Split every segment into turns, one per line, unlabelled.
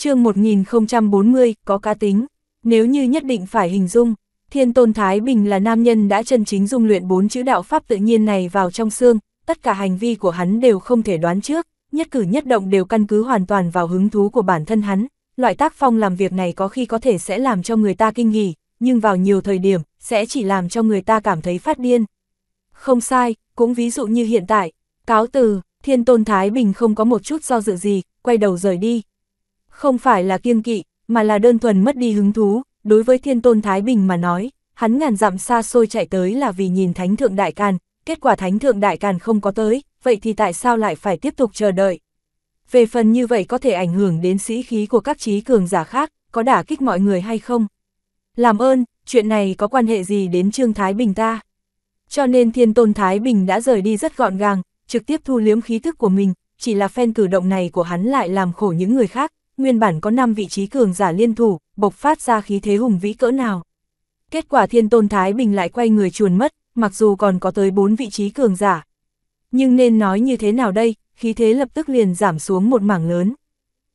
chương 1040, có cá tính. Nếu như nhất định phải hình dung, Thiên Tôn Thái Bình là nam nhân đã chân chính dung luyện bốn chữ đạo pháp tự nhiên này vào trong xương, tất cả hành vi của hắn đều không thể đoán trước, nhất cử nhất động đều căn cứ hoàn toàn vào hứng thú của bản thân hắn. Loại tác phong làm việc này có khi có thể sẽ làm cho người ta kinh nghỉ, nhưng vào nhiều thời điểm, sẽ chỉ làm cho người ta cảm thấy phát điên. Không sai, cũng ví dụ như hiện tại, cáo từ, Thiên Tôn Thái Bình không có một chút do dự gì, quay đầu rời đi, không phải là kiêng kỵ, mà là đơn thuần mất đi hứng thú, đối với thiên tôn Thái Bình mà nói, hắn ngàn dặm xa xôi chạy tới là vì nhìn Thánh Thượng Đại Càn, kết quả Thánh Thượng Đại Càn không có tới, vậy thì tại sao lại phải tiếp tục chờ đợi? Về phần như vậy có thể ảnh hưởng đến sĩ khí của các trí cường giả khác, có đả kích mọi người hay không? Làm ơn, chuyện này có quan hệ gì đến Trương Thái Bình ta? Cho nên Thiên Tôn Thái Bình đã rời đi rất gọn gàng, trực tiếp thu liếm khí thức của mình, chỉ là phen cử động này của hắn lại làm khổ những người khác, nguyên bản có 5 vị trí cường giả liên thủ, bộc phát ra khí thế hùng vĩ cỡ nào. Kết quả thiên tôn Thái Bình lại quay người chuồn mất, mặc dù còn có tới 4 vị trí cường giả. Nhưng nên nói như thế nào đây, khí thế lập tức liền giảm xuống một mảng lớn.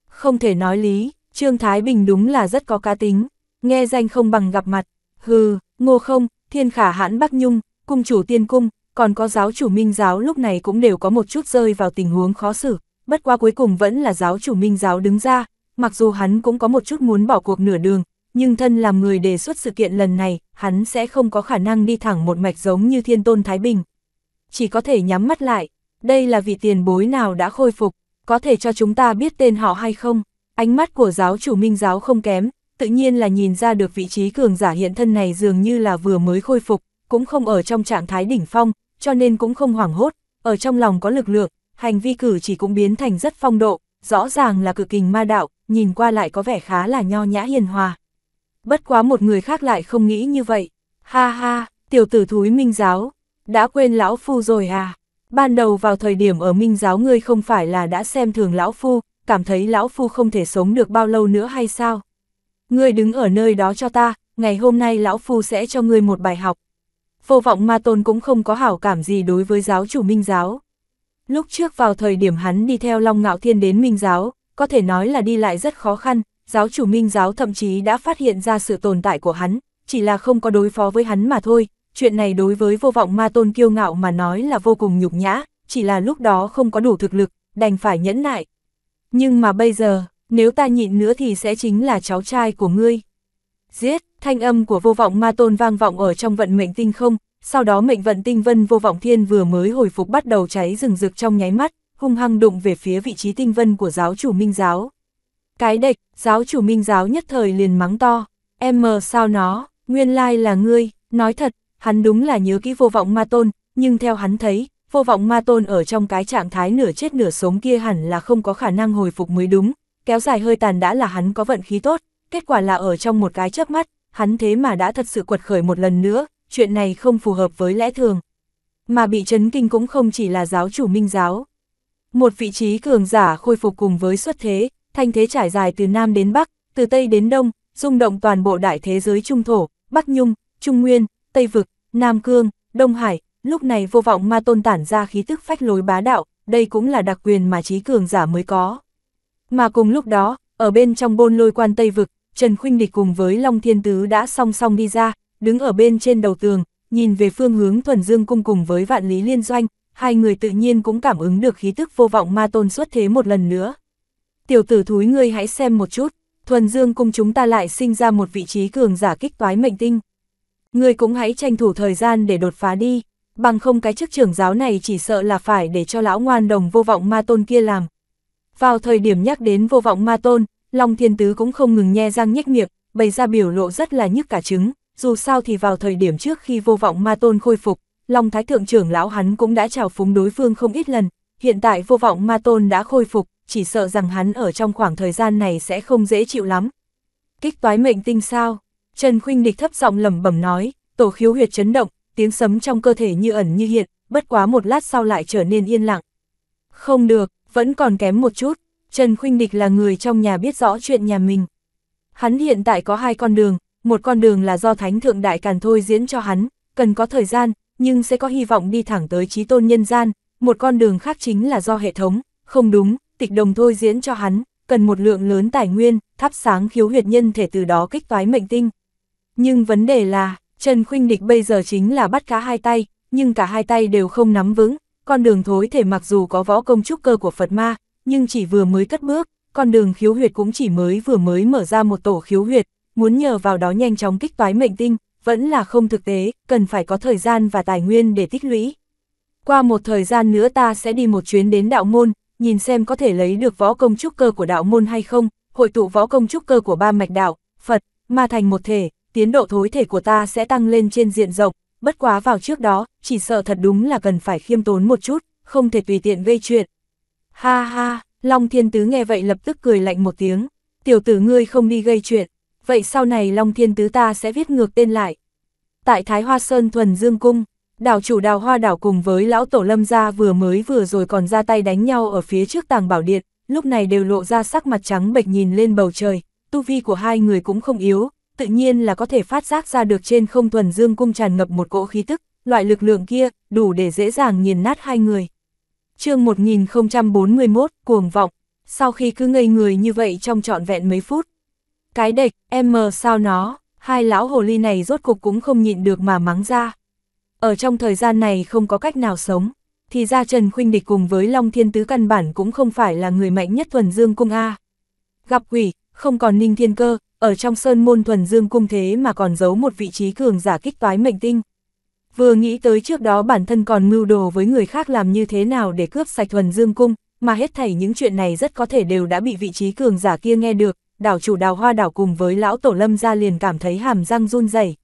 Không thể nói lý, Trương Thái Bình đúng là rất có cá tính, nghe danh không bằng gặp mặt, hừ, ngô không, thiên khả hãn Bắc Nhung, cung chủ tiên cung, còn có giáo chủ minh giáo lúc này cũng đều có một chút rơi vào tình huống khó xử, bất qua cuối cùng vẫn là giáo chủ minh giáo đứng ra, mặc dù hắn cũng có một chút muốn bỏ cuộc nửa đường, nhưng thân làm người đề xuất sự kiện lần này, hắn sẽ không có khả năng đi thẳng một mạch giống như thiên tôn Thái Bình. Chỉ có thể nhắm mắt lại, đây là vị tiền bối nào đã khôi phục, có thể cho chúng ta biết tên họ hay không, ánh mắt của giáo chủ minh giáo không kém, tự nhiên là nhìn ra được vị trí cường giả hiện thân này dường như là vừa mới khôi phục, cũng không ở trong trạng thái đỉnh phong, cho nên cũng không hoảng hốt, ở trong lòng có lực lượng, hành vi cử chỉ cũng biến thành rất phong độ, rõ ràng là cực kình ma đạo, nhìn qua lại có vẻ khá là nho nhã hiền hòa. Bất quá một người khác lại không nghĩ như vậy. Ha ha, tiểu tử thúi minh giáo, đã quên lão phu rồi à? Ban đầu vào thời điểm ở minh giáo ngươi không phải là đã xem thường lão phu, cảm thấy lão phu không thể sống được bao lâu nữa hay sao? Ngươi đứng ở nơi đó cho ta, ngày hôm nay lão phu sẽ cho ngươi một bài học. Vô vọng ma tôn cũng không có hảo cảm gì đối với giáo chủ minh giáo. Lúc trước vào thời điểm hắn đi theo Long Ngạo Thiên đến Minh Giáo, có thể nói là đi lại rất khó khăn, giáo chủ Minh Giáo thậm chí đã phát hiện ra sự tồn tại của hắn, chỉ là không có đối phó với hắn mà thôi, chuyện này đối với vô vọng ma tôn kiêu ngạo mà nói là vô cùng nhục nhã, chỉ là lúc đó không có đủ thực lực, đành phải nhẫn nại. Nhưng mà bây giờ, nếu ta nhịn nữa thì sẽ chính là cháu trai của ngươi. Giết, thanh âm của vô vọng ma tôn vang vọng ở trong vận mệnh tinh không, sau đó mệnh vận tinh vân vô vọng thiên vừa mới hồi phục bắt đầu cháy rừng rực trong nháy mắt, hung hăng đụng về phía vị trí tinh vân của giáo chủ minh giáo. Cái đệch, giáo chủ minh giáo nhất thời liền mắng to, em mờ sao nó, nguyên lai là ngươi, nói thật, hắn đúng là nhớ kỹ vô vọng ma tôn, nhưng theo hắn thấy, vô vọng ma tôn ở trong cái trạng thái nửa chết nửa sống kia hẳn là không có khả năng hồi phục mới đúng, kéo dài hơi tàn đã là hắn có vận khí tốt, kết quả là ở trong một cái chớp mắt, hắn thế mà đã thật sự quật khởi một lần nữa, chuyện này không phù hợp với lẽ thường. Mà bị chấn kinh cũng không chỉ là giáo chủ minh giáo. Một vị trí cường giả khôi phục cùng với xuất thế, thanh thế trải dài từ Nam đến Bắc, từ Tây đến Đông, rung động toàn bộ đại thế giới Trung Thổ, Bắc Nhung, Trung Nguyên, Tây Vực, Nam Cương, Đông Hải, lúc này vô vọng ma tôn tản ra khí tức phách lối bá đạo, đây cũng là đặc quyền mà trí cường giả mới có. Mà cùng lúc đó, ở bên trong bôn lôi quan Tây Vực, Trần Khuynh Địch cùng với Long Thiên Tứ đã song song đi ra, đứng ở bên trên đầu tường, nhìn về phương hướng thuần dương cung cùng với vạn lý liên doanh, hai người tự nhiên cũng cảm ứng được khí tức vô vọng ma tôn xuất thế một lần nữa. Tiểu tử thúi ngươi hãy xem một chút, thuần dương cung chúng ta lại sinh ra một vị trí cường giả kích toái mệnh tinh. Ngươi cũng hãy tranh thủ thời gian để đột phá đi, bằng không cái chức trưởng giáo này chỉ sợ là phải để cho lão ngoan đồng vô vọng ma tôn kia làm. Vào thời điểm nhắc đến vô vọng ma tôn, Long Thiên Tứ cũng không ngừng nhe răng nhếch miệng, bày ra biểu lộ rất là nhức cả trứng dù sao thì vào thời điểm trước khi vô vọng ma tôn khôi phục, Long Thái Thượng trưởng lão hắn cũng đã trào phúng đối phương không ít lần, hiện tại vô vọng ma tôn đã khôi phục, chỉ sợ rằng hắn ở trong khoảng thời gian này sẽ không dễ chịu lắm. Kích toái mệnh tinh sao? Trần Khuynh Địch thấp giọng lẩm bẩm nói, tổ khiếu huyệt chấn động, tiếng sấm trong cơ thể như ẩn như hiện, bất quá một lát sau lại trở nên yên lặng. Không được, vẫn còn kém một chút, Trần Khuynh Địch là người trong nhà biết rõ chuyện nhà mình. Hắn hiện tại có hai con đường, một con đường là do Thánh Thượng Đại Càn thôi diễn cho hắn, cần có thời gian, nhưng sẽ có hy vọng đi thẳng tới trí tôn nhân gian, một con đường khác chính là do hệ thống, không đúng, tịch đồng thôi diễn cho hắn, cần một lượng lớn tài nguyên, thắp sáng khiếu huyệt nhân thể từ đó kích toái mệnh tinh. Nhưng vấn đề là, Trần Khuynh Địch bây giờ chính là bắt cá hai tay, nhưng cả hai tay đều không nắm vững, con đường thối thể mặc dù có võ công trúc cơ của Phật ma, nhưng chỉ vừa mới cất bước, con đường khiếu huyệt cũng chỉ mới vừa mới mở ra một tổ khiếu huyệt, muốn nhờ vào đó nhanh chóng kích toái mệnh tinh, vẫn là không thực tế, cần phải có thời gian và tài nguyên để tích lũy. Qua một thời gian nữa ta sẽ đi một chuyến đến đạo môn, nhìn xem có thể lấy được võ công trúc cơ của đạo môn hay không, hội tụ võ công trúc cơ của ba mạch đạo, Phật, mà thành một thể, tiến độ thối thể của ta sẽ tăng lên trên diện rộng, bất quá vào trước đó, chỉ sợ thật đúng là cần phải khiêm tốn một chút, không thể tùy tiện gây chuyện. Ha ha, Long Thiên Tứ nghe vậy lập tức cười lạnh một tiếng, tiểu tử ngươi không đi gây chuyện, vậy sau này Long Thiên Tứ ta sẽ viết ngược tên lại. Tại Thái Hoa Sơn Thuần Dương Cung, đảo chủ đào hoa đảo cùng với lão tổ lâm gia vừa mới vừa rồi còn ra tay đánh nhau ở phía trước tàng bảo điện, lúc này đều lộ ra sắc mặt trắng bệch nhìn lên bầu trời, tu vi của hai người cũng không yếu, tự nhiên là có thể phát giác ra được trên không Thuần Dương Cung tràn ngập một cỗ khí tức, loại lực lượng kia đủ để dễ dàng nghiền nát hai người. chương 1041, cuồng vọng, sau khi cứ ngây người như vậy trong trọn vẹn mấy phút, cái địch, em mờ sao nó, hai lão hồ ly này rốt cục cũng không nhịn được mà mắng ra. Ở trong thời gian này không có cách nào sống, thì ra Trần Khuynh Địch cùng với Long Thiên Tứ căn bản cũng không phải là người mạnh nhất thuần dương cung A. Gặp quỷ, không còn ninh thiên cơ, ở trong sơn môn thuần dương cung thế mà còn giấu một vị trí cường giả kích toái mệnh tinh. Vừa nghĩ tới trước đó bản thân còn mưu đồ với người khác làm như thế nào để cướp sạch thuần dương cung, mà hết thảy những chuyện này rất có thể đều đã bị vị trí cường giả kia nghe được, đảo chủ đào hoa đảo cùng với lão tổ lâm ra liền cảm thấy hàm răng run rẩy.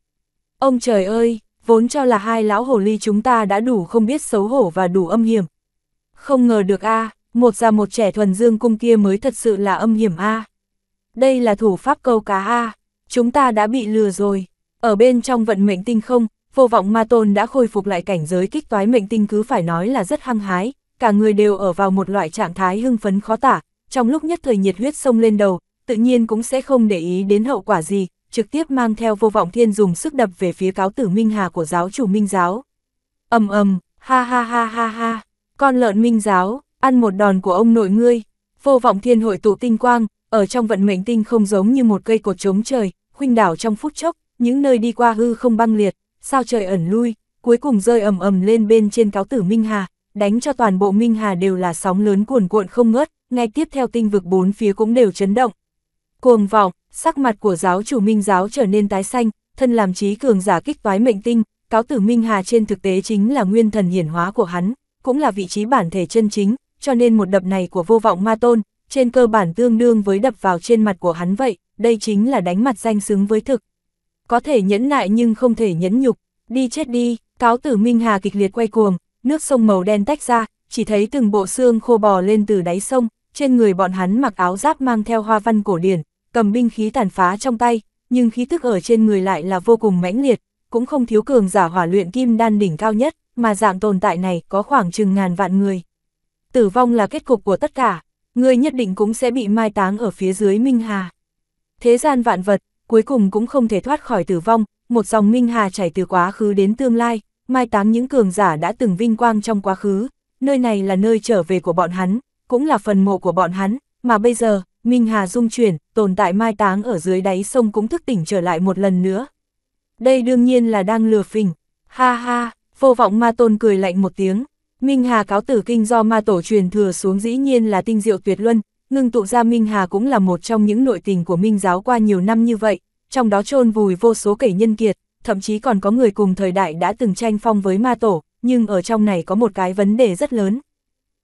Ông trời ơi, vốn cho là hai lão hồ ly chúng ta đã đủ không biết xấu hổ và đủ âm hiểm. Không ngờ được a à, một già một trẻ thuần dương cung kia mới thật sự là âm hiểm a à. Đây là thủ pháp câu cá a à, chúng ta đã bị lừa rồi. Ở bên trong vận mệnh tinh không, vô vọng ma tôn đã khôi phục lại cảnh giới kích toái mệnh tinh cứ phải nói là rất hăng hái, cả người đều ở vào một loại trạng thái hưng phấn khó tả, trong lúc nhất thời nhiệt huyết sông lên đầu, tự nhiên cũng sẽ không để ý đến hậu quả gì, trực tiếp mang theo vô vọng thiên dùng sức đập về phía cáo tử Minh Hà của giáo chủ Minh Giáo. ầm ầm, ha ha ha ha ha, con lợn Minh Giáo, ăn một đòn của ông nội ngươi. Vô vọng thiên hội tụ tinh quang, ở trong vận mệnh tinh không giống như một cây cột trống trời, khuynh đảo trong phút chốc, những nơi đi qua hư không băng liệt, sao trời ẩn lui, cuối cùng rơi ầm ầm lên bên trên cáo tử Minh Hà, đánh cho toàn bộ Minh Hà đều là sóng lớn cuồn cuộn không ngớt, ngay tiếp theo tinh vực bốn phía cũng đều chấn động. Cuồng vọng, sắc mặt của giáo chủ minh giáo trở nên tái xanh, thân làm trí cường giả kích toái mệnh tinh, cáo tử minh hà trên thực tế chính là nguyên thần hiển hóa của hắn, cũng là vị trí bản thể chân chính, cho nên một đập này của vô vọng ma tôn, trên cơ bản tương đương với đập vào trên mặt của hắn vậy, đây chính là đánh mặt danh xứng với thực. Có thể nhẫn nại nhưng không thể nhẫn nhục, đi chết đi, cáo tử minh hà kịch liệt quay cuồng, nước sông màu đen tách ra, chỉ thấy từng bộ xương khô bò lên từ đáy sông, trên người bọn hắn mặc áo giáp mang theo hoa văn cổ điển, cầm binh khí tàn phá trong tay, nhưng khí tức ở trên người lại là vô cùng mãnh liệt, cũng không thiếu cường giả hỏa luyện kim đan đỉnh cao nhất, mà dạng tồn tại này có khoảng chừng ngàn vạn người. Tử vong là kết cục của tất cả, người nhất định cũng sẽ bị mai táng ở phía dưới Minh Hà. Thế gian vạn vật, cuối cùng cũng không thể thoát khỏi tử vong, một dòng Minh Hà chảy từ quá khứ đến tương lai, mai táng những cường giả đã từng vinh quang trong quá khứ, nơi này là nơi trở về của bọn hắn, cũng là phần mộ của bọn hắn, mà bây giờ, Minh Hà dung chuyển, tồn tại mai táng ở dưới đáy sông cũng thức tỉnh trở lại một lần nữa. Đây đương nhiên là đang lừa phình. Ha ha, vô vọng ma tôn cười lạnh một tiếng. Minh Hà cáo tử kinh do ma tổ truyền thừa xuống dĩ nhiên là tinh diệu tuyệt luân, ngưng tụ ra Minh Hà cũng là một trong những nội tình của Minh giáo qua nhiều năm như vậy, trong đó chôn vùi vô số kẻ nhân kiệt, thậm chí còn có người cùng thời đại đã từng tranh phong với ma tổ, nhưng ở trong này có một cái vấn đề rất lớn.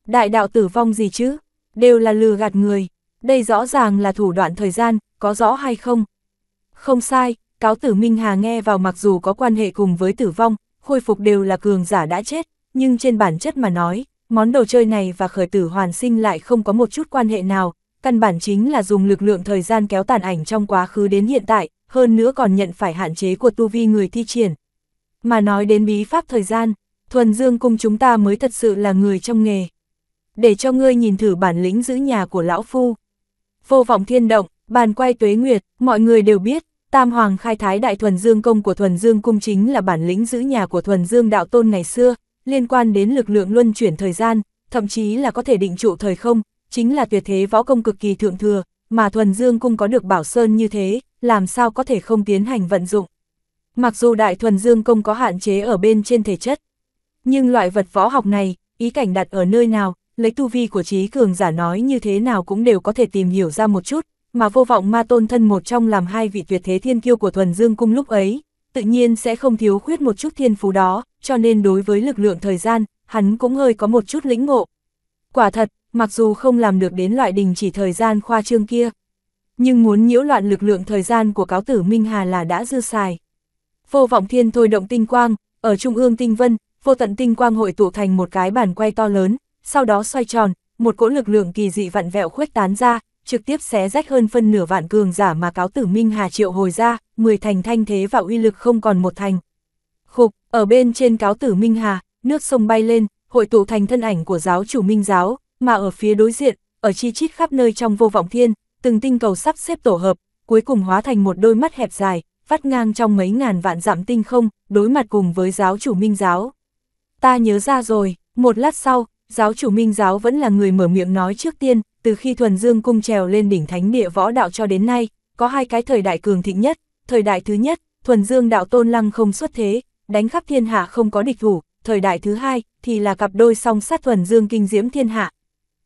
Đại đạo tử vong gì chứ? Đều là lừa gạt người. Đây rõ ràng là thủ đoạn thời gian, có rõ hay không? Không sai, cáo tử Minh Hà nghe vào mặc dù có quan hệ cùng với tử vong, khôi phục đều là cường giả đã chết, nhưng trên bản chất mà nói, món đồ chơi này và khởi tử hoàn sinh lại không có một chút quan hệ nào, căn bản chính là dùng lực lượng thời gian kéo tàn ảnh trong quá khứ đến hiện tại, hơn nữa còn nhận phải hạn chế của tu vi người thi triển. Mà nói đến bí pháp thời gian, thuần dương cung chúng ta mới thật sự là người trong nghề. Để cho ngươi nhìn thử bản lĩnh giữ nhà của lão phu vô vọng thiên động, bàn quay tuế nguyệt, mọi người đều biết, Tam Hoàng khai thái đại thuần dương công của thuần dương cung chính là bản lĩnh giữ nhà của thuần dương đạo tôn ngày xưa, liên quan đến lực lượng luân chuyển thời gian, thậm chí là có thể định trụ thời không, chính là tuyệt thế võ công cực kỳ thượng thừa, mà thuần dương cung có được bảo sơn như thế, làm sao có thể không tiến hành vận dụng. Mặc dù đại thuần dương công có hạn chế ở bên trên thể chất, nhưng loại vật võ học này, ý cảnh đặt ở nơi nào, lấy tu vi của trí cường giả nói như thế nào cũng đều có thể tìm hiểu ra một chút, mà vô vọng ma tôn thân một trong làm hai vị tuyệt thế thiên kiêu của thuần dương cung lúc ấy, tự nhiên sẽ không thiếu khuyết một chút thiên phú đó, cho nên đối với lực lượng thời gian, hắn cũng hơi có một chút lĩnh ngộ. Quả thật, mặc dù không làm được đến loại đình chỉ thời gian khoa trương kia, nhưng muốn nhiễu loạn lực lượng thời gian của cáo tử Minh Hà là đã dư xài. Vô vọng thiên thôi động tinh quang, ở trung ương tinh vân, vô tận tinh quang hội tụ thành một cái bàn quay to lớn, sau đó xoay tròn, một cỗ lực lượng kỳ dị vặn vẹo khuếch tán ra, trực tiếp xé rách hơn phân nửa vạn cường giả mà cáo tử Minh Hà triệu hồi ra, 10 thành thanh thế và uy lực không còn một thành. Khục, ở bên trên cáo tử Minh Hà, nước sông bay lên, hội tụ thành thân ảnh của giáo chủ Minh giáo, mà ở phía đối diện, ở chi chít khắp nơi trong vô vọng thiên, từng tinh cầu sắp xếp tổ hợp, cuối cùng hóa thành một đôi mắt hẹp dài, vắt ngang trong mấy ngàn vạn dặm tinh không, đối mặt cùng với giáo chủ Minh giáo. Ta nhớ ra rồi, một lát sau, giáo chủ Minh giáo vẫn là người mở miệng nói trước tiên, từ khi thuần dương cung trèo lên đỉnh thánh địa võ đạo cho đến nay, có hai cái thời đại cường thịnh nhất, thời đại thứ nhất, thuần dương đạo tôn lăng không xuất thế, đánh khắp thiên hạ không có địch thủ, thời đại thứ hai thì là cặp đôi song sát thuần dương kinh diễm thiên hạ.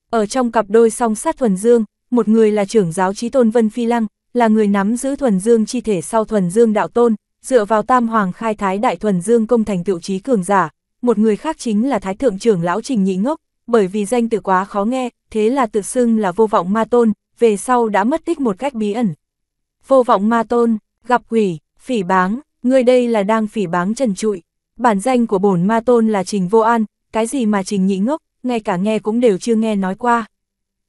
Ở trong cặp đôi song sát thuần dương, một người là trưởng giáo trí tôn Vân Phi Lăng, là người nắm giữ thuần dương chi thể sau thuần dương đạo tôn, dựa vào tam hoàng khai thái đại thuần dương công thành tựu chí cường giả, một người khác chính là Thái Thượng trưởng lão Trình Nhị Ngốc, bởi vì danh từ quá khó nghe, thế là tự xưng là vô vọng ma tôn, về sau đã mất tích một cách bí ẩn. Vô vọng ma tôn, gặp quỷ, phỉ báng, người đây là đang phỉ báng trần trụi. Bản danh của bổn ma tôn là Trình Vô An, cái gì mà Trình Nhị Ngốc, ngay cả nghe cũng đều chưa nghe nói qua.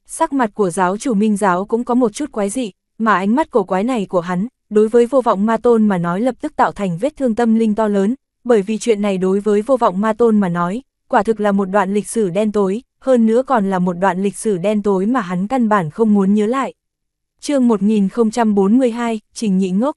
Sắc mặt của giáo chủ minh giáo cũng có một chút quái dị, mà ánh mắt cổ quái này của hắn, đối với vô vọng ma tôn mà nói lập tức tạo thành vết thương tâm linh to lớn, bởi vì chuyện này đối với vô vọng ma tôn mà nói, quả thực là một đoạn lịch sử đen tối, hơn nữa còn là một đoạn lịch sử đen tối mà hắn căn bản không muốn nhớ lại. chương 1042, Trình Nhị Ngốc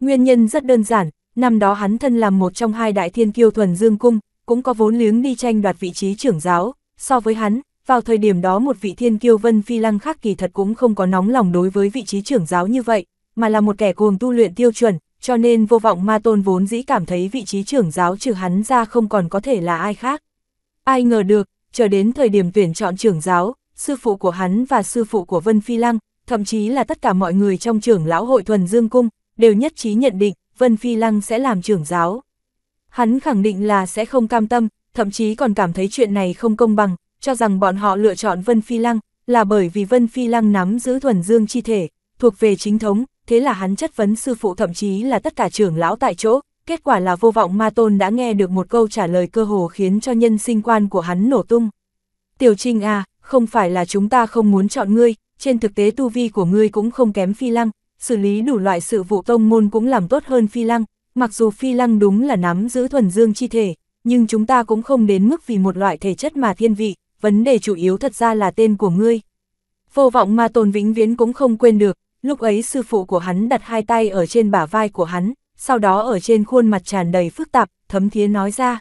Nguyên nhân rất đơn giản, năm đó hắn thân làm một trong hai đại thiên kiêu thuần dương cung, cũng có vốn liếng đi tranh đoạt vị trí trưởng giáo, so với hắn, vào thời điểm đó một vị thiên kiêu vân phi lăng khác kỳ thật cũng không có nóng lòng đối với vị trí trưởng giáo như vậy, mà là một kẻ cuồng tu luyện tiêu chuẩn, cho nên vô vọng ma tôn vốn dĩ cảm thấy vị trí trưởng giáo trừ hắn ra không còn có thể là ai khác. Ai ngờ được, chờ đến thời điểm tuyển chọn trưởng giáo, sư phụ của hắn và sư phụ của Vân Phi Lăng, thậm chí là tất cả mọi người trong trưởng lão hội thuần dương cung, đều nhất trí nhận định Vân Phi Lăng sẽ làm trưởng giáo. Hắn khẳng định là sẽ không cam tâm, thậm chí còn cảm thấy chuyện này không công bằng, cho rằng bọn họ lựa chọn Vân Phi Lăng là bởi vì Vân Phi Lăng nắm giữ thuần dương chi thể, thuộc về chính thống, thế là hắn chất vấn sư phụ thậm chí là tất cả trưởng lão tại chỗ, kết quả là vô vọng ma tôn đã nghe được một câu trả lời cơ hồ khiến cho nhân sinh quan của hắn nổ tung. Tiểu Trinh à, không phải là chúng ta không muốn chọn ngươi, trên thực tế tu vi của ngươi cũng không kém phi lăng, xử lý đủ loại sự vụ tông môn cũng làm tốt hơn phi lăng, mặc dù phi lăng đúng là nắm giữ thuần dương chi thể, nhưng chúng ta cũng không đến mức vì một loại thể chất mà thiên vị, vấn đề chủ yếu thật ra là tên của ngươi. Vô vọng ma tôn vĩnh viễn cũng không quên được, Lúc ấy sư phụ của hắn đặt hai tay ở trên bả vai của hắn, sau đó ở trên khuôn mặt tràn đầy phức tạp, thấm thía nói ra.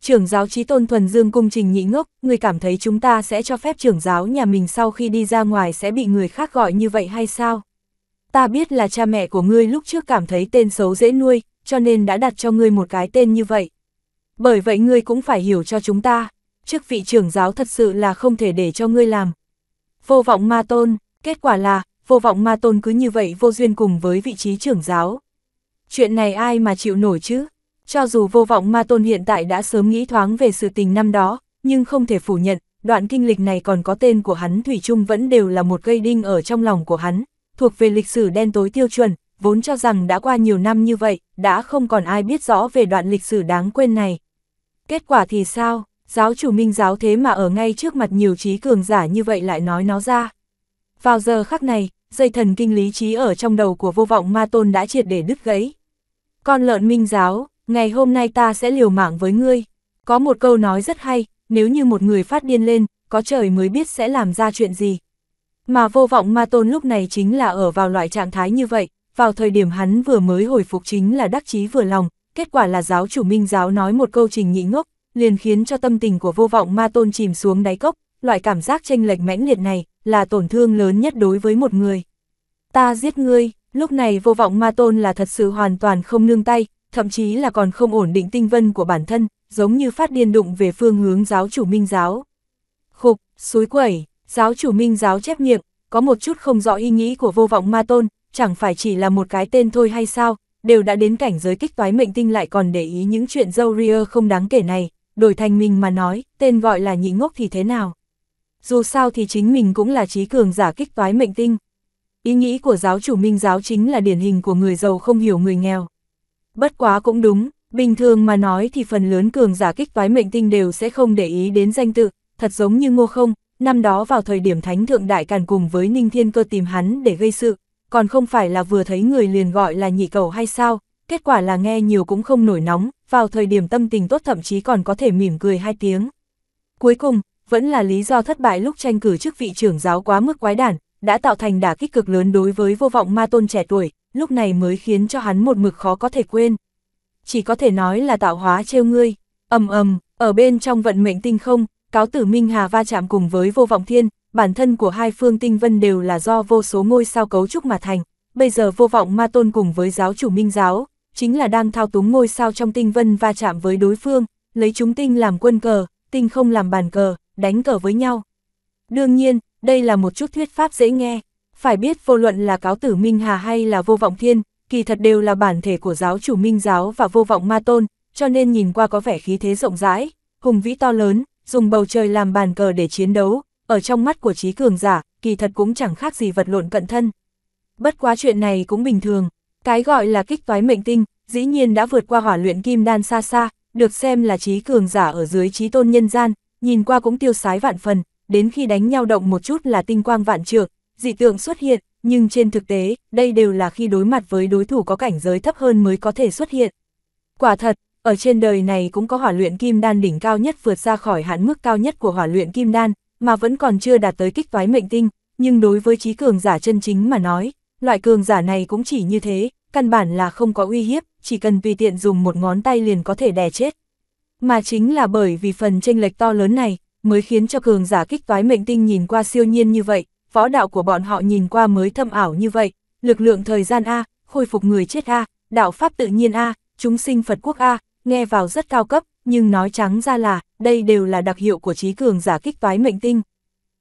Trưởng giáo trí tôn thuần dương cung trình nhị ngốc, người cảm thấy chúng ta sẽ cho phép trưởng giáo nhà mình sau khi đi ra ngoài sẽ bị người khác gọi như vậy hay sao? Ta biết là cha mẹ của ngươi lúc trước cảm thấy tên xấu dễ nuôi, cho nên đã đặt cho ngươi một cái tên như vậy. Bởi vậy ngươi cũng phải hiểu cho chúng ta, chức vị trưởng giáo thật sự là không thể để cho ngươi làm. Vô vọng ma tôn, kết quả là, vô vọng ma tôn cứ như vậy vô duyên cùng với vị trí trưởng giáo. Chuyện này ai mà chịu nổi chứ? Cho dù vô vọng ma tôn hiện tại đã sớm nghĩ thoáng về sự tình năm đó, nhưng không thể phủ nhận, đoạn kinh lịch này còn có tên của hắn Thủy chung vẫn đều là một cây đinh ở trong lòng của hắn, thuộc về lịch sử đen tối tiêu chuẩn, vốn cho rằng đã qua nhiều năm như vậy, đã không còn ai biết rõ về đoạn lịch sử đáng quên này. Kết quả thì sao? Giáo chủ minh giáo thế mà ở ngay trước mặt nhiều trí cường giả như vậy lại nói nó ra. Vào giờ khắc này, dây thần kinh lý trí ở trong đầu của vô vọng ma tôn đã triệt để đứt gãy. Con lợn minh giáo, ngày hôm nay ta sẽ liều mạng với ngươi. Có một câu nói rất hay, nếu như một người phát điên lên, có trời mới biết sẽ làm ra chuyện gì. Mà vô vọng ma tôn lúc này chính là ở vào loại trạng thái như vậy, vào thời điểm hắn vừa mới hồi phục chính là đắc chí vừa lòng, kết quả là giáo chủ minh giáo nói một câu trình nhị ngốc, liền khiến cho tâm tình của vô vọng ma tôn chìm xuống đáy cốc, loại cảm giác tranh lệch mãnh liệt này, là tổn thương lớn nhất đối với một người. Ta giết ngươi, lúc này vô vọng ma tôn là thật sự hoàn toàn không nương tay, thậm chí là còn không ổn định tinh vân của bản thân, giống như phát điên đụng về phương hướng giáo chủ minh giáo. Khục, suối quẩy, giáo chủ minh giáo chép miệng, có một chút không rõ ý nghĩ của vô vọng ma tôn, chẳng phải chỉ là một cái tên thôi hay sao, đều đã đến cảnh giới kích toái mệnh tinh lại còn để ý những chuyện dâu ria không đáng kể này, đổi thành mình mà nói, tên gọi là nhị ngốc thì thế nào dù sao thì chính mình cũng là trí cường giả kích toái mệnh tinh. Ý nghĩ của giáo chủ minh giáo chính là điển hình của người giàu không hiểu người nghèo. Bất quá cũng đúng, bình thường mà nói thì phần lớn cường giả kích toái mệnh tinh đều sẽ không để ý đến danh tự, thật giống như ngô không, năm đó vào thời điểm thánh thượng đại càn cùng với ninh thiên cơ tìm hắn để gây sự, còn không phải là vừa thấy người liền gọi là nhị cầu hay sao, kết quả là nghe nhiều cũng không nổi nóng, vào thời điểm tâm tình tốt thậm chí còn có thể mỉm cười hai tiếng. Cuối cùng, vẫn là lý do thất bại lúc tranh cử chức vị trưởng giáo quá mức quái đản, đã tạo thành đả kích cực lớn đối với vô vọng ma tôn trẻ tuổi, lúc này mới khiến cho hắn một mực khó có thể quên. Chỉ có thể nói là tạo hóa trêu ngươi, ầm ầm, ở bên trong vận mệnh tinh không, cáo tử Minh Hà va chạm cùng với vô vọng thiên, bản thân của hai phương tinh vân đều là do vô số ngôi sao cấu trúc mà thành, bây giờ vô vọng ma tôn cùng với giáo chủ Minh giáo, chính là đang thao túng ngôi sao trong tinh vân va chạm với đối phương, lấy chúng tinh làm quân cờ, tinh không làm bàn cờ, đánh cờ với nhau. Đương nhiên, đây là một chút thuyết pháp dễ nghe. Phải biết vô luận là cáo tử Minh Hà hay là vô vọng thiên, kỳ thật đều là bản thể của giáo chủ Minh giáo và vô vọng ma tôn, cho nên nhìn qua có vẻ khí thế rộng rãi, hùng vĩ to lớn, dùng bầu trời làm bàn cờ để chiến đấu, ở trong mắt của trí cường giả, kỳ thật cũng chẳng khác gì vật lộn cận thân. Bất quá chuyện này cũng bình thường, cái gọi là kích toái mệnh tinh, dĩ nhiên đã vượt qua hỏa luyện kim đan xa xa, được xem là trí cường giả ở dưới trí tôn nhân gian, nhìn qua cũng tiêu sái vạn phần, đến khi đánh nhau động một chút là tinh quang vạn trượng, dị tượng xuất hiện, nhưng trên thực tế, đây đều là khi đối mặt với đối thủ có cảnh giới thấp hơn mới có thể xuất hiện. Quả thật, ở trên đời này cũng có hỏa luyện kim đan đỉnh cao nhất vượt ra khỏi hạn mức cao nhất của hỏa luyện kim đan, mà vẫn còn chưa đạt tới kích toái mệnh tinh, nhưng đối với trí cường giả chân chính mà nói, loại cường giả này cũng chỉ như thế, căn bản là không có uy hiếp, chỉ cần tùy tiện dùng một ngón tay liền có thể đè chết mà chính là bởi vì phần tranh lệch to lớn này, mới khiến cho cường giả kích toái mệnh tinh nhìn qua siêu nhiên như vậy, võ đạo của bọn họ nhìn qua mới thâm ảo như vậy, lực lượng thời gian A, khôi phục người chết A, đạo pháp tự nhiên A, chúng sinh Phật quốc A, nghe vào rất cao cấp, nhưng nói trắng ra là, đây đều là đặc hiệu của trí cường giả kích toái mệnh tinh.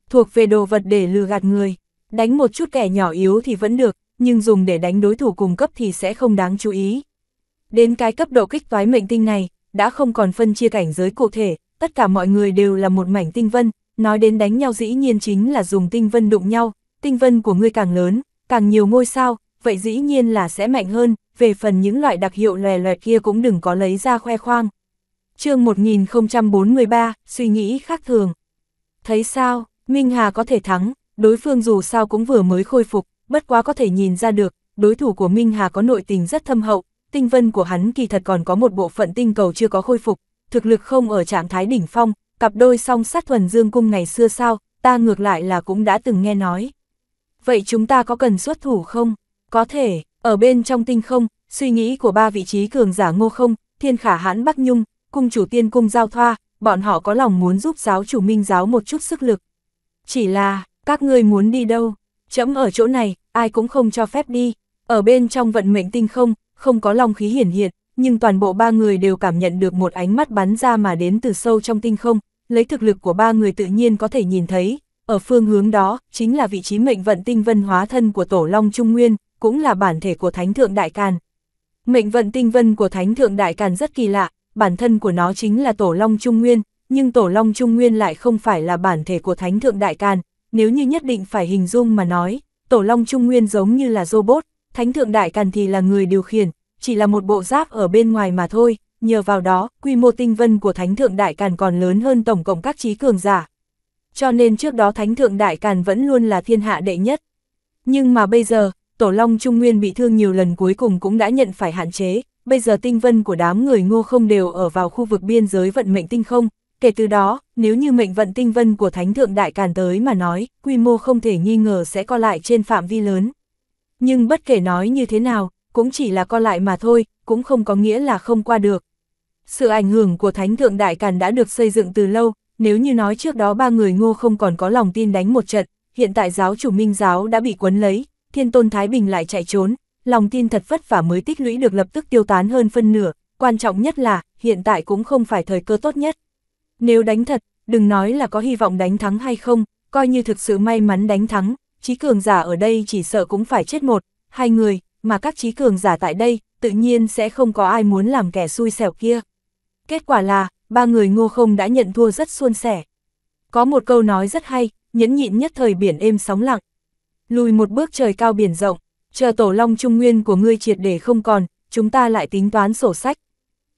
Thuộc về đồ vật để lừa gạt người, đánh một chút kẻ nhỏ yếu thì vẫn được, nhưng dùng để đánh đối thủ cùng cấp thì sẽ không đáng chú ý. Đến cái cấp độ kích toái mệnh tinh này, đã không còn phân chia cảnh giới cụ thể, tất cả mọi người đều là một mảnh tinh vân, nói đến đánh nhau dĩ nhiên chính là dùng tinh vân đụng nhau, tinh vân của ngươi càng lớn, càng nhiều ngôi sao, vậy dĩ nhiên là sẽ mạnh hơn, về phần những loại đặc hiệu lòe lòe kia cũng đừng có lấy ra khoe khoang. chương 1043, suy nghĩ khác thường. Thấy sao, Minh Hà có thể thắng, đối phương dù sao cũng vừa mới khôi phục, bất quá có thể nhìn ra được, đối thủ của Minh Hà có nội tình rất thâm hậu, tinh vân của hắn kỳ thật còn có một bộ phận tinh cầu chưa có khôi phục, thực lực không ở trạng thái đỉnh phong, cặp đôi song sát thuần dương cung ngày xưa sao, ta ngược lại là cũng đã từng nghe nói. Vậy chúng ta có cần xuất thủ không? Có thể, ở bên trong tinh không, suy nghĩ của ba vị trí cường giả ngô không, thiên khả hãn Bắc Nhung, cung chủ tiên cung giao thoa, bọn họ có lòng muốn giúp giáo chủ minh giáo một chút sức lực. Chỉ là, các ngươi muốn đi đâu? Chấm ở chỗ này, ai cũng không cho phép đi. Ở bên trong vận mệnh tinh không, không có long khí hiển hiện, nhưng toàn bộ ba người đều cảm nhận được một ánh mắt bắn ra mà đến từ sâu trong tinh không, lấy thực lực của ba người tự nhiên có thể nhìn thấy, ở phương hướng đó, chính là vị trí mệnh vận tinh vân hóa thân của Tổ Long Trung Nguyên, cũng là bản thể của Thánh Thượng Đại Càn. Mệnh vận tinh vân của Thánh Thượng Đại Càn rất kỳ lạ, bản thân của nó chính là Tổ Long Trung Nguyên, nhưng Tổ Long Trung Nguyên lại không phải là bản thể của Thánh Thượng Đại Càn, nếu như nhất định phải hình dung mà nói, Tổ Long Trung Nguyên giống như là robot, Thánh Thượng Đại Càn thì là người điều khiển, chỉ là một bộ giáp ở bên ngoài mà thôi, nhờ vào đó, quy mô tinh vân của Thánh Thượng Đại Càn còn lớn hơn tổng cộng các trí cường giả. Cho nên trước đó Thánh Thượng Đại Càn vẫn luôn là thiên hạ đệ nhất. Nhưng mà bây giờ, Tổ Long Trung Nguyên bị thương nhiều lần cuối cùng cũng đã nhận phải hạn chế, bây giờ tinh vân của đám người ngô không đều ở vào khu vực biên giới vận mệnh tinh không. Kể từ đó, nếu như mệnh vận tinh vân của Thánh Thượng Đại Càn tới mà nói, quy mô không thể nghi ngờ sẽ co lại trên phạm vi lớn. Nhưng bất kể nói như thế nào, cũng chỉ là co lại mà thôi, cũng không có nghĩa là không qua được. Sự ảnh hưởng của Thánh Thượng Đại Càn đã được xây dựng từ lâu, nếu như nói trước đó ba người ngô không còn có lòng tin đánh một trận, hiện tại giáo chủ minh giáo đã bị quấn lấy, thiên tôn Thái Bình lại chạy trốn, lòng tin thật vất vả mới tích lũy được lập tức tiêu tán hơn phân nửa, quan trọng nhất là hiện tại cũng không phải thời cơ tốt nhất. Nếu đánh thật, đừng nói là có hy vọng đánh thắng hay không, coi như thực sự may mắn đánh thắng, trí cường giả ở đây chỉ sợ cũng phải chết một, hai người, mà các trí cường giả tại đây, tự nhiên sẽ không có ai muốn làm kẻ xui xẻo kia. Kết quả là, ba người ngô không đã nhận thua rất suôn sẻ. Có một câu nói rất hay, nhẫn nhịn nhất thời biển êm sóng lặng. Lùi một bước trời cao biển rộng, chờ tổ long trung nguyên của ngươi triệt để không còn, chúng ta lại tính toán sổ sách.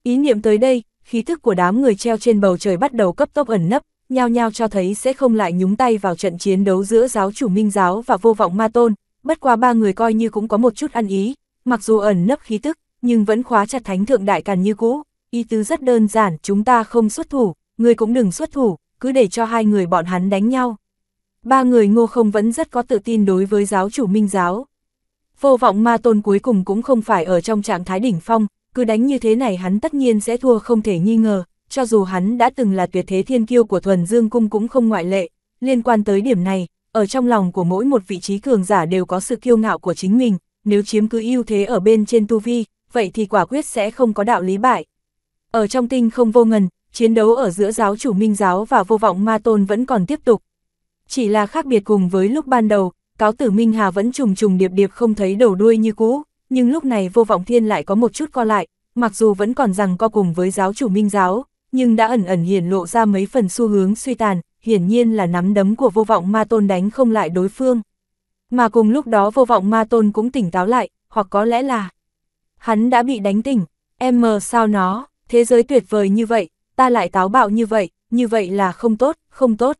Ý niệm tới đây, khí thức của đám người treo trên bầu trời bắt đầu cấp tốc ẩn nấp, nhao nhao cho thấy sẽ không lại nhúng tay vào trận chiến đấu giữa giáo chủ Minh Giáo và vô vọng Ma Tôn, bất quá ba người coi như cũng có một chút ăn ý, mặc dù ẩn nấp khí tức, nhưng vẫn khóa chặt thánh thượng đại càn như cũ, ý tứ rất đơn giản, chúng ta không xuất thủ, người cũng đừng xuất thủ, cứ để cho hai người bọn hắn đánh nhau. Ba người ngô không vẫn rất có tự tin đối với giáo chủ Minh Giáo. Vô vọng ma tôn cuối cùng cũng không phải ở trong trạng thái đỉnh phong, cứ đánh như thế này hắn tất nhiên sẽ thua không thể nghi ngờ, cho dù hắn đã từng là tuyệt thế thiên kiêu của thuần dương cung cũng không ngoại lệ, liên quan tới điểm này, ở trong lòng của mỗi một vị trí cường giả đều có sự kiêu ngạo của chính mình, nếu chiếm cứ ưu thế ở bên trên tu vi, vậy thì quả quyết sẽ không có đạo lý bại. Ở trong tinh không vô ngần, chiến đấu ở giữa giáo chủ minh giáo và vô vọng ma tôn vẫn còn tiếp tục. Chỉ là khác biệt cùng với lúc ban đầu, cáo tử Minh Hà vẫn trùng trùng điệp điệp không thấy đầu đuôi như cũ, nhưng lúc này vô vọng thiên lại có một chút co lại, mặc dù vẫn còn rằng co cùng với giáo chủ minh giáo, nhưng đã ẩn ẩn hiển lộ ra mấy phần xu hướng suy tàn, hiển nhiên là nắm đấm của vô vọng ma tôn đánh không lại đối phương. Mà cùng lúc đó vô vọng ma tôn cũng tỉnh táo lại, hoặc có lẽ là hắn đã bị đánh tỉnh, em mờ sao nó, thế giới tuyệt vời như vậy, ta lại táo bạo như vậy, như vậy là không tốt, không tốt.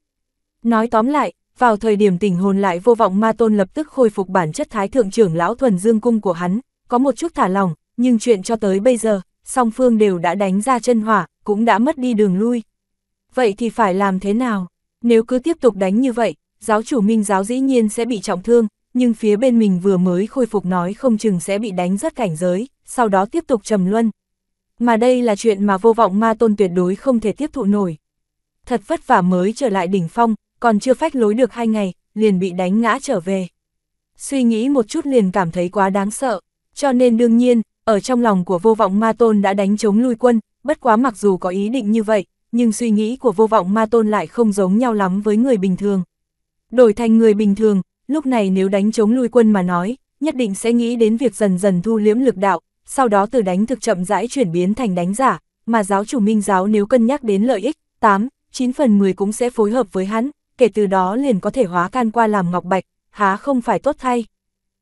Nói tóm lại, vào thời điểm tỉnh hồn lại vô vọng ma tôn lập tức khôi phục bản chất thái thượng trưởng lão thuần dương cung của hắn, có một chút thả lòng, nhưng chuyện cho tới bây giờ, song phương đều đã đánh ra chân hỏa, cũng đã mất đi đường lui. Vậy thì phải làm thế nào? Nếu cứ tiếp tục đánh như vậy, giáo chủ Minh giáo dĩ nhiên sẽ bị trọng thương, nhưng phía bên mình vừa mới khôi phục nói không chừng sẽ bị đánh rất cảnh giới, sau đó tiếp tục trầm luân. Mà đây là chuyện mà vô vọng ma tôn tuyệt đối không thể tiếp thụ nổi. Thật vất vả mới trở lại đỉnh phong, còn chưa phách lối được hai ngày, liền bị đánh ngã trở về. Suy nghĩ một chút liền cảm thấy quá đáng sợ, cho nên đương nhiên, ở trong lòng của vô vọng ma tôn đã đánh chống lui quân, bất quá mặc dù có ý định như vậy, nhưng suy nghĩ của vô vọng ma tôn lại không giống nhau lắm với người bình thường. Đổi thành người bình thường, lúc này nếu đánh chống lui quân mà nói, nhất định sẽ nghĩ đến việc dần dần thu liếm lực đạo, sau đó từ đánh thực chậm rãi chuyển biến thành đánh giả, mà giáo chủ minh giáo nếu cân nhắc đến lợi ích, 8, 9 phần 10 cũng sẽ phối hợp với hắn, kể từ đó liền có thể hóa can qua làm ngọc bạch, há không phải tốt thay.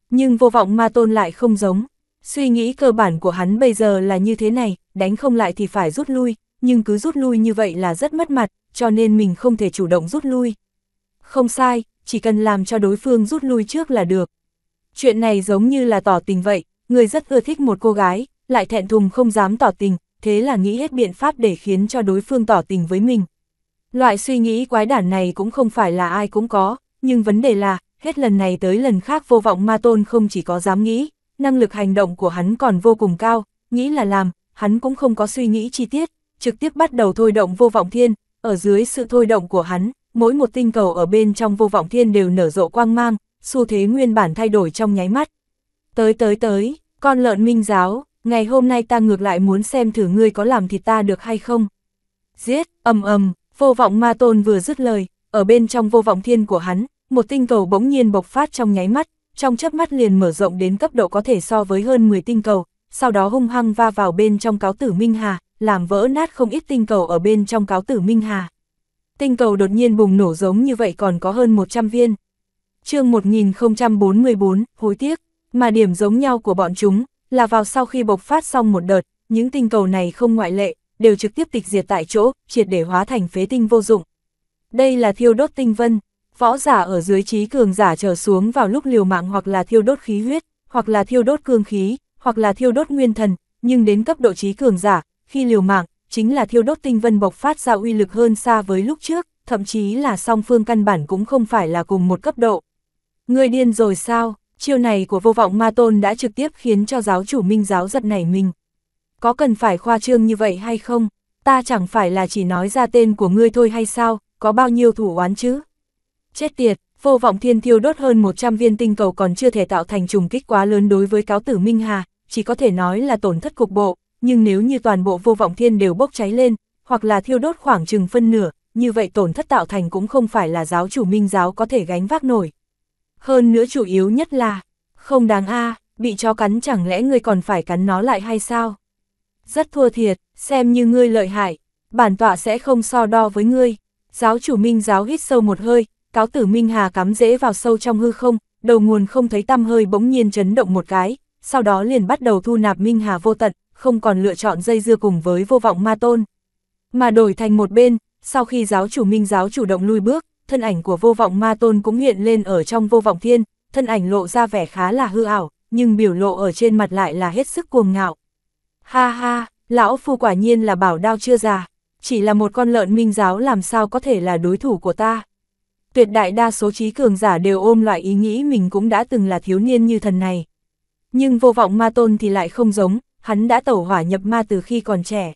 Nhưng vô vọng ma tôn lại không giống, Suy nghĩ cơ bản của hắn bây giờ là như thế này, đánh không lại thì phải rút lui, nhưng cứ rút lui như vậy là rất mất mặt, cho nên mình không thể chủ động rút lui. Không sai, chỉ cần làm cho đối phương rút lui trước là được. Chuyện này giống như là tỏ tình vậy, người rất ưa thích một cô gái, lại thẹn thùng không dám tỏ tình, thế là nghĩ hết biện pháp để khiến cho đối phương tỏ tình với mình. Loại suy nghĩ quái đản này cũng không phải là ai cũng có, nhưng vấn đề là, hết lần này tới lần khác vô vọng ma tôn không chỉ có dám nghĩ, năng lực hành động của hắn còn vô cùng cao, nghĩ là làm, hắn cũng không có suy nghĩ chi tiết, trực tiếp bắt đầu thôi động vô vọng thiên, ở dưới sự thôi động của hắn, mỗi một tinh cầu ở bên trong vô vọng thiên đều nở rộ quang mang, xu thế nguyên bản thay đổi trong nháy mắt. Tới tới tới, con lợn minh giáo, ngày hôm nay ta ngược lại muốn xem thử ngươi có làm thịt ta được hay không. Giết, ầm ầm, vô vọng ma tôn vừa dứt lời, ở bên trong vô vọng thiên của hắn, một tinh cầu bỗng nhiên bộc phát trong nháy mắt, trong chớp mắt liền mở rộng đến cấp độ có thể so với hơn 10 tinh cầu, sau đó hung hăng va vào bên trong cáo tử Minh Hà, làm vỡ nát không ít tinh cầu ở bên trong cáo tử Minh Hà. Tinh cầu đột nhiên bùng nổ giống như vậy còn có hơn 100 viên. chương 1044, hối tiếc, mà điểm giống nhau của bọn chúng là vào sau khi bộc phát xong một đợt, những tinh cầu này không ngoại lệ, đều trực tiếp tịch diệt tại chỗ, triệt để hóa thành phế tinh vô dụng. Đây là thiêu đốt tinh vân, Võ giả ở dưới trí cường giả trở xuống vào lúc liều mạng hoặc là thiêu đốt khí huyết, hoặc là thiêu đốt cương khí, hoặc là thiêu đốt nguyên thần, nhưng đến cấp độ trí cường giả, khi liều mạng, chính là thiêu đốt tinh vân bộc phát ra uy lực hơn xa với lúc trước, thậm chí là song phương căn bản cũng không phải là cùng một cấp độ. Người điên rồi sao, chiêu này của vô vọng ma tôn đã trực tiếp khiến cho giáo chủ minh giáo giật nảy mình. Có cần phải khoa trương như vậy hay không? Ta chẳng phải là chỉ nói ra tên của ngươi thôi hay sao, có bao nhiêu thủ oán chứ? Chết tiệt, vô vọng thiên thiêu đốt hơn 100 viên tinh cầu còn chưa thể tạo thành trùng kích quá lớn đối với cáo tử Minh Hà, chỉ có thể nói là tổn thất cục bộ, nhưng nếu như toàn bộ vô vọng thiên đều bốc cháy lên, hoặc là thiêu đốt khoảng chừng phân nửa, như vậy tổn thất tạo thành cũng không phải là giáo chủ Minh giáo có thể gánh vác nổi. Hơn nữa chủ yếu nhất là, không đáng a bị chó cắn chẳng lẽ ngươi còn phải cắn nó lại hay sao? Rất thua thiệt, xem như ngươi lợi hại, bản tọa sẽ không so đo với ngươi. Giáo chủ Minh giáo hít sâu một hơi, cáo tử Minh Hà cắm rễ vào sâu trong hư không, đầu nguồn không thấy tăm hơi bỗng nhiên chấn động một cái, sau đó liền bắt đầu thu nạp Minh Hà vô tận, không còn lựa chọn dây dưa cùng với vô vọng ma tôn. Mà đổi thành một bên, sau khi giáo chủ Minh giáo chủ động lui bước, thân ảnh của vô vọng ma tôn cũng hiện lên ở trong vô vọng thiên, thân ảnh lộ ra vẻ khá là hư ảo, nhưng biểu lộ ở trên mặt lại là hết sức cuồng ngạo. Ha ha, lão phu quả nhiên là bảo đao chưa già, chỉ là một con lợn minh giáo làm sao có thể là đối thủ của ta tuyệt đại đa số trí cường giả đều ôm loại ý nghĩ mình cũng đã từng là thiếu niên như thần này. Nhưng vô vọng ma tôn thì lại không giống, hắn đã tẩu hỏa nhập ma từ khi còn trẻ.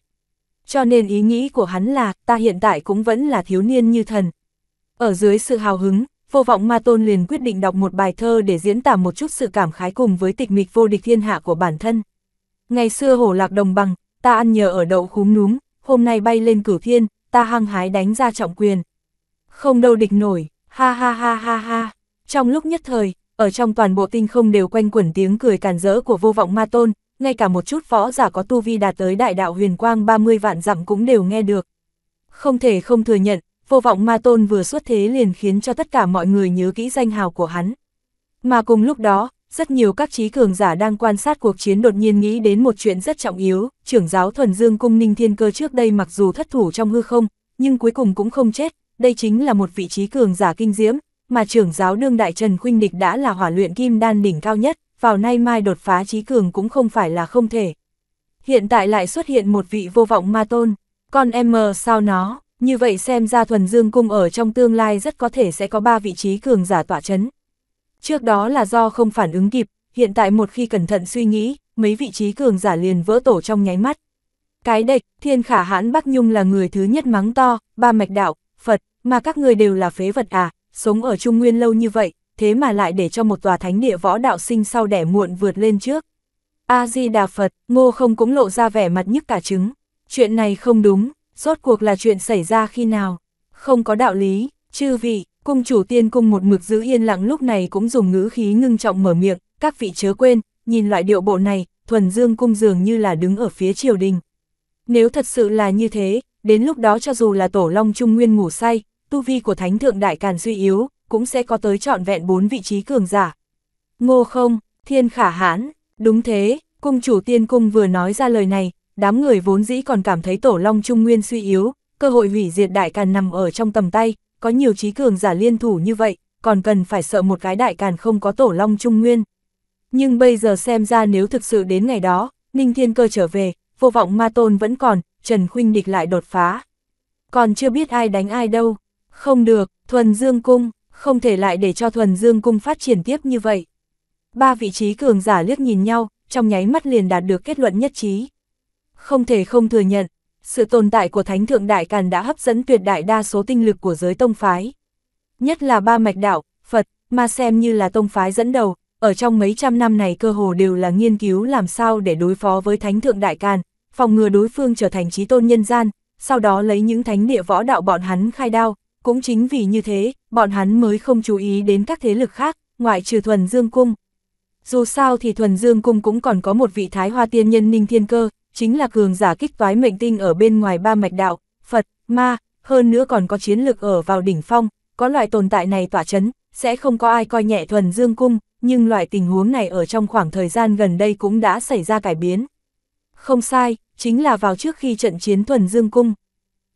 Cho nên ý nghĩ của hắn là, ta hiện tại cũng vẫn là thiếu niên như thần. Ở dưới sự hào hứng, vô vọng ma tôn liền quyết định đọc một bài thơ để diễn tả một chút sự cảm khái cùng với tịch mịch vô địch thiên hạ của bản thân. Ngày xưa hổ lạc đồng bằng, ta ăn nhờ ở đậu khúm núm, hôm nay bay lên cửu thiên, ta hăng hái đánh ra trọng quyền, không đâu địch nổi, ha ha ha ha ha. Trong lúc nhất thời, ở trong toàn bộ tinh không đều quanh quẩn tiếng cười càn rỡ của vô vọng ma tôn, ngay cả một chút võ giả có tu vi đạt tới đại đạo huyền quang 30 vạn dặm cũng đều nghe được. Không thể không thừa nhận, vô vọng ma tôn vừa xuất thế liền khiến cho tất cả mọi người nhớ kỹ danh hào của hắn. Mà cùng lúc đó, rất nhiều các trí cường giả đang quan sát cuộc chiến đột nhiên nghĩ đến một chuyện rất trọng yếu, trưởng giáo thuần dương cung ninh thiên cơ trước đây mặc dù thất thủ trong hư không, nhưng cuối cùng cũng không chết, đây chính là một vị trí cường giả kinh diễm, mà trưởng giáo đương đại Trần Khuynh Địch đã là hỏa luyện kim đan đỉnh cao nhất, vào nay mai đột phá trí cường cũng không phải là không thể. Hiện tại lại xuất hiện một vị vô vọng ma tôn, con em mờ sao nó, như vậy xem ra thuần dương cung ở trong tương lai rất có thể sẽ có ba vị trí cường giả tỏa chấn. Trước đó là do không phản ứng kịp, hiện tại một khi cẩn thận suy nghĩ, mấy vị trí cường giả liền vỡ tổ trong nháy mắt. Cái đệch, thiên khả hãn Bắc Nhung là người thứ nhất mắng to, ba mạch đạo, Phật, mà các người đều là phế vật à, sống ở Trung Nguyên lâu như vậy, thế mà lại để cho một tòa thánh địa võ đạo sinh sau đẻ muộn vượt lên trước. A-di-đà Phật, ngô không cũng lộ ra vẻ mặt nhức cả trứng. Chuyện này không đúng, rốt cuộc là chuyện xảy ra khi nào. Không có đạo lý, chư vị, cung chủ tiên cung một mực giữ yên lặng lúc này cũng dùng ngữ khí ngưng trọng mở miệng, các vị chớ quên, nhìn loại điệu bộ này, thuần dương cung dường như là đứng ở phía triều đình. Nếu thật sự là như thế, đến lúc đó cho dù là tổ long trung nguyên ngủ say, tu vi của thánh thượng đại càn suy yếu, cũng sẽ có tới trọn vẹn bốn vị trí cường giả. Ngô không, thiên khả hãn, đúng thế, cung chủ tiên cung vừa nói ra lời này, đám người vốn dĩ còn cảm thấy tổ long trung nguyên suy yếu, cơ hội hủy diệt đại càn nằm ở trong tầm tay, có nhiều trí cường giả liên thủ như vậy, còn cần phải sợ một cái đại càn không có tổ long trung nguyên. Nhưng bây giờ xem ra nếu thực sự đến ngày đó, Ninh Thiên Cơ trở về, vô vọng ma tôn vẫn còn, Trần Khuynh Địch lại đột phá. Còn chưa biết ai đánh ai đâu. Không được, Thuần Dương Cung, không thể lại để cho Thuần Dương Cung phát triển tiếp như vậy. Ba vị trí cường giả liếc nhìn nhau, trong nháy mắt liền đạt được kết luận nhất trí. Không thể không thừa nhận, sự tồn tại của Thánh Thượng Đại Càn đã hấp dẫn tuyệt đại đa số tinh lực của giới tông phái. Nhất là ba mạch đạo, Phật, mà xem như là tông phái dẫn đầu, ở trong mấy trăm năm này cơ hồ đều là nghiên cứu làm sao để đối phó với Thánh Thượng Đại Càn, phòng ngừa đối phương trở thành trí tôn nhân gian, sau đó lấy những thánh địa võ đạo bọn hắn khai đao, cũng chính vì như thế, bọn hắn mới không chú ý đến các thế lực khác, ngoại trừ thuần dương cung. Dù sao thì thuần dương cung cũng còn có một vị thái hoa tiên nhân ninh thiên cơ, chính là cường giả kích toái mệnh tinh ở bên ngoài ba mạch đạo, Phật, Ma, hơn nữa còn có chiến lực ở vào đỉnh phong, có loại tồn tại này tỏa chấn, sẽ không có ai coi nhẹ thuần dương cung, nhưng loại tình huống này ở trong khoảng thời gian gần đây cũng đã xảy ra cải biến. Không sai, chính là vào trước khi trận chiến thuần dương cung.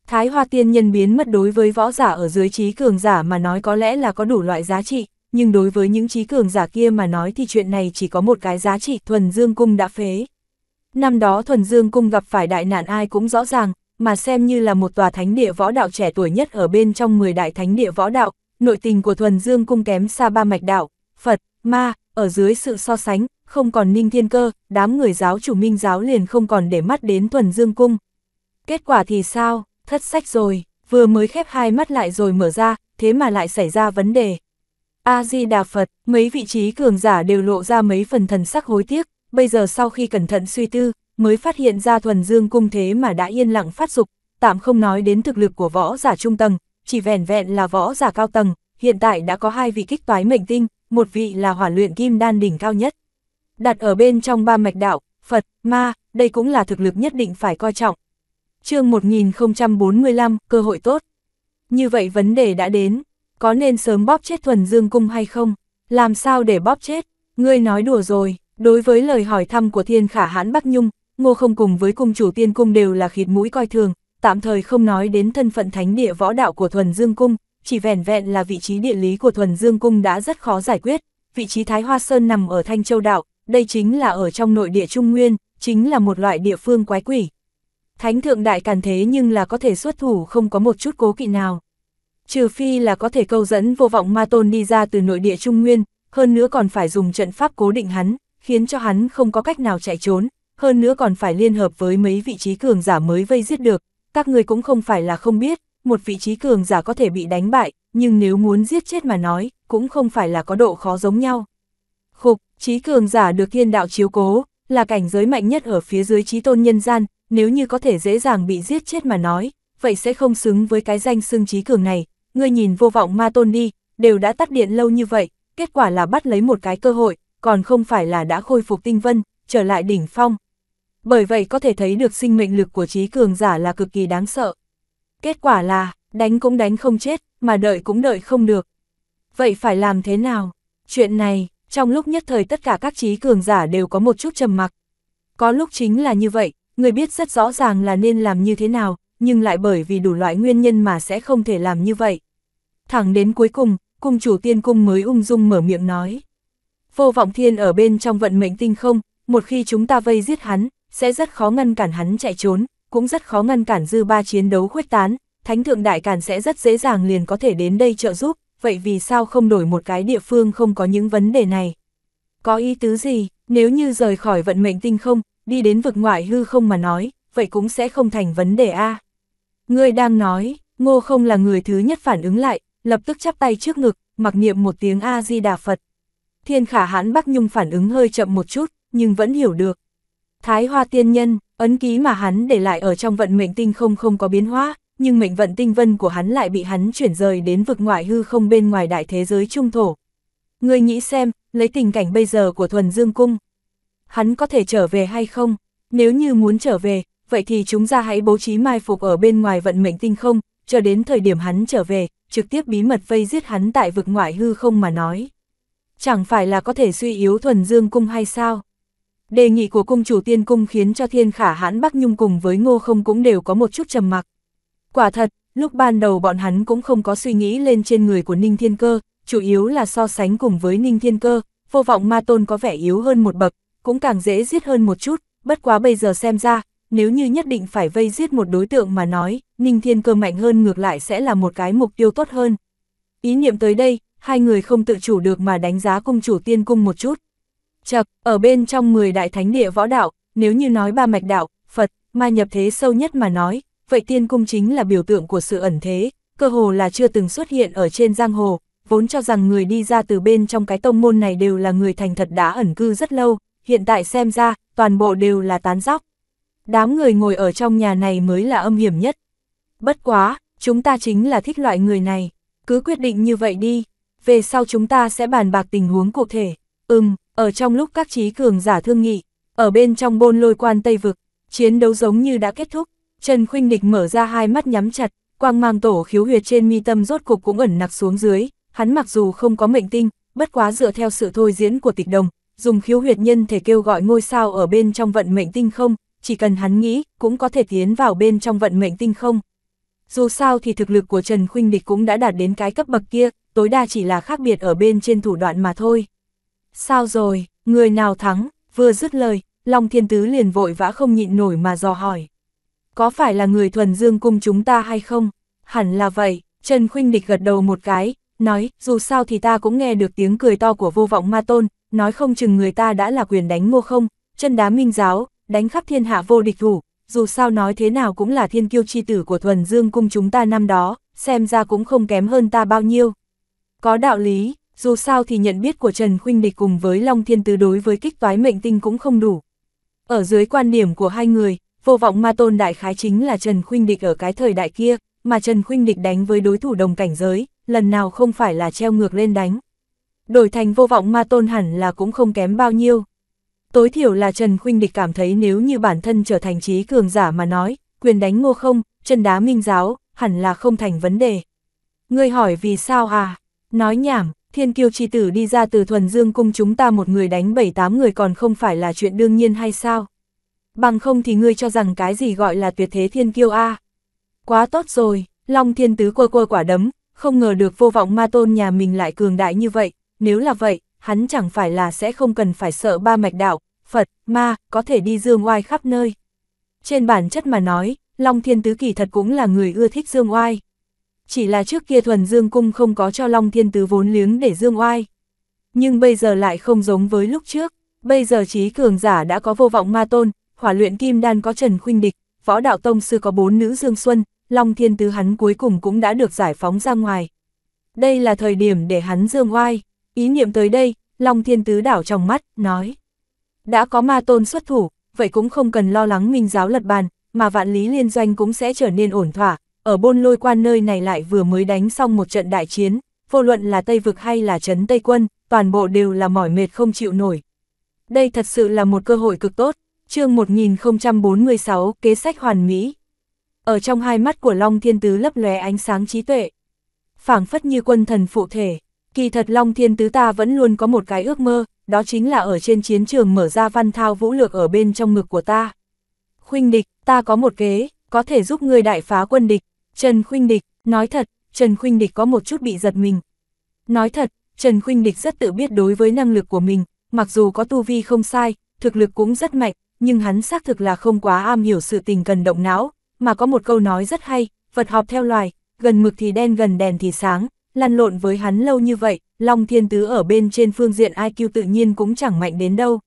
Thái hoa tiên nhân biến mất đối với võ giả ở dưới trí cường giả mà nói có lẽ là có đủ loại giá trị, nhưng đối với những trí cường giả kia mà nói thì chuyện này chỉ có một cái giá trị thuần dương cung đã phế. Năm đó thuần dương cung gặp phải đại nạn ai cũng rõ ràng, mà xem như là một tòa thánh địa võ đạo trẻ tuổi nhất ở bên trong 10 đại thánh địa võ đạo, nội tình của thuần dương cung kém xa ba mạch đạo, Phật, Ma, ở dưới sự so sánh, không còn ninh thiên cơ, đám người giáo chủ minh giáo liền không còn để mắt đến thuần dương cung. Kết quả thì sao, thất sách rồi, vừa mới khép hai mắt lại rồi mở ra, thế mà lại xảy ra vấn đề. A-di-đà Phật, mấy vị trí cường giả đều lộ ra mấy phần thần sắc hối tiếc, bây giờ sau khi cẩn thận suy tư, mới phát hiện ra thuần dương cung thế mà đã yên lặng phát dục, tạm không nói đến thực lực của võ giả trung tầng, chỉ vẻn vẹn là võ giả cao tầng, hiện tại đã có hai vị kích toái mệnh tinh, một vị là hỏa luyện kim đan đỉnh cao nhất đặt ở bên trong ba mạch đạo, Phật, Ma, đây cũng là thực lực nhất định phải coi trọng. chương 1045, cơ hội tốt. Như vậy vấn đề đã đến, có nên sớm bóp chết thuần dương cung hay không? Làm sao để bóp chết? Ngươi nói đùa rồi, đối với lời hỏi thăm của thiên khả hãn Bắc Nhung, ngô không cùng với cung chủ tiên cung đều là khịt mũi coi thường, tạm thời không nói đến thân phận thánh địa võ đạo của thuần dương cung, chỉ vẻn vẹn là vị trí địa lý của thuần dương cung đã rất khó giải quyết, vị trí Thái Hoa Sơn nằm ở Thanh Châu Đạo, đây chính là ở trong nội địa Trung Nguyên, chính là một loại địa phương quái quỷ. Thánh thượng đại càn thế nhưng là có thể xuất thủ không có một chút cố kỵ nào. Trừ phi là có thể câu dẫn vô vọng ma tôn đi ra từ nội địa Trung Nguyên, hơn nữa còn phải dùng trận pháp cố định hắn, khiến cho hắn không có cách nào chạy trốn, hơn nữa còn phải liên hợp với mấy vị trí cường giả mới vây giết được. Các người cũng không phải là không biết, một vị trí cường giả có thể bị đánh bại, nhưng nếu muốn giết chết mà nói, cũng không phải là có độ khó giống nhau. Khục, trí cường giả được thiên đạo chiếu cố, là cảnh giới mạnh nhất ở phía dưới trí tôn nhân gian, nếu như có thể dễ dàng bị giết chết mà nói, vậy sẽ không xứng với cái danh xưng trí cường này. Ngươi nhìn vô vọng ma tôn đi, đều đã tắt điện lâu như vậy, kết quả là bắt lấy một cái cơ hội, còn không phải là đã khôi phục tinh vân, trở lại đỉnh phong. Bởi vậy có thể thấy được sinh mệnh lực của trí cường giả là cực kỳ đáng sợ. Kết quả là, đánh cũng đánh không chết, mà đợi cũng đợi không được. Vậy phải làm thế nào? Chuyện này, trong lúc nhất thời tất cả các trí cường giả đều có một chút trầm mặc. Có lúc chính là như vậy, người biết rất rõ ràng là nên làm như thế nào, nhưng lại bởi vì đủ loại nguyên nhân mà sẽ không thể làm như vậy. Thẳng đến cuối cùng, cung chủ tiên cung mới ung dung mở miệng nói. Vô vọng thiên ở bên trong vận mệnh tinh không, một khi chúng ta vây giết hắn, sẽ rất khó ngăn cản hắn chạy trốn, cũng rất khó ngăn cản dư ba chiến đấu khuếch tán, thánh thượng đại càn sẽ rất dễ dàng liền có thể đến đây trợ giúp, vậy vì sao không đổi một cái địa phương không có những vấn đề này? Có ý tứ gì, nếu như rời khỏi vận mệnh tinh không, đi đến vực ngoại hư không mà nói, vậy cũng sẽ không thành vấn đề a. À? Ngươi đang nói, ngô không là người thứ nhất phản ứng lại, lập tức chắp tay trước ngực, mặc niệm một tiếng A-di-đà Phật. Thiên khả hãn Bắc Nhung phản ứng hơi chậm một chút, nhưng vẫn hiểu được. Thái hoa tiên nhân, ấn ký mà hắn để lại ở trong vận mệnh tinh không không có biến hóa, nhưng mệnh vận tinh vân của hắn lại bị hắn chuyển rời đến vực ngoại hư không bên ngoài đại thế giới trung thổ. Người nghĩ xem, lấy tình cảnh bây giờ của thuần dương cung, hắn có thể trở về hay không? Nếu như muốn trở về, vậy thì chúng ta hãy bố trí mai phục ở bên ngoài vận mệnh tinh không, chờ đến thời điểm hắn trở về, trực tiếp bí mật vây giết hắn tại vực ngoại hư không mà nói. Chẳng phải là có thể suy yếu thuần dương cung hay sao? Đề nghị của cung chủ tiên cung khiến cho thiên khả hãn Bắc Nhung cùng với ngô không cũng đều có một chút trầm mặc. Quả thật, lúc ban đầu bọn hắn cũng không có suy nghĩ lên trên người của Ninh Thiên Cơ, chủ yếu là so sánh cùng với Ninh Thiên Cơ, vô vọng ma tôn có vẻ yếu hơn một bậc, cũng càng dễ giết hơn một chút, bất quá bây giờ xem ra, nếu như nhất định phải vây giết một đối tượng mà nói, Ninh Thiên Cơ mạnh hơn ngược lại sẽ là một cái mục tiêu tốt hơn. Ý niệm tới đây, hai người không tự chủ được mà đánh giá cung chủ tiên cung một chút. Chật, ở bên trong 10 đại thánh địa võ đạo, nếu như nói ba mạch đạo, Phật, ma nhập thế sâu nhất mà nói, vậy tiên cung chính là biểu tượng của sự ẩn thế, cơ hồ là chưa từng xuất hiện ở trên giang hồ, vốn cho rằng người đi ra từ bên trong cái tông môn này đều là người thành thật đã ẩn cư rất lâu, hiện tại xem ra, toàn bộ đều là tán dóc. Đám người ngồi ở trong nhà này mới là âm hiểm nhất. Bất quá, chúng ta chính là thích loại người này, cứ quyết định như vậy đi, về sau chúng ta sẽ bàn bạc tình huống cụ thể. Ừm, ở trong lúc các trí cường giả thương nghị, ở bên trong bôn lôi quan Tây Vực, chiến đấu giống như đã kết thúc, Trần Khuynh Địch mở ra hai mắt nhắm chặt, quang mang tổ khiếu huyệt trên mi tâm rốt cục cũng ẩn nặc xuống dưới, hắn mặc dù không có mệnh tinh, bất quá dựa theo sự thôi diễn của tịch đồng, dùng khiếu huyệt nhân thể kêu gọi ngôi sao ở bên trong vận mệnh tinh không, chỉ cần hắn nghĩ, cũng có thể tiến vào bên trong vận mệnh tinh không. Dù sao thì thực lực của Trần Khuynh Địch cũng đã đạt đến cái cấp bậc kia, tối đa chỉ là khác biệt ở bên trên thủ đoạn mà thôi. Sao rồi, người nào thắng, vừa dứt lời, Long Thiên Tứ liền vội vã không nhịn nổi mà dò hỏi có phải là người thuần dương cung chúng ta hay không? Hẳn là vậy, Trần Khuynh Địch gật đầu một cái, nói, dù sao thì ta cũng nghe được tiếng cười to của vô vọng ma tôn, nói không chừng người ta đã là quyền đánh ngô không, chân đá minh giáo, đánh khắp thiên hạ vô địch thủ, dù sao nói thế nào cũng là thiên kiêu chi tử của thuần dương cung chúng ta năm đó, xem ra cũng không kém hơn ta bao nhiêu. Có đạo lý, dù sao thì nhận biết của Trần Khuynh Địch cùng với Long Thiên Tứ đối với kích toái mệnh tinh cũng không đủ. Ở dưới quan điểm của hai người, vô vọng ma tôn đại khái chính là Trần Khuynh Địch ở cái thời đại kia, mà Trần Khuynh Địch đánh với đối thủ đồng cảnh giới, lần nào không phải là treo ngược lên đánh. Đổi thành vô vọng ma tôn hẳn là cũng không kém bao nhiêu. Tối thiểu là Trần Khuynh Địch cảm thấy nếu như bản thân trở thành trí cường giả mà nói, quyền đánh ngô không, chân đá minh giáo, hẳn là không thành vấn đề. Ngươi hỏi vì sao à? Nói nhảm, thiên kiêu chi tử đi ra từ thuần dương cung chúng ta một người đánh bảy tám người còn không phải là chuyện đương nhiên hay sao? bằng không thì ngươi cho rằng cái gì gọi là tuyệt thế thiên kiêu a Quá tốt rồi, Long Thiên Tứ quơ quơ quả đấm, không ngờ được vô vọng ma tôn nhà mình lại cường đại như vậy, nếu là vậy, hắn chẳng phải là sẽ không cần phải sợ ba mạch đạo, Phật, ma, có thể đi dương oai khắp nơi. Trên bản chất mà nói, Long Thiên Tứ kỳ thật cũng là người ưa thích dương oai. Chỉ là trước kia thuần dương cung không có cho Long Thiên Tứ vốn liếng để dương oai. Nhưng bây giờ lại không giống với lúc trước, bây giờ trí cường giả đã có vô vọng ma tôn, khỏa luyện kim đan có Trần Khuynh Địch, võ đạo tông sư có bốn nữ Dương Xuân, Long Thiên Tứ hắn cuối cùng cũng đã được giải phóng ra ngoài. Đây là thời điểm để hắn dương oai, ý niệm tới đây, Long Thiên Tứ đảo trong mắt, nói. Đã có ma tôn xuất thủ, vậy cũng không cần lo lắng minh giáo lật bàn, mà vạn lý liên doanh cũng sẽ trở nên ổn thỏa, ở bôn lôi quan nơi này lại vừa mới đánh xong một trận đại chiến, vô luận là Tây Vực hay là Trấn Tây Quân, toàn bộ đều là mỏi mệt không chịu nổi. Đây thật sự là một cơ hội cực tốt, chương 1046, kế sách hoàn mỹ. Ở trong hai mắt của Long Thiên Tứ lấp lóe ánh sáng trí tuệ. phảng phất như quân thần phụ thể, kỳ thật Long Thiên Tứ ta vẫn luôn có một cái ước mơ, đó chính là ở trên chiến trường mở ra văn thao vũ lược ở bên trong ngực của ta. Khuynh địch, ta có một kế, có thể giúp người đại phá quân địch. Trần Khuynh địch, nói thật, Trần Khuynh địch có một chút bị giật mình. Nói thật, Trần Khuynh địch rất tự biết đối với năng lực của mình, mặc dù có tu vi không sai, thực lực cũng rất mạnh, nhưng hắn xác thực là không quá am hiểu sự tình cần động não, mà có một câu nói rất hay, vật họp theo loài, gần mực thì đen gần đèn thì sáng, lăn lộn với hắn lâu như vậy, Long Thiên Tứ ở bên trên phương diện IQ tự nhiên cũng chẳng mạnh đến đâu.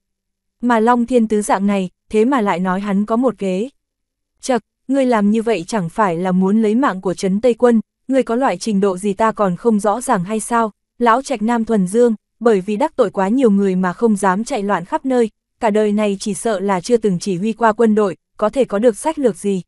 Mà Long Thiên Tứ dạng này, thế mà lại nói hắn có một kế. Chật, ngươi làm như vậy chẳng phải là muốn lấy mạng của Trấn Tây Quân, ngươi có loại trình độ gì ta còn không rõ ràng hay sao, lão trạch nam thuần dương, bởi vì đắc tội quá nhiều người mà không dám chạy loạn khắp nơi, cả đời này chỉ sợ là chưa từng chỉ huy qua quân đội, có thể có được sách lược gì.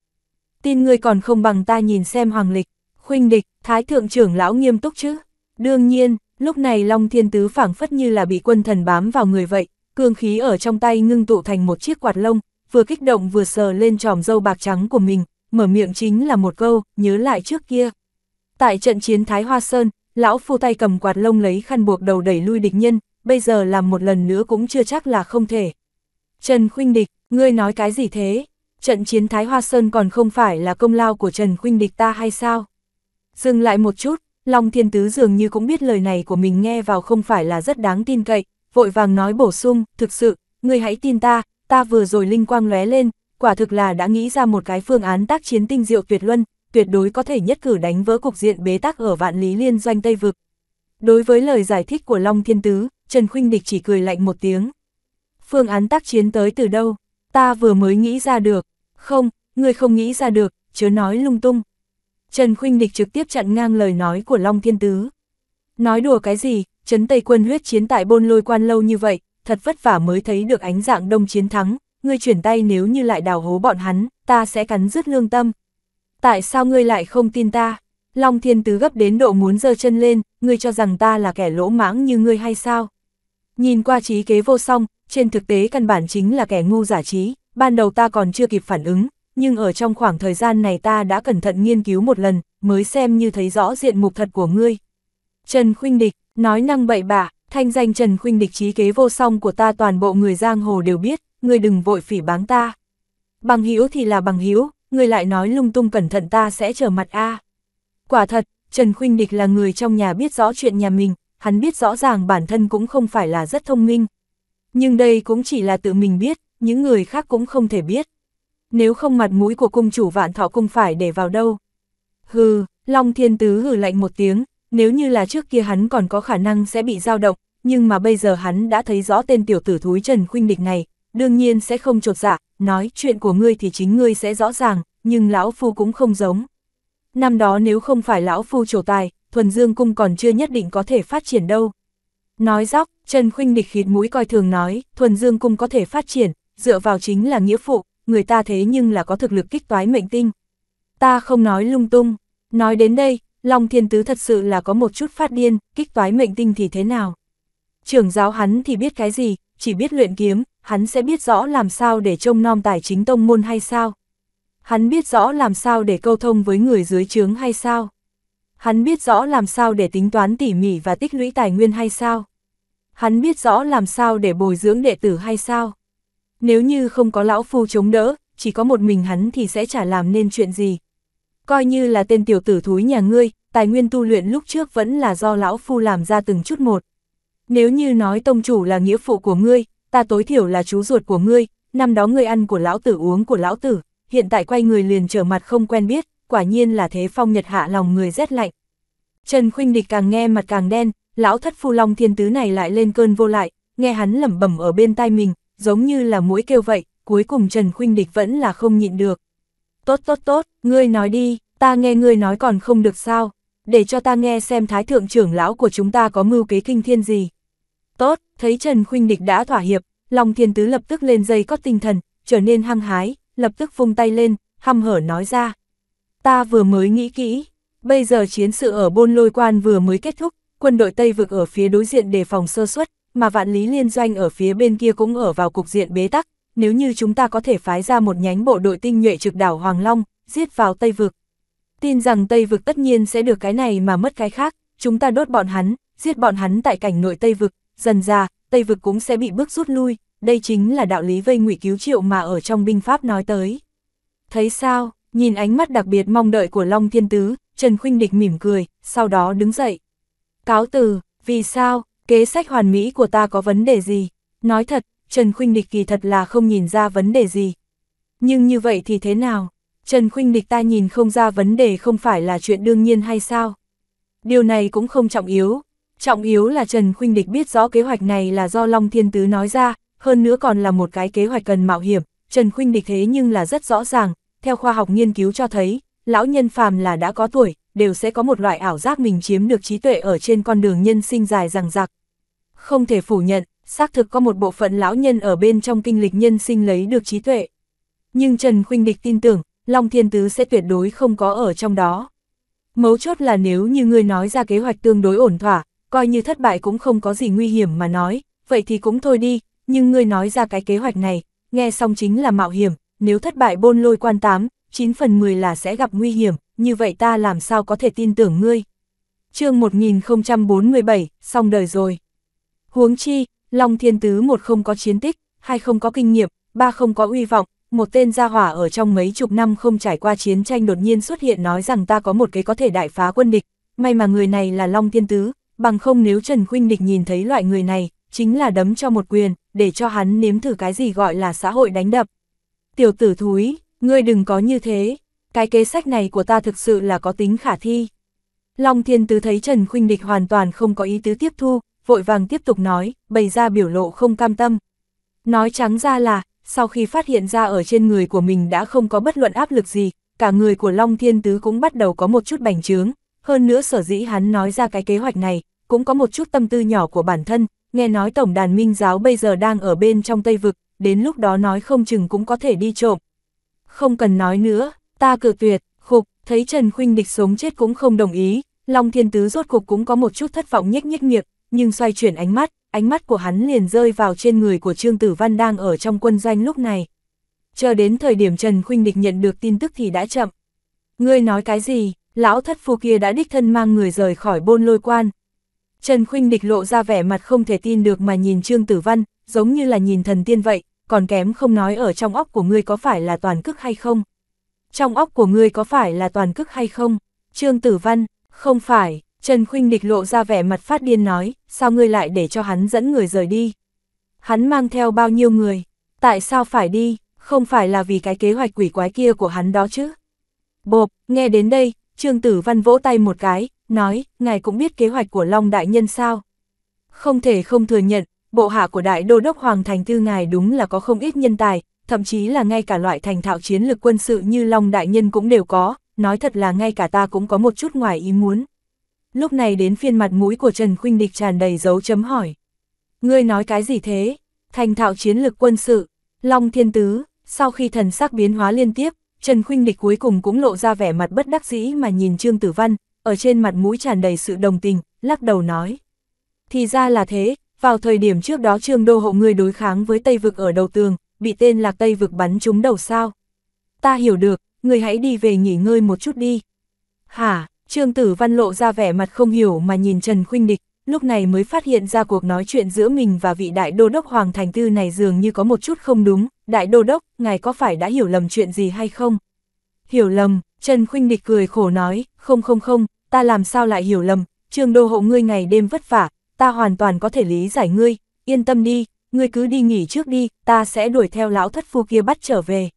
Tin ngươi còn không bằng ta nhìn xem hoàng lịch, khuynh địch, thái thượng trưởng lão nghiêm túc chứ. Đương nhiên, lúc này Long Thiên Tứ phảng phất như là bị quân thần bám vào người vậy, cương khí ở trong tay ngưng tụ thành một chiếc quạt lông, vừa kích động vừa sờ lên tròm dâu bạc trắng của mình, mở miệng chính là một câu, nhớ lại trước kia. Tại trận chiến Thái Hoa Sơn, lão phu tay cầm quạt lông lấy khăn buộc đầu đẩy lui địch nhân, bây giờ làm một lần nữa cũng chưa chắc là không thể. Trần Khuynh Địch, ngươi nói cái gì thế? Trận chiến Thái Hoa Sơn còn không phải là công lao của Trần Khuynh Địch ta hay sao? Dừng lại một chút, Long Thiên Tứ dường như cũng biết lời này của mình nghe vào không phải là rất đáng tin cậy, vội vàng nói bổ sung, thực sự, ngươi hãy tin ta, ta vừa rồi linh quang lóe lên, quả thực là đã nghĩ ra một cái phương án tác chiến tinh diệu tuyệt luân, tuyệt đối có thể nhất cử đánh vỡ cục diện bế tắc ở vạn lý liên doanh Tây Vực. Đối với lời giải thích của Long Thiên Tứ, Trần Khuynh Địch chỉ cười lạnh một tiếng, phương án tác chiến tới từ đâu, ta vừa mới nghĩ ra được, không, ngươi không nghĩ ra được, chớ nói lung tung. Trần Khuynh Địch trực tiếp chặn ngang lời nói của Long Thiên Tứ. Nói đùa cái gì, Trấn Tây quân huyết chiến tại bôn lôi quan lâu như vậy, thật vất vả mới thấy được ánh dạng đông chiến thắng, ngươi chuyển tay nếu như lại đào hố bọn hắn, ta sẽ cắn rứt lương tâm. Tại sao ngươi lại không tin ta? Long Thiên Tứ gấp đến độ muốn giơ chân lên, ngươi cho rằng ta là kẻ lỗ mãng như ngươi hay sao? Nhìn qua trí kế vô song, trên thực tế căn bản chính là kẻ ngu giả trí, ban đầu ta còn chưa kịp phản ứng, nhưng ở trong khoảng thời gian này ta đã cẩn thận nghiên cứu một lần, mới xem như thấy rõ diện mục thật của ngươi. Trần Khuynh Địch, nói năng bậy bạ, thanh danh Trần Khuynh Địch trí kế vô song của ta toàn bộ người giang hồ đều biết, ngươi đừng vội phỉ báng ta. Bằng hữu thì là bằng hữu, ngươi lại nói lung tung cẩn thận ta sẽ trở mặt a. Quả thật, Trần Khuynh Địch là người trong nhà biết rõ chuyện nhà mình, hắn biết rõ ràng bản thân cũng không phải là rất thông minh, nhưng đây cũng chỉ là tự mình biết, những người khác cũng không thể biết. Nếu không mặt mũi của cung chủ vạn thọ cung phải để vào đâu. Hừ, Long Thiên Tứ hừ lạnh một tiếng, nếu như là trước kia hắn còn có khả năng sẽ bị dao động, nhưng mà bây giờ hắn đã thấy rõ tên tiểu tử thúi Trần Khuynh Địch này, đương nhiên sẽ không trột dạ, nói chuyện của ngươi thì chính ngươi sẽ rõ ràng, nhưng lão phu cũng không giống. Năm đó nếu không phải lão phu trổ tài, thuần dương cung còn chưa nhất định có thể phát triển đâu. Nói dóc, Trần Khuynh địch khịt mũi coi thường nói, thuần dương cung có thể phát triển, dựa vào chính là nghĩa phụ, người ta thế nhưng là có thực lực kích toái mệnh tinh. Ta không nói lung tung, nói đến đây, Long Thiên Tứ thật sự là có một chút phát điên, kích toái mệnh tinh thì thế nào? Trưởng giáo hắn thì biết cái gì, chỉ biết luyện kiếm, hắn sẽ biết rõ làm sao để trông nom tài chính tông môn hay sao? Hắn biết rõ làm sao để câu thông với người dưới trướng hay sao? Hắn biết rõ làm sao để tính toán tỉ mỉ và tích lũy tài nguyên hay sao? Hắn biết rõ làm sao để bồi dưỡng đệ tử hay sao? Nếu như không có lão phu chống đỡ, chỉ có một mình hắn thì sẽ chả làm nên chuyện gì. Coi như là tên tiểu tử thúi nhà ngươi, tài nguyên tu luyện lúc trước vẫn là do lão phu làm ra từng chút một. Nếu như nói tông chủ là nghĩa phụ của ngươi, ta tối thiểu là chú ruột của ngươi, năm đó ngươi ăn của lão tử uống của lão tử, hiện tại quay người liền trở mặt không quen biết, quả nhiên là thế phong nhật hạ lòng người rét lạnh. Trần Khuynh Địch càng nghe mặt càng đen, lão thất phu long thiên tứ này lại lên cơn vô lại, nghe hắn lẩm bẩm ở bên tai mình, giống như là mũi kêu vậy, cuối cùng Trần Khuynh Địch vẫn là không nhịn được. Tốt tốt tốt, ngươi nói đi, ta nghe ngươi nói còn không được sao, để cho ta nghe xem thái thượng trưởng lão của chúng ta có mưu kế kinh thiên gì. Tốt, thấy Trần Khuynh Địch đã thỏa hiệp, Long Thiên Tứ lập tức lên dây cót tinh thần, trở nên hăng hái, lập tức vung tay lên, hăm hở nói ra, ta vừa mới nghĩ kỹ, bây giờ chiến sự ở Bôn Lôi Quan vừa mới kết thúc, quân đội Tây vực ở phía đối diện đề phòng sơ suất, mà vạn lý liên doanh ở phía bên kia cũng ở vào cục diện bế tắc, nếu như chúng ta có thể phái ra một nhánh bộ đội tinh nhuệ trực đảo Hoàng Long, giết vào Tây vực. Tin rằng Tây vực tất nhiên sẽ được cái này mà mất cái khác, chúng ta đốt bọn hắn, giết bọn hắn tại cảnh nội Tây vực, dần ra, Tây vực cũng sẽ bị bước rút lui, đây chính là đạo lý vây ngụy cứu triệu mà ở trong binh pháp nói tới. Thấy sao? Nhìn ánh mắt đặc biệt mong đợi của Long Thiên Tứ, Trần Khuynh Địch mỉm cười, sau đó đứng dậy. Cáo từ, vì sao, kế sách hoàn mỹ của ta có vấn đề gì? Nói thật, Trần Khuynh Địch kỳ thật là không nhìn ra vấn đề gì. Nhưng như vậy thì thế nào? Trần Khuynh Địch ta nhìn không ra vấn đề không phải là chuyện đương nhiên hay sao? Điều này cũng không trọng yếu. Trọng yếu là Trần Khuynh Địch biết rõ kế hoạch này là do Long Thiên Tứ nói ra, hơn nữa còn là một cái kế hoạch cần mạo hiểm. Trần Khuynh Địch thế nhưng là rất rõ ràng, theo khoa học nghiên cứu cho thấy, lão nhân phàm là đã có tuổi, đều sẽ có một loại ảo giác mình chiếm được trí tuệ ở trên con đường nhân sinh dài rằng rạc. Không thể phủ nhận, xác thực có một bộ phận lão nhân ở bên trong kinh lịch nhân sinh lấy được trí tuệ. Nhưng Trần Khuynh Địch tin tưởng, Long Thiên Tứ sẽ tuyệt đối không có ở trong đó. Mấu chốt là nếu như ngươi nói ra kế hoạch tương đối ổn thỏa, coi như thất bại cũng không có gì nguy hiểm mà nói, vậy thì cũng thôi đi, nhưng ngươi nói ra cái kế hoạch này, nghe xong chính là mạo hiểm, nếu thất bại bôn lôi quan tám 9 phần 10 là sẽ gặp nguy hiểm, như vậy ta làm sao có thể tin tưởng ngươi. chương 1047, xong đời rồi. Huống chi, Long Thiên Tứ một không có chiến tích, hai không có kinh nghiệm, ba không có uy vọng, một tên gia hỏa ở trong mấy chục năm không trải qua chiến tranh đột nhiên xuất hiện nói rằng ta có một cái có thể đại phá quân địch, may mà người này là Long Thiên Tứ, bằng không nếu Trần Khuynh Địch nhìn thấy loại người này, chính là đấm cho một quyền, để cho hắn nếm thử cái gì gọi là xã hội đánh đập. Tiểu tử thúi, ngươi đừng có như thế, cái kế sách này của ta thực sự là có tính khả thi. Long Thiên Tứ thấy Trần Khuynh Địch hoàn toàn không có ý tứ tiếp thu, vội vàng tiếp tục nói, bày ra biểu lộ không cam tâm. Nói trắng ra là, sau khi phát hiện ra ở trên người của mình đã không có bất luận áp lực gì, cả người của Long Thiên Tứ cũng bắt đầu có một chút bành trướng, hơn nữa sở dĩ hắn nói ra cái kế hoạch này, cũng có một chút tâm tư nhỏ của bản thân, nghe nói Tổng đàn Minh Giáo bây giờ đang ở bên trong Tây Vực, đến lúc đó nói không chừng cũng có thể đi trộm. Không cần nói nữa, ta cự tuyệt, khục, thấy Trần Khuynh địch sống chết cũng không đồng ý, Long Thiên Tứ rốt cuộc cũng có một chút thất vọng nhếch nhếch miệng, nhưng xoay chuyển ánh mắt, ánh mắt của hắn liền rơi vào trên người của Trương Tử Văn đang ở trong quân doanh lúc này. Chờ đến thời điểm Trần Khuynh Địch nhận được tin tức thì đã chậm. Ngươi nói cái gì, lão thất phu kia đã đích thân mang người rời khỏi bôn lôi quan. Trần Khuynh Địch lộ ra vẻ mặt không thể tin được mà nhìn Trương Tử Văn, giống như là nhìn thần tiên vậy, còn kém không nói ở trong óc của ngươi có phải là toàn cức hay không. Trong óc của ngươi có phải là toàn cức hay không? Trương Tử Văn, không phải, Trần Khuynh Địch lộ ra vẻ mặt phát điên nói, sao ngươi lại để cho hắn dẫn người rời đi? Hắn mang theo bao nhiêu người? Tại sao phải đi? Không phải là vì cái kế hoạch quỷ quái kia của hắn đó chứ? Bộp, nghe đến đây, Trương Tử Văn vỗ tay một cái, nói, ngài cũng biết kế hoạch của Long Đại Nhân sao? Không thể không thừa nhận, bộ hạ của đại đô đốc Hoàng Thành Tư Ngài đúng là có không ít nhân tài, thậm chí là ngay cả loại thành thạo chiến lược quân sự như Long Đại Nhân cũng đều có, nói thật là ngay cả ta cũng có một chút ngoài ý muốn. Lúc này đến phiên mặt mũi của Trần Khuynh Địch tràn đầy dấu chấm hỏi. Ngươi nói cái gì thế? Thành thạo chiến lược quân sự, Long Thiên Tứ, sau khi thần sắc biến hóa liên tiếp, Trần Khuynh Địch cuối cùng cũng lộ ra vẻ mặt bất đắc dĩ mà nhìn Trương Tử Văn, ở trên mặt mũi tràn đầy sự đồng tình, lắc đầu nói. Thì ra là thế, vào thời điểm trước đó Trương Đô Hộ người đối kháng với Tây Vực ở đầu tường, bị tên Lạc Tây Vực bắn trúng đầu sao. Ta hiểu được, người hãy đi về nghỉ ngơi một chút đi. Hả, Trương Tử Văn lộ ra vẻ mặt không hiểu mà nhìn Trần Khuynh Địch, lúc này mới phát hiện ra cuộc nói chuyện giữa mình và vị đại đô đốc Hoàng Thành Tư này dường như có một chút không đúng. Đại đô đốc, ngài có phải đã hiểu lầm chuyện gì hay không? Hiểu lầm, Trần Khuynh Địch cười khổ nói, không không không, ta làm sao lại hiểu lầm, Trương Đô Hộ ngươi ngày đêm vất vả, ta hoàn toàn có thể lý giải ngươi, yên tâm đi, ngươi cứ đi nghỉ trước đi, ta sẽ đuổi theo lão thất phu kia bắt trở về.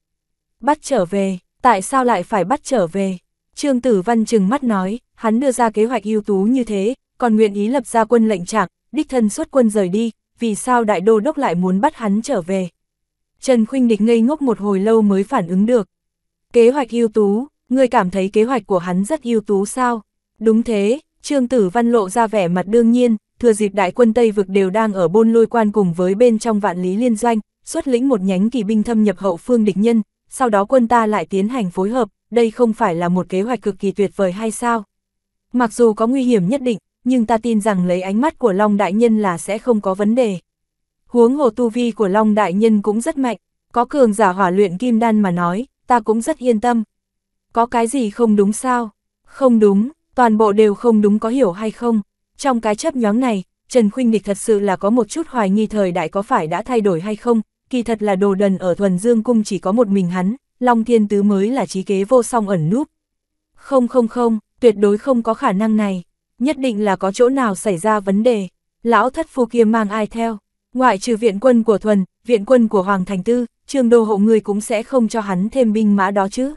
Bắt trở về, tại sao lại phải bắt trở về? Trương Tử Văn chừng mắt nói, hắn đưa ra kế hoạch ưu tú như thế, còn nguyện ý lập ra quân lệnh trạng, đích thân xuất quân rời đi, vì sao đại đô đốc lại muốn bắt hắn trở về? Trần Khuynh Địch ngây ngốc một hồi lâu mới phản ứng được. Kế hoạch ưu tú, ngươi cảm thấy kế hoạch của hắn rất ưu tú sao? Đúng thế, Trương Tử Văn lộ ra vẻ mặt đương nhiên, thừa dịp đại quân Tây vực đều đang ở bôn lôi quan cùng với bên trong vạn lý liên doanh, xuất lĩnh một nhánh kỳ binh thâm nhập hậu phương địch nhân, sau đó quân ta lại tiến hành phối hợp, đây không phải là một kế hoạch cực kỳ tuyệt vời hay sao? Mặc dù có nguy hiểm nhất định, nhưng ta tin rằng lấy ánh mắt của Long Đại Nhân là sẽ không có vấn đề. Huống hồ tu vi của Long Đại Nhân cũng rất mạnh, có cường giả hỏa luyện kim đan mà nói, ta cũng rất yên tâm. Có cái gì không đúng sao? Không đúng, toàn bộ đều không đúng có hiểu hay không? Trong cái chấp nhoáng này, Trần Khuynh Địch thật sự là có một chút hoài nghi thời đại có phải đã thay đổi hay không, kỳ thật là đồ đần ở thuần dương cung chỉ có một mình hắn, Long Thiên Tứ mới là trí kế vô song ẩn núp. Không không không, tuyệt đối không có khả năng này, nhất định là có chỗ nào xảy ra vấn đề, lão thất phu kia mang ai theo, ngoại trừ viện quân của thuần, viện quân của Hoàng Thành Tư, trương đồ hộ người cũng sẽ không cho hắn thêm binh mã đó chứ.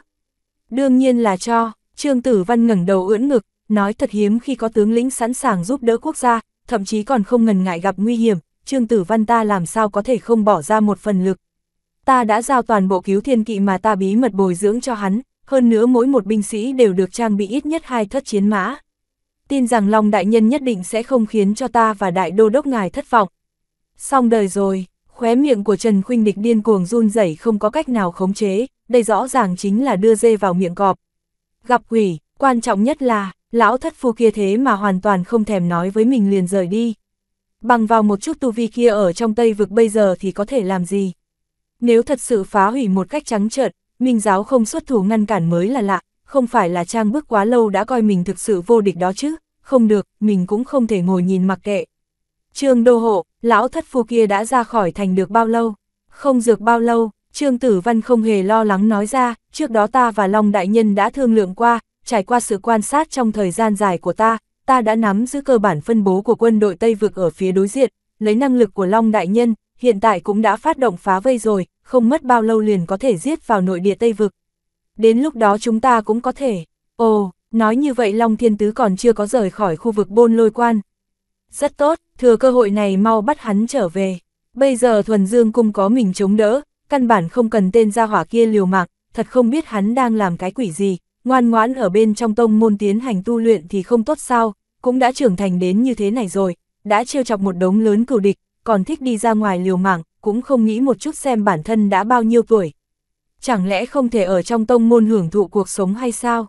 Đương nhiên là cho, trương tử văn ngẩng đầu ưỡn ngực, nói thật hiếm khi có tướng lĩnh sẵn sàng giúp đỡ quốc gia, thậm chí còn không ngần ngại gặp nguy hiểm, Trương Tử Văn ta làm sao có thể không bỏ ra một phần lực. Ta đã giao toàn bộ cứu thiên kỵ mà ta bí mật bồi dưỡng cho hắn, hơn nữa mỗi một binh sĩ đều được trang bị ít nhất hai thất chiến mã. Tin rằng Long Đại Nhân nhất định sẽ không khiến cho ta và Đại Đô Đốc Ngài thất vọng. Xong đời rồi, khóe miệng của Trần Khuynh Địch điên cuồng run rẩy không có cách nào khống chế, đây rõ ràng chính là đưa dê vào miệng cọp. Gặp quỷ, quan trọng nhất là, lão thất phu kia thế mà hoàn toàn không thèm nói với mình liền rời đi. Bằng vào một chút tu vi kia ở trong Tây vực bây giờ thì có thể làm gì? Nếu thật sự phá hủy một cách trắng trợn, minh giáo không xuất thủ ngăn cản mới là lạ, không phải là trang bước quá lâu đã coi mình thực sự vô địch đó chứ, không được, mình cũng không thể ngồi nhìn mặc kệ. Trương Đô Hộ, lão thất phu kia đã ra khỏi thành được bao lâu? Không dược bao lâu, Trương Tử Văn không hề lo lắng nói ra, trước đó ta và Long Đại Nhân đã thương lượng qua, trải qua sự quan sát trong thời gian dài của ta, ta đã nắm giữ cơ bản phân bố của quân đội Tây vực ở phía đối diện, lấy năng lực của Long Đại Nhân, hiện tại cũng đã phát động phá vây rồi, không mất bao lâu liền có thể giết vào nội địa Tây vực. Đến lúc đó chúng ta cũng có thể. Ồ, nói như vậy Long Thiên Tứ còn chưa có rời khỏi khu vực bôn lôi quan. Rất tốt, thừa cơ hội này mau bắt hắn trở về. Bây giờ Thuần Dương Cung có mình chống đỡ, căn bản không cần tên gia hỏa kia liều mạng, thật không biết hắn đang làm cái quỷ gì, ngoan ngoãn ở bên trong tông môn tiến hành tu luyện thì không tốt sao, cũng đã trưởng thành đến như thế này rồi, đã trêu chọc một đống lớn cửu địch, còn thích đi ra ngoài liều mạng, cũng không nghĩ một chút xem bản thân đã bao nhiêu tuổi. Chẳng lẽ không thể ở trong tông môn hưởng thụ cuộc sống hay sao?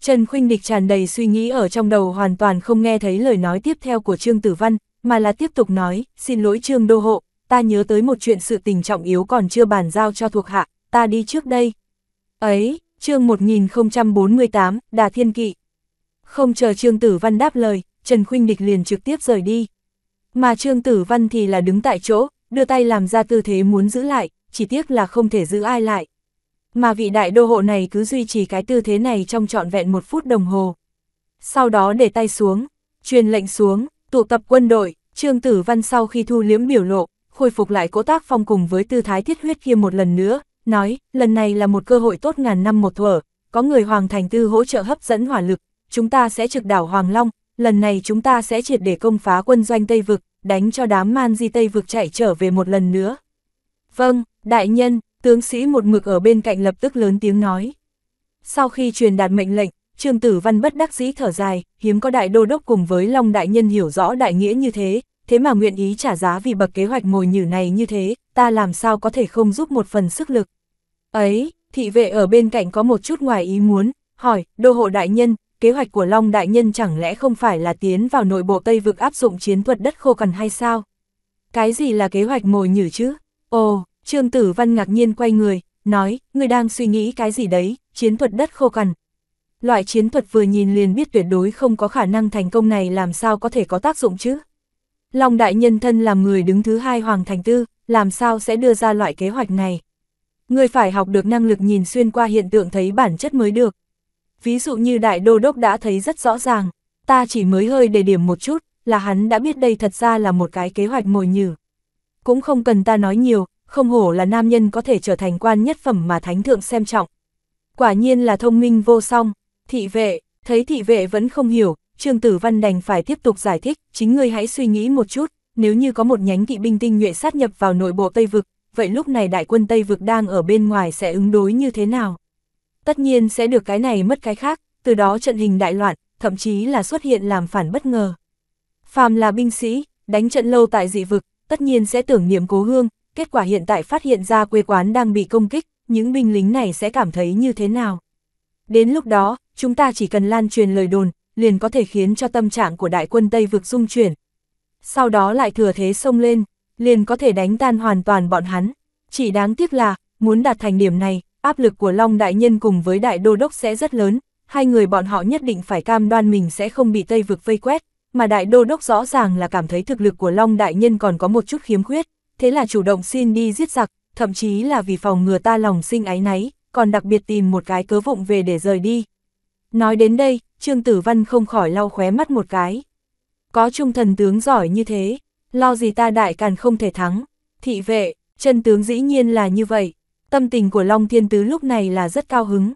Trần Khuynh Địch tràn đầy suy nghĩ ở trong đầu hoàn toàn không nghe thấy lời nói tiếp theo của Trương Tử Văn, mà là tiếp tục nói, xin lỗi Trương Đô Hộ, ta nhớ tới một chuyện sự tình trọng yếu còn chưa bàn giao cho thuộc hạ, ta đi trước đây. Ấy, chương 1048, Đà Thiên Kỵ. Không chờ Trương Tử Văn đáp lời, Trần Khuynh Địch liền trực tiếp rời đi. Mà Trương Tử Văn thì là đứng tại chỗ, đưa tay làm ra tư thế muốn giữ lại, chỉ tiếc là không thể giữ ai lại. Mà vị đại đô hộ này cứ duy trì cái tư thế này trong trọn vẹn một phút đồng hồ. Sau đó để tay xuống, truyền lệnh xuống, tụ tập quân đội, Trương Tử Văn sau khi thu liếm biểu lộ, khôi phục lại cỗ tác phong cùng với tư thái thiết huyết kia một lần nữa, nói, lần này là một cơ hội tốt ngàn năm một thuở, có người Hoàng Thành Tư hỗ trợ hấp dẫn hỏa lực, chúng ta sẽ trực đảo Hoàng Long, lần này chúng ta sẽ triệt để công phá quân doanh Tây Vực, đánh cho đám man di Tây Vực chạy trở về một lần nữa. Vâng, đại nhân, tướng sĩ một mực ở bên cạnh lập tức lớn tiếng nói. Sau khi truyền đạt mệnh lệnh, Trương Tử Văn bất đắc dĩ thở dài, hiếm có đại đô đốc cùng với Long đại nhân hiểu rõ đại nghĩa như thế, thế mà nguyện ý trả giá vì bậc kế hoạch mồi nhử này như thế, ta làm sao có thể không giúp một phần sức lực. Ấy, thị vệ ở bên cạnh có một chút ngoài ý muốn, hỏi, đô hộ đại nhân, kế hoạch của Long đại nhân chẳng lẽ không phải là tiến vào nội bộ Tây vực áp dụng chiến thuật đất khô cằn hay sao? Cái gì là kế hoạch mồi nhử chứ? Ồ, Trương Tử Văn ngạc nhiên quay người, nói, ngươi đang suy nghĩ cái gì đấy, chiến thuật đất khô cằn. Loại chiến thuật vừa nhìn liền biết tuyệt đối không có khả năng thành công này làm sao có thể có tác dụng chứ? Long đại nhân thân làm người đứng thứ hai Hoàng Thành Tư, làm sao sẽ đưa ra loại kế hoạch này? Người phải học được năng lực nhìn xuyên qua hiện tượng thấy bản chất mới được. Ví dụ như đại đô đốc đã thấy rất rõ ràng, ta chỉ mới hơi để điểm một chút, là hắn đã biết đây thật ra là một cái kế hoạch mồi nhử. Cũng không cần ta nói nhiều, không hổ là nam nhân có thể trở thành quan nhất phẩm mà thánh thượng xem trọng. Quả nhiên là thông minh vô song, thị vệ, thấy thị vệ vẫn không hiểu, Trương Tử Văn đành phải tiếp tục giải thích, chính ngươi hãy suy nghĩ một chút, nếu như có một nhánh kỵ binh tinh nhuệ sát nhập vào nội bộ Tây Vực, vậy lúc này đại quân Tây Vực đang ở bên ngoài sẽ ứng đối như thế nào? Tất nhiên sẽ được cái này mất cái khác, từ đó trận hình đại loạn, thậm chí là xuất hiện làm phản bất ngờ. Phàm là binh sĩ, đánh trận lâu tại dị vực, tất nhiên sẽ tưởng niệm cố hương, kết quả hiện tại phát hiện ra quê quán đang bị công kích, những binh lính này sẽ cảm thấy như thế nào? Đến lúc đó, chúng ta chỉ cần lan truyền lời đồn, liền có thể khiến cho tâm trạng của đại quân Tây vực dung chuyển, sau đó lại thừa thế xông lên, liền có thể đánh tan hoàn toàn bọn hắn. Chỉ đáng tiếc là, muốn đạt thành điểm này, áp lực của Long Đại Nhân cùng với Đại Đô Đốc sẽ rất lớn, hai người bọn họ nhất định phải cam đoan mình sẽ không bị Tây vực vây quét, mà Đại Đô Đốc rõ ràng là cảm thấy thực lực của Long Đại Nhân còn có một chút khiếm khuyết, thế là chủ động xin đi giết giặc, thậm chí là vì phòng ngừa ta lòng sinh ái náy, còn đặc biệt tìm một cái cớ vụng về để rời đi. Nói đến đây, Trương Tử Văn không khỏi lau khóe mắt một cái. Có trung thần tướng giỏi như thế, lo gì ta đại càn không thể thắng. Thị vệ, chân tướng dĩ nhiên là như vậy. Tâm tình của Long Thiên Tứ lúc này là rất cao hứng.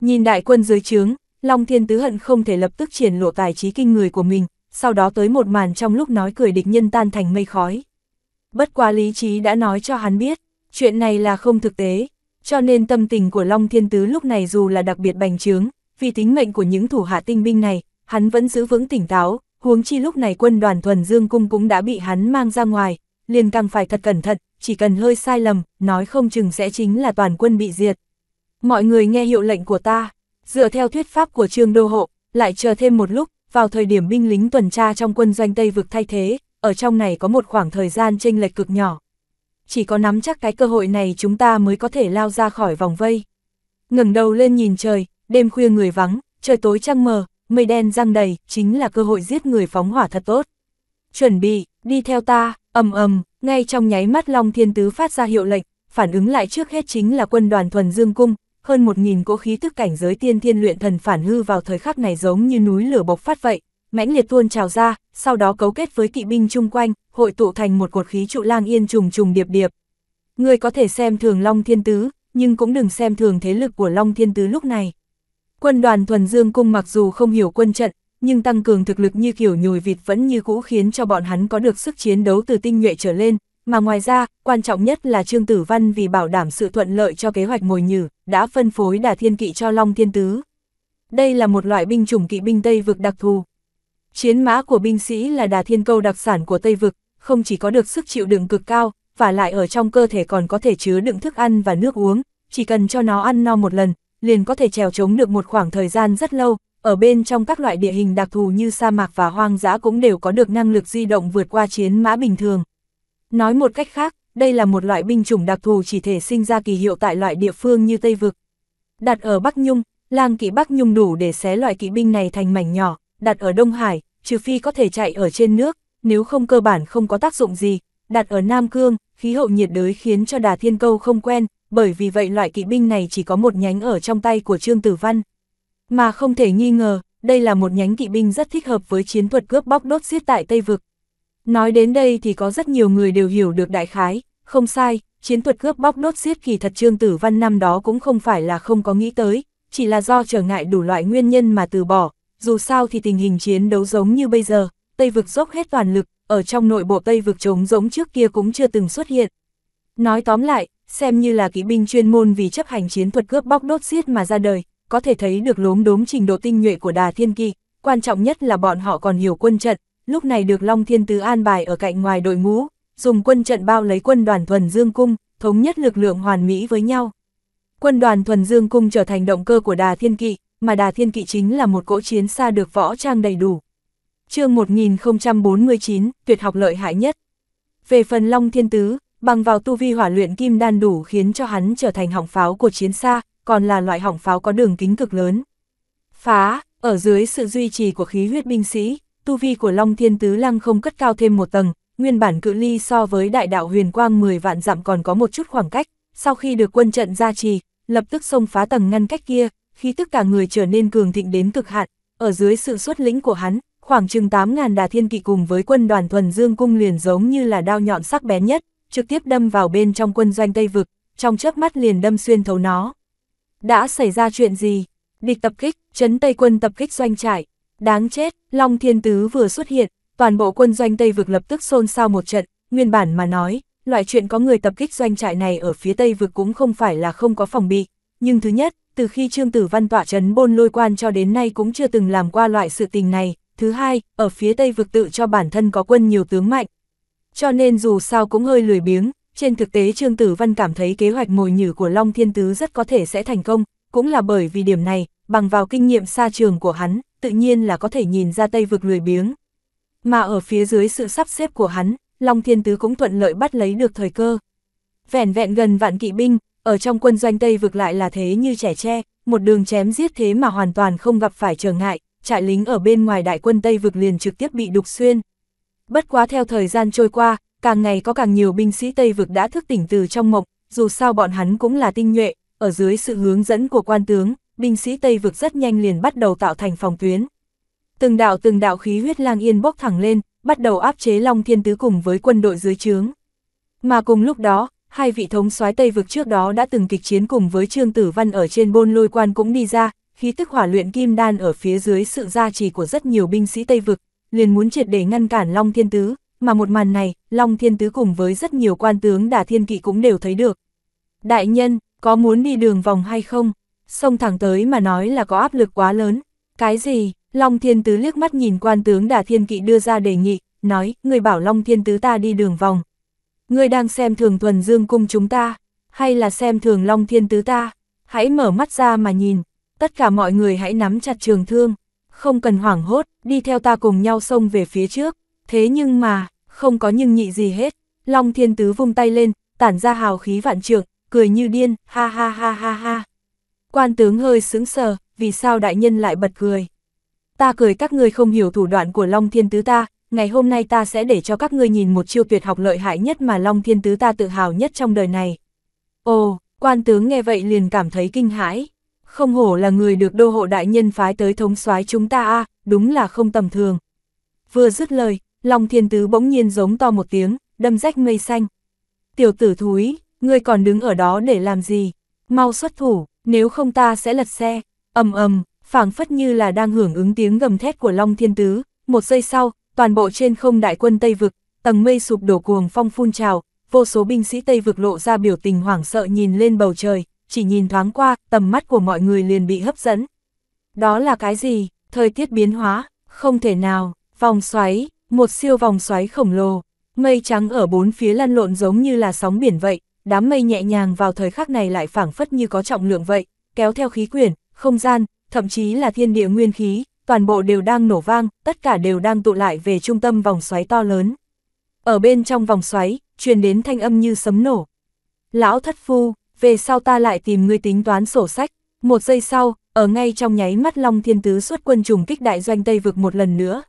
Nhìn đại quân dưới trướng, Long Thiên Tứ hận không thể lập tức triển lộ tài trí kinh người của mình, sau đó tới một màn trong lúc nói cười địch nhân tan thành mây khói. Bất quá lý trí đã nói cho hắn biết, chuyện này là không thực tế, cho nên tâm tình của Long Thiên Tứ lúc này dù là đặc biệt bành trướng, vì tính mệnh của những thủ hạ tinh binh này, hắn vẫn giữ vững tỉnh táo, huống chi lúc này quân đoàn thuần dương cung cũng đã bị hắn mang ra ngoài, liền càng phải thật cẩn thận, chỉ cần hơi sai lầm, nói không chừng sẽ chính là toàn quân bị diệt. Mọi người nghe hiệu lệnh của ta, dựa theo thuyết pháp của trương đô hộ, lại chờ thêm một lúc, vào thời điểm binh lính tuần tra trong quân doanh Tây vực thay thế, ở trong này có một khoảng thời gian chênh lệch cực nhỏ. Chỉ có nắm chắc cái cơ hội này chúng ta mới có thể lao ra khỏi vòng vây. ngẩng đầu lên nhìn trời, đêm khuya người vắng, trời tối trăng mờ, mây đen răng đầy, chính là cơ hội giết người phóng hỏa thật tốt. Chuẩn bị, đi theo ta, ầm ầm, ngay trong nháy mắt Long Thiên Tứ phát ra hiệu lệnh, phản ứng lại trước hết chính là quân đoàn thuần dương cung, hơn một nghìn cỗ khí tức cảnh giới tiên thiên luyện thần phản hư vào thời khắc này giống như núi lửa bộc phát vậy, mãnh liệt tuôn trào ra, sau đó cấu kết với kỵ binh chung quanh, hội tụ thành một cột khí trụ lang yên trùng trùng điệp điệp. Người có thể xem thường Long Thiên Tứ, nhưng cũng đừng xem thường thế lực của Long Thiên Tứ lúc này. Quân đoàn thuần dương cung mặc dù không hiểu quân trận, nhưng tăng cường thực lực như kiểu nhồi vịt vẫn như cũ khiến cho bọn hắn có được sức chiến đấu từ tinh nhuệ trở lên, mà ngoài ra, quan trọng nhất là Trương Tử Văn vì bảo đảm sự thuận lợi cho kế hoạch mồi nhử, đã phân phối đà thiên kỵ cho Long Thiên Tứ. Đây là một loại binh chủng kỵ binh Tây vực đặc thù. Chiến mã của binh sĩ là đà thiên câu đặc sản của Tây vực, không chỉ có được sức chịu đựng cực cao, và lại ở trong cơ thể còn có thể chứa đựng thức ăn và nước uống, chỉ cần cho nó ăn no một lần, liền có thể trèo chống được một khoảng thời gian rất lâu, ở bên trong các loại địa hình đặc thù như sa mạc và hoang dã cũng đều có được năng lực di động vượt qua chiến mã bình thường. Nói một cách khác, đây là một loại binh chủng đặc thù chỉ thể sinh ra kỳ hiệu tại loại địa phương như Tây Vực. Đặt ở Bắc Nhung, lang kỵ Bắc Nhung đủ để xé loại kỵ binh này thành mảnh nhỏ, đặt ở Đông Hải, trừ phi có thể chạy ở trên nước, nếu không cơ bản không có tác dụng gì, đặt ở Nam Cương, khí hậu nhiệt đới khiến cho đà thiên câu không quen, bởi vì vậy loại kỵ binh này chỉ có một nhánh ở trong tay của Trương Tử Văn. Mà không thể nghi ngờ, đây là một nhánh kỵ binh rất thích hợp với chiến thuật cướp bóc đốt giết tại Tây Vực. Nói đến đây thì có rất nhiều người đều hiểu được đại khái, không sai, chiến thuật cướp bóc đốt giết kỳ thật Trương Tử Văn năm đó cũng không phải là không có nghĩ tới, chỉ là do trở ngại đủ loại nguyên nhân mà từ bỏ, dù sao thì tình hình chiến đấu giống như bây giờ, Tây Vực dốc hết toàn lực, ở trong nội bộ Tây Vực trống giống trước kia cũng chưa từng xuất hiện. Nói tóm lại, xem như là kỵ binh chuyên môn vì chấp hành chiến thuật cướp bóc đốt xiết mà ra đời, có thể thấy được lốm đốm trình độ tinh nhuệ của đà thiên kỵ, quan trọng nhất là bọn họ còn hiểu quân trận, lúc này được Long Thiên Tứ an bài ở cạnh ngoài đội ngũ, dùng quân trận bao lấy quân đoàn thuần dương cung, thống nhất lực lượng hoàn mỹ với nhau. Quân đoàn thuần dương cung trở thành động cơ của đà thiên kỵ, mà đà thiên kỵ chính là một cỗ chiến xa được võ trang đầy đủ. chương 1049, tuyệt học lợi hại nhất. Về phần Long Thiên Tứ, bằng vào tu vi hỏa luyện kim đan đủ khiến cho hắn trở thành hỏng pháo của chiến xa, còn là loại hỏng pháo có đường kính cực lớn. Phá, ở dưới sự duy trì của khí huyết binh sĩ, tu vi của Long Thiên Tứ Lăng không cất cao thêm một tầng, nguyên bản cự ly so với đại đạo huyền quang 10 vạn dặm còn có một chút khoảng cách, sau khi được quân trận gia trì, lập tức xông phá tầng ngăn cách kia, khi tất cả người trở nên cường thịnh đến cực hạn, ở dưới sự xuất lĩnh của hắn, khoảng chừng 8.000 đà thiên kỵ cùng với quân đoàn thuần dương cung liền giống như là đao nhọn sắc bén nhất, trực tiếp đâm vào bên trong quân doanh Tây Vực, trong chớp mắt liền đâm xuyên thấu nó. Đã xảy ra chuyện gì? Địch tập kích, chấn Tây quân tập kích doanh trại Đáng chết, Long Thiên Tứ vừa xuất hiện, toàn bộ quân doanh Tây Vực lập tức xôn xao một trận, nguyên bản mà nói, loại chuyện có người tập kích doanh trại này ở phía Tây Vực cũng không phải là không có phòng bị. Nhưng thứ nhất, từ khi Trương Tử Văn tỏa trấn bôn lôi quan cho đến nay cũng chưa từng làm qua loại sự tình này. Thứ hai, ở phía Tây Vực tự cho bản thân có quân nhiều tướng mạnh, cho nên dù sao cũng hơi lười biếng, trên thực tế Trương Tử Văn cảm thấy kế hoạch mồi nhử của Long Thiên Tứ rất có thể sẽ thành công, cũng là bởi vì điểm này, bằng vào kinh nghiệm xa trường của hắn, tự nhiên là có thể nhìn ra Tây vực lười biếng. Mà ở phía dưới sự sắp xếp của hắn, Long Thiên Tứ cũng thuận lợi bắt lấy được thời cơ. vẹn vẹn gần vạn kỵ binh, ở trong quân doanh Tây vực lại là thế như trẻ tre, một đường chém giết thế mà hoàn toàn không gặp phải trở ngại, trại lính ở bên ngoài đại quân Tây vực liền trực tiếp bị đục xuyên. Bất quá theo thời gian trôi qua, càng ngày có càng nhiều binh sĩ Tây vực đã thức tỉnh từ trong mộng, dù sao bọn hắn cũng là tinh nhuệ, ở dưới sự hướng dẫn của quan tướng, binh sĩ Tây vực rất nhanh liền bắt đầu tạo thành phòng tuyến. Từng đạo từng đạo khí huyết lang yên bốc thẳng lên, bắt đầu áp chế Long Thiên Tứ cùng với quân đội dưới trướng. Mà cùng lúc đó, hai vị thống soái Tây vực trước đó đã từng kịch chiến cùng với Trương Tử Văn ở trên bôn lôi quan cũng đi ra, khí tức hỏa luyện kim đan ở phía dưới sự gia trì của rất nhiều binh sĩ Tây vực, liền muốn triệt để ngăn cản Long Thiên Tứ, mà một màn này, Long Thiên Tứ cùng với rất nhiều quan tướng đả thiên kỵ cũng đều thấy được. Đại nhân, có muốn đi đường vòng hay không? Xông thẳng tới mà nói là có áp lực quá lớn. Cái gì? Long Thiên Tứ liếc mắt nhìn quan tướng đả thiên kỵ đưa ra đề nghị, nói, người bảo Long Thiên Tứ ta đi đường vòng. Người đang xem thường thuần dương cung chúng ta, hay là xem thường Long Thiên Tứ ta? Hãy mở mắt ra mà nhìn, tất cả mọi người hãy nắm chặt trường thương, không cần hoảng hốt, đi theo ta cùng nhau xông về phía trước, thế nhưng mà, không có nhưng nhị gì hết, Long Thiên Tứ vung tay lên, tản ra hào khí vạn trượng, cười như điên, ha ha ha ha ha. Quan tướng hơi sững sờ, vì sao đại nhân lại bật cười. Ta cười các ngươi không hiểu thủ đoạn của Long Thiên Tứ ta, ngày hôm nay ta sẽ để cho các ngươi nhìn một chiêu tuyệt học lợi hại nhất mà Long Thiên Tứ ta tự hào nhất trong đời này. Ồ, quan tướng nghe vậy liền cảm thấy kinh hãi không hổ là người được đô hộ đại nhân phái tới thống soái chúng ta a đúng là không tầm thường. Vừa dứt lời, Long Thiên Tứ bỗng nhiên giống to một tiếng, đâm rách mây xanh. Tiểu tử thúi, ngươi còn đứng ở đó để làm gì? Mau xuất thủ, nếu không ta sẽ lật xe. ầm ầm, phảng phất như là đang hưởng ứng tiếng gầm thét của Long Thiên Tứ. Một giây sau, toàn bộ trên không đại quân Tây Vực, tầng mây sụp đổ cuồng phong phun trào, vô số binh sĩ Tây Vực lộ ra biểu tình hoảng sợ nhìn lên bầu trời, chỉ nhìn thoáng qua, tầm mắt của mọi người liền bị hấp dẫn. Đó là cái gì? Thời tiết biến hóa, không thể nào, vòng xoáy, một siêu vòng xoáy khổng lồ, mây trắng ở bốn phía lăn lộn giống như là sóng biển vậy, đám mây nhẹ nhàng vào thời khắc này lại phảng phất như có trọng lượng vậy, kéo theo khí quyển, không gian, thậm chí là thiên địa nguyên khí, toàn bộ đều đang nổ vang, tất cả đều đang tụ lại về trung tâm vòng xoáy to lớn. Ở bên trong vòng xoáy, truyền đến thanh âm như sấm nổ. Lão thất phu, về sau ta lại tìm ngươi tính toán sổ sách. Một giây sau, ở ngay trong nháy mắt Long Thiên Tứ xuất quân trùng kích đại doanh Tây vực một lần nữa.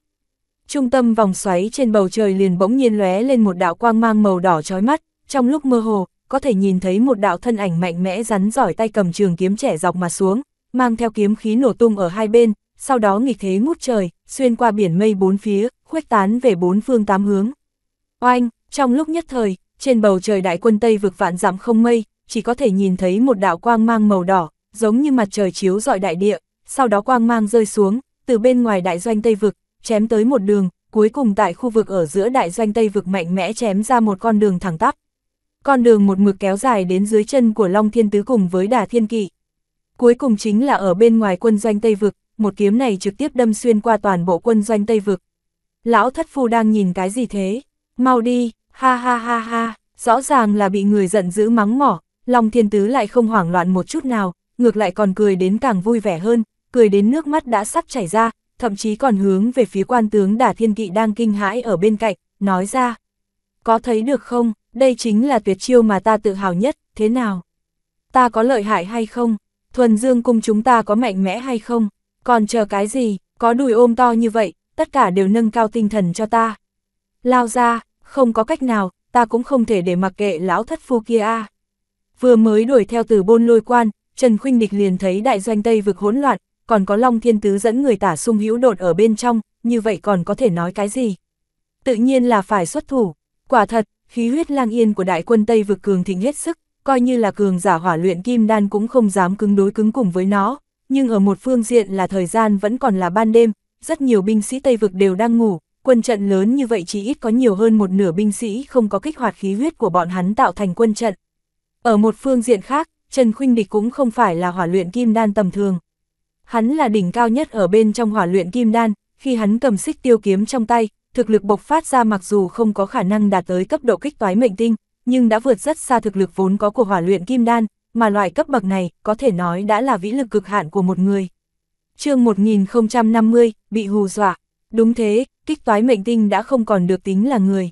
Trung tâm vòng xoáy trên bầu trời liền bỗng nhiên lóe lên một đạo quang mang màu đỏ chói mắt, trong lúc mơ hồ, có thể nhìn thấy một đạo thân ảnh mạnh mẽ rắn giỏi tay cầm trường kiếm trẻ dọc mà xuống, mang theo kiếm khí nổ tung ở hai bên, sau đó nghịch thế ngút trời, xuyên qua biển mây bốn phía, khuếch tán về bốn phương tám hướng. Oanh, trong lúc nhất thời, trên bầu trời đại quân Tây vực vạn dặm không mây, chỉ có thể nhìn thấy một đạo quang mang màu đỏ, giống như mặt trời chiếu rọi đại địa, sau đó quang mang rơi xuống, từ bên ngoài đại doanh Tây Vực, chém tới một đường, cuối cùng tại khu vực ở giữa đại doanh Tây Vực mạnh mẽ chém ra một con đường thẳng tắp. Con đường một mực kéo dài đến dưới chân của Long Thiên Tứ cùng với Đà Thiên Kỵ. Cuối cùng chính là ở bên ngoài quân doanh Tây Vực, một kiếm này trực tiếp đâm xuyên qua toàn bộ quân doanh Tây Vực. Lão thất phu đang nhìn cái gì thế? Mau đi, ha ha ha ha, rõ ràng là bị người giận dữ mắng mỏ, Long thiên tứ lại không hoảng loạn một chút nào, ngược lại còn cười đến càng vui vẻ hơn, cười đến nước mắt đã sắp chảy ra, thậm chí còn hướng về phía quan tướng đả thiên kỵ đang kinh hãi ở bên cạnh, nói ra. Có thấy được không, đây chính là tuyệt chiêu mà ta tự hào nhất, thế nào? Ta có lợi hại hay không? Thuần dương cung chúng ta có mạnh mẽ hay không? Còn chờ cái gì, có đùi ôm to như vậy, tất cả đều nâng cao tinh thần cho ta. Lao ra, không có cách nào, ta cũng không thể để mặc kệ lão thất phu kia a. À. Vừa mới đuổi theo từ bôn lôi quan, Trần Khuynh Địch liền thấy đại doanh Tây vực hỗn loạn, còn có Long Thiên Tứ dẫn người tả sung hữu đột ở bên trong, như vậy còn có thể nói cái gì? Tự nhiên là phải xuất thủ. Quả thật, khí huyết lang yên của đại quân Tây vực cường thịnh hết sức, coi như là cường giả hỏa luyện kim đan cũng không dám cứng đối cứng cùng với nó, nhưng ở một phương diện là thời gian vẫn còn là ban đêm, rất nhiều binh sĩ Tây vực đều đang ngủ, quân trận lớn như vậy chỉ ít có nhiều hơn một nửa binh sĩ không có kích hoạt khí huyết của bọn hắn tạo thành quân trận. Ở một phương diện khác, Trần Khuynh Địch cũng không phải là hỏa luyện kim đan tầm thường. Hắn là đỉnh cao nhất ở bên trong hỏa luyện kim đan, khi hắn cầm xích tiêu kiếm trong tay, thực lực bộc phát ra mặc dù không có khả năng đạt tới cấp độ kích toái mệnh tinh, nhưng đã vượt rất xa thực lực vốn có của hỏa luyện kim đan, mà loại cấp bậc này có thể nói đã là vĩ lực cực hạn của một người. chương 1050, bị hù dọa. Đúng thế, kích toái mệnh tinh đã không còn được tính là người.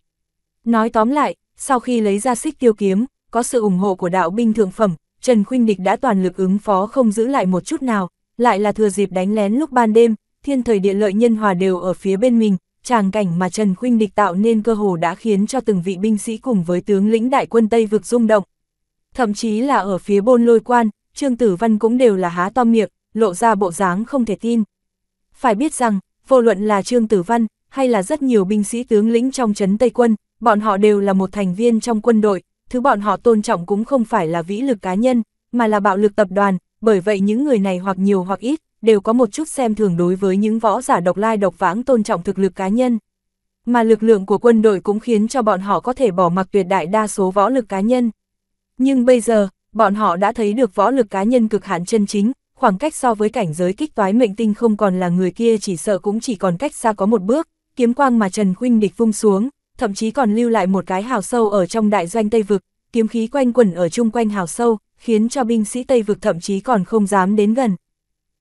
Nói tóm lại, sau khi lấy ra xích tiêu kiếm, có sự ủng hộ của đạo binh thượng phẩm, Trần Khuynh Địch đã toàn lực ứng phó không giữ lại một chút nào, lại là thừa dịp đánh lén lúc ban đêm, thiên thời địa lợi nhân hòa đều ở phía bên mình, tràng cảnh mà Trần Khuynh Địch tạo nên cơ hồ đã khiến cho từng vị binh sĩ cùng với tướng lĩnh đại quân Tây vực rung động. Thậm chí là ở phía bôn lôi quan, Trương Tử Văn cũng đều là há to miệng, lộ ra bộ dáng không thể tin. Phải biết rằng, vô luận là Trương Tử Văn, hay là rất nhiều binh sĩ tướng lĩnh trong trấn Tây quân, bọn họ đều là một thành viên trong quân đội, thứ bọn họ tôn trọng cũng không phải là vĩ lực cá nhân, mà là bạo lực tập đoàn, bởi vậy những người này hoặc nhiều hoặc ít, đều có một chút xem thường đối với những võ giả độc lai độc vãng tôn trọng thực lực cá nhân. Mà lực lượng của quân đội cũng khiến cho bọn họ có thể bỏ mặc tuyệt đại đa số võ lực cá nhân. Nhưng bây giờ, bọn họ đã thấy được võ lực cá nhân cực hạn chân chính, khoảng cách so với cảnh giới kích toái mệnh tinh không còn là người kia chỉ sợ cũng chỉ còn cách xa có một bước, kiếm quang mà Trần Khuynh Địch vung xuống, thậm chí còn lưu lại một cái hào sâu ở trong đại doanh Tây Vực, kiếm khí quanh quẩn ở chung quanh hào sâu, khiến cho binh sĩ Tây Vực thậm chí còn không dám đến gần.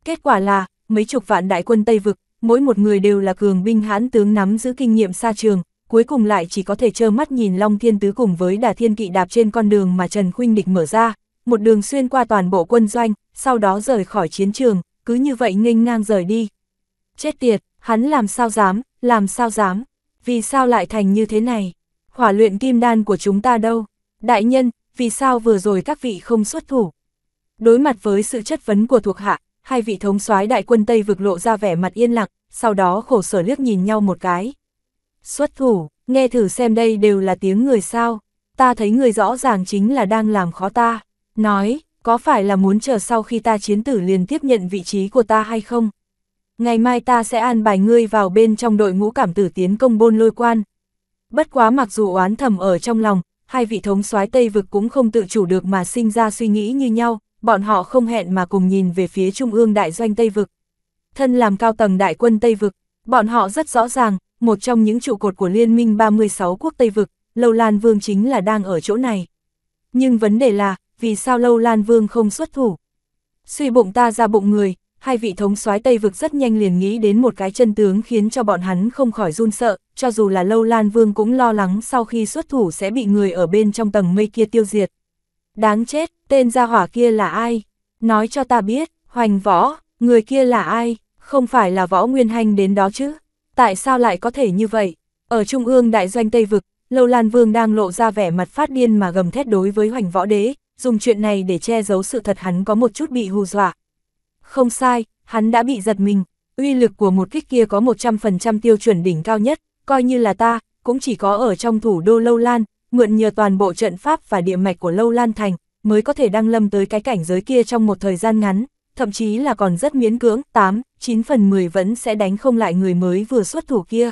Kết quả là, mấy chục vạn đại quân Tây Vực, mỗi một người đều là cường binh hãn tướng nắm giữ kinh nghiệm xa trường, cuối cùng lại chỉ có thể trơ mắt nhìn Long Thiên Tứ cùng với Đà Thiên Kỵ đạp trên con đường mà Trần Khuynh Địch mở ra, một đường xuyên qua toàn bộ quân doanh, sau đó rời khỏi chiến trường, cứ như vậy nghênh ngang rời đi. Chết tiệt, hắn làm sao dám, làm sao dám vì sao lại thành như thế này? Hỏa luyện kim đan của chúng ta đâu? Đại nhân, vì sao vừa rồi các vị không xuất thủ? Đối mặt với sự chất vấn của thuộc hạ, hai vị thống soái đại quân Tây vực lộ ra vẻ mặt yên lặng, sau đó khổ sở liếc nhìn nhau một cái. Xuất thủ, nghe thử xem đây đều là tiếng người sao, ta thấy người rõ ràng chính là đang làm khó ta. Nói, có phải là muốn chờ sau khi ta chiến tử liền tiếp nhận vị trí của ta hay không? ngày mai ta sẽ an bài ngươi vào bên trong đội ngũ cảm tử tiến công bôn lôi quan. Bất quá mặc dù oán thầm ở trong lòng, hai vị thống soái Tây vực cũng không tự chủ được mà sinh ra suy nghĩ như nhau, bọn họ không hẹn mà cùng nhìn về phía trung ương đại doanh Tây vực. Thân làm cao tầng đại quân Tây vực, bọn họ rất rõ ràng, một trong những trụ cột của liên minh 36 quốc Tây vực, Lâu Lan Vương chính là đang ở chỗ này. Nhưng vấn đề là, vì sao Lâu Lan Vương không xuất thủ? Suy bụng ta ra bụng người, hai vị thống soái Tây vực rất nhanh liền nghĩ đến một cái chân tướng khiến cho bọn hắn không khỏi run sợ, cho dù là Lâu Lan Vương cũng lo lắng sau khi xuất thủ sẽ bị người ở bên trong tầng mây kia tiêu diệt. Đáng chết, tên gia hỏa kia là ai? Nói cho ta biết, hoành võ, người kia là ai? Không phải là võ nguyên hành đến đó chứ? Tại sao lại có thể như vậy? Ở trung ương đại doanh Tây Vực, Lâu Lan Vương đang lộ ra vẻ mặt phát điên mà gầm thét đối với hoành võ đế, dùng chuyện này để che giấu sự thật hắn có một chút bị hù dọa, không sai, hắn đã bị giật mình, uy lực của một kích kia có 100% tiêu chuẩn đỉnh cao nhất, coi như là ta, cũng chỉ có ở trong thủ đô Lâu Lan, mượn nhờ toàn bộ trận pháp và địa mạch của Lâu Lan Thành, mới có thể đăng lâm tới cái cảnh giới kia trong một thời gian ngắn, thậm chí là còn rất miễn cưỡng, 8, 9 phần 10 vẫn sẽ đánh không lại người mới vừa xuất thủ kia.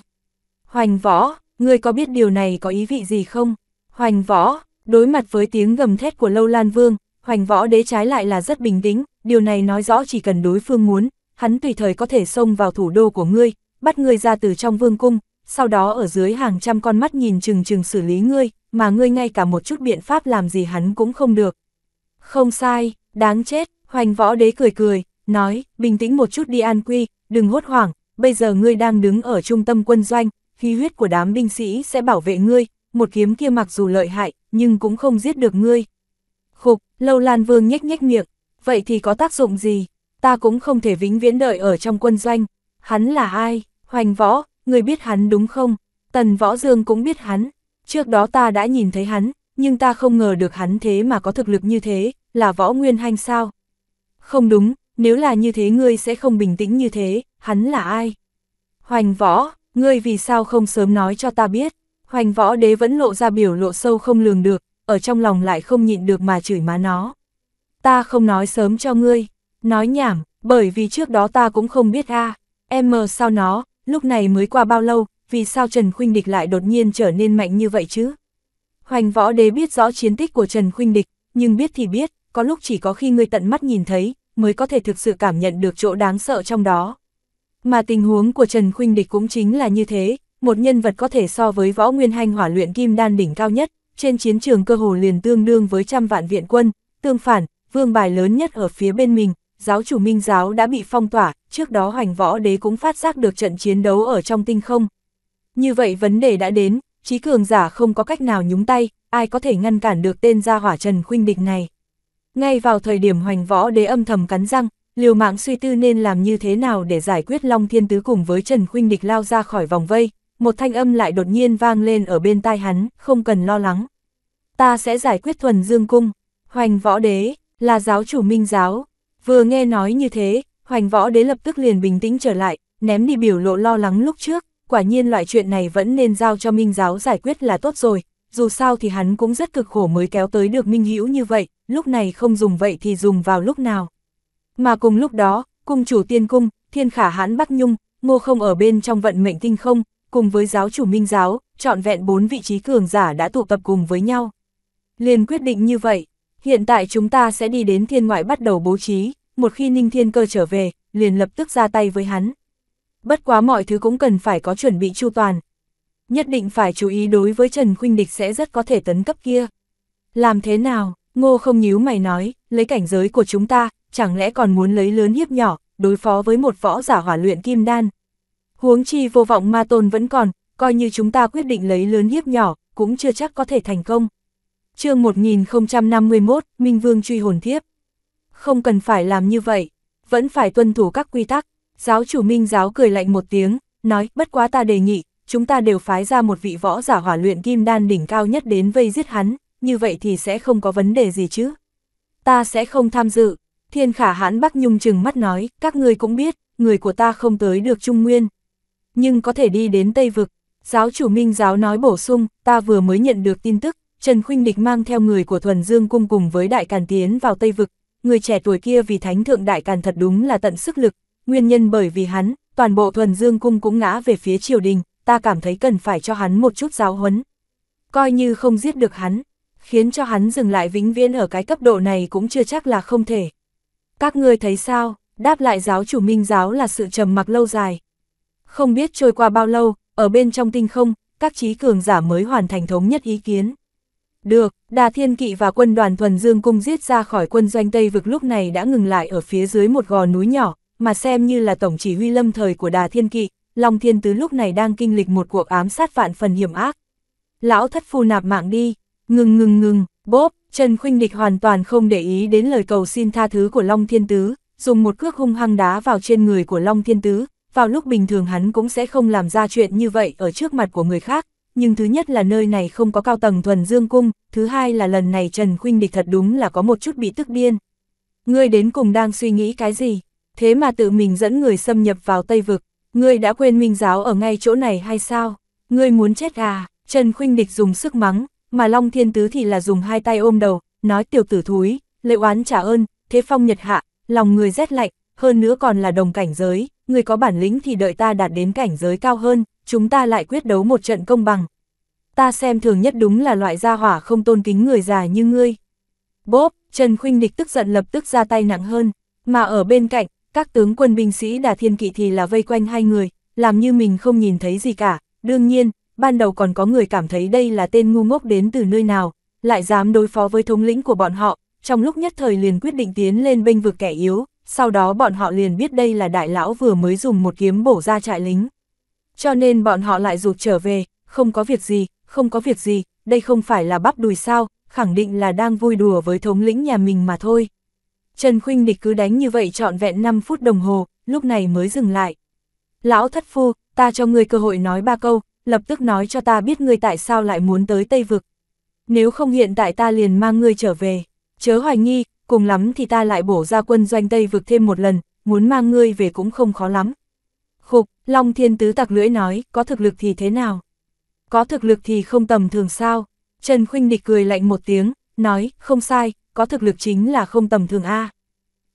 Hoành võ, ngươi có biết điều này có ý vị gì không? Hoành võ, đối mặt với tiếng gầm thét của Lâu Lan Vương, Hoành võ đế trái lại là rất bình tĩnh, điều này nói rõ chỉ cần đối phương muốn, hắn tùy thời có thể xông vào thủ đô của ngươi, bắt ngươi ra từ trong vương cung, sau đó ở dưới hàng trăm con mắt nhìn chừng chừng xử lý ngươi, mà ngươi ngay cả một chút biện pháp làm gì hắn cũng không được. Không sai, đáng chết, hoành võ đế cười cười, nói, bình tĩnh một chút đi an quy, đừng hốt hoảng, bây giờ ngươi đang đứng ở trung tâm quân doanh, khí huyết của đám binh sĩ sẽ bảo vệ ngươi, một kiếm kia mặc dù lợi hại, nhưng cũng không giết được ngươi. Khục, Lâu Lan Vương nhếch nhếch miệng, vậy thì có tác dụng gì, ta cũng không thể vĩnh viễn đợi ở trong quân doanh. Hắn là ai? Hoành võ, người biết hắn đúng không? Tần Võ Dương cũng biết hắn. Trước đó ta đã nhìn thấy hắn, nhưng ta không ngờ được hắn thế mà có thực lực như thế, là võ nguyên hanh sao? Không đúng, nếu là như thế ngươi sẽ không bình tĩnh như thế, hắn là ai? Hoành võ, ngươi vì sao không sớm nói cho ta biết? Hoành võ đế vẫn lộ ra biểu lộ sâu không lường được, ở trong lòng lại không nhịn được mà chửi má nó. Ta không nói sớm cho ngươi, nói nhảm, bởi vì trước đó ta cũng không biết a em mờ sao nó, lúc này mới qua bao lâu, vì sao Trần Khuynh Địch lại đột nhiên trở nên mạnh như vậy chứ? Hoành võ đế biết rõ chiến tích của Trần Khuynh Địch, nhưng biết thì biết, có lúc chỉ có khi ngươi tận mắt nhìn thấy, mới có thể thực sự cảm nhận được chỗ đáng sợ trong đó. Mà tình huống của Trần Khuynh Địch cũng chính là như thế, một nhân vật có thể so với võ nguyên hành hỏa luyện kim đan đỉnh cao nhất, trên chiến trường cơ hồ liền tương đương với trăm vạn viện quân, tương phản, vương bài lớn nhất ở phía bên mình, giáo chủ minh giáo đã bị phong tỏa, trước đó hoành võ đế cũng phát giác được trận chiến đấu ở trong tinh không. Như vậy vấn đề đã đến, trí cường giả không có cách nào nhúng tay, ai có thể ngăn cản được tên gia hỏa trần khuynh địch này. Ngay vào thời điểm hoành võ đế âm thầm cắn răng, liều mạng suy tư nên làm như thế nào để giải quyết Long Thiên Tứ cùng với Trần Khuynh Địch lao ra khỏi vòng vây, một thanh âm lại đột nhiên vang lên ở bên tai hắn, không cần lo lắng. Ta sẽ giải quyết thuần dương cung, hoành võ đế, là giáo chủ minh giáo. Vừa nghe nói như thế, hoành võ đế lập tức liền bình tĩnh trở lại, ném đi biểu lộ lo lắng lúc trước, quả nhiên loại chuyện này vẫn nên giao cho minh giáo giải quyết là tốt rồi, dù sao thì hắn cũng rất cực khổ mới kéo tới được minh hữu như vậy, lúc này không dùng vậy thì dùng vào lúc nào. Mà cùng lúc đó, cung chủ tiên cung, thiên khả hãn bắc nhung, ngô không ở bên trong vận mệnh tinh không, cùng với giáo chủ minh giáo, trọn vẹn bốn vị trí cường giả đã tụ tập cùng với nhau. Liền quyết định như vậy, hiện tại chúng ta sẽ đi đến thiên ngoại bắt đầu bố trí, một khi Ninh Thiên Cơ trở về, liền lập tức ra tay với hắn. Bất quá mọi thứ cũng cần phải có chuẩn bị chu toàn. Nhất định phải chú ý đối với Trần Khuynh Địch sẽ rất có thể tấn cấp kia. Làm thế nào, ngô không nhíu mày nói, lấy cảnh giới của chúng ta, chẳng lẽ còn muốn lấy lớn hiếp nhỏ, đối phó với một võ giả hỏa luyện kim đan, Huống chi vô vọng ma tôn vẫn còn, coi như chúng ta quyết định lấy lớn hiếp nhỏ, cũng chưa chắc có thể thành công. chương 1051, Minh Vương truy hồn thiếp. Không cần phải làm như vậy, vẫn phải tuân thủ các quy tắc. Giáo chủ Minh giáo cười lạnh một tiếng, nói, bất quá ta đề nghị, chúng ta đều phái ra một vị võ giả hỏa luyện kim đan đỉnh cao nhất đến vây giết hắn, như vậy thì sẽ không có vấn đề gì chứ. Ta sẽ không tham dự, thiên khả hãn Bắc Nhung chừng mắt nói, các ngươi cũng biết, người của ta không tới được Trung Nguyên, nhưng có thể đi đến Tây Vực. Giáo chủ Minh Giáo nói bổ sung, ta vừa mới nhận được tin tức, Trần Khuynh Địch mang theo người của Thuần Dương Cung cùng với Đại Càn Tiến vào Tây Vực. Người trẻ tuổi kia vì Thánh Thượng Đại Càn thật đúng là tận sức lực, nguyên nhân bởi vì hắn, toàn bộ Thuần Dương Cung cũng ngã về phía triều đình, ta cảm thấy cần phải cho hắn một chút giáo huấn. Coi như không giết được hắn, khiến cho hắn dừng lại vĩnh viễn ở cái cấp độ này cũng chưa chắc là không thể. Các ngươi thấy sao, đáp lại giáo chủ minh giáo là sự trầm mặc lâu dài, không biết trôi qua bao lâu, ở bên trong tinh không, các trí cường giả mới hoàn thành thống nhất ý kiến. Được, Đà Thiên Kỵ và quân đoàn thuần dương cung giết ra khỏi quân doanh Tây vực lúc này đã ngừng lại ở phía dưới một gò núi nhỏ, mà xem như là tổng chỉ huy lâm thời của Đà Thiên Kỵ, Long Thiên Tứ lúc này đang kinh lịch một cuộc ám sát vạn phần hiểm ác. Lão thất phu nạp mạng đi, ngừng ngừng ngừng, bóp, Trần Khuynh Địch hoàn toàn không để ý đến lời cầu xin tha thứ của Long Thiên Tứ, dùng một cước hung hăng đá vào trên người của Long Thiên Tứ, vào lúc bình thường hắn cũng sẽ không làm ra chuyện như vậy ở trước mặt của người khác, nhưng thứ nhất là nơi này không có cao tầng thuần dương cung, thứ hai là lần này Trần Khuynh Địch thật đúng là có một chút bị tức điên. Ngươi đến cùng đang suy nghĩ cái gì? Thế mà tự mình dẫn người xâm nhập vào Tây Vực, ngươi đã quên minh giáo ở ngay chỗ này hay sao? Ngươi muốn chết à? Trần Khuynh Địch dùng sức mắng, mà Long Thiên Tứ thì là dùng hai tay ôm đầu, nói tiểu tử thúi, lệ oán trả ơn, thế phong nhật hạ, lòng người rét lạnh, hơn nữa còn là đồng cảnh giới, người có bản lĩnh thì đợi ta đạt đến cảnh giới cao hơn, chúng ta lại quyết đấu một trận công bằng. Ta xem thường nhất đúng là loại gia hỏa không tôn kính người già như ngươi. Bốp, Trần Khuynh Địch tức giận lập tức ra tay nặng hơn, mà ở bên cạnh, các tướng quân binh sĩ đà thiên kỵ thì là vây quanh hai người, làm như mình không nhìn thấy gì cả. Đương nhiên, ban đầu còn có người cảm thấy đây là tên ngu ngốc đến từ nơi nào, lại dám đối phó với thống lĩnh của bọn họ, trong lúc nhất thời liền quyết định tiến lên bênh vực kẻ yếu, sau đó bọn họ liền biết đây là đại lão vừa mới dùng một kiếm bổ ra trại lính. Cho nên bọn họ lại rụt trở về, không có việc gì, không có việc gì, đây không phải là bắp đùi sao, khẳng định là đang vui đùa với thống lĩnh nhà mình mà thôi. Trần Khuynh Địch cứ đánh như vậy trọn vẹn 5 phút đồng hồ, lúc này mới dừng lại. Lão thất phu, ta cho ngươi cơ hội nói ba câu, lập tức nói cho ta biết ngươi tại sao lại muốn tới Tây Vực. Nếu không hiện tại ta liền mang ngươi trở về, chớ hoài nghi, cùng lắm thì ta lại bổ ra quân doanh Tây vực thêm một lần, muốn mang ngươi về cũng không khó lắm. Khục, Long Thiên Tứ tặc lưỡi nói, có thực lực thì thế nào? Có thực lực thì không tầm thường sao? Trần Khuynh Địch cười lạnh một tiếng, nói, không sai, có thực lực chính là không tầm thường A.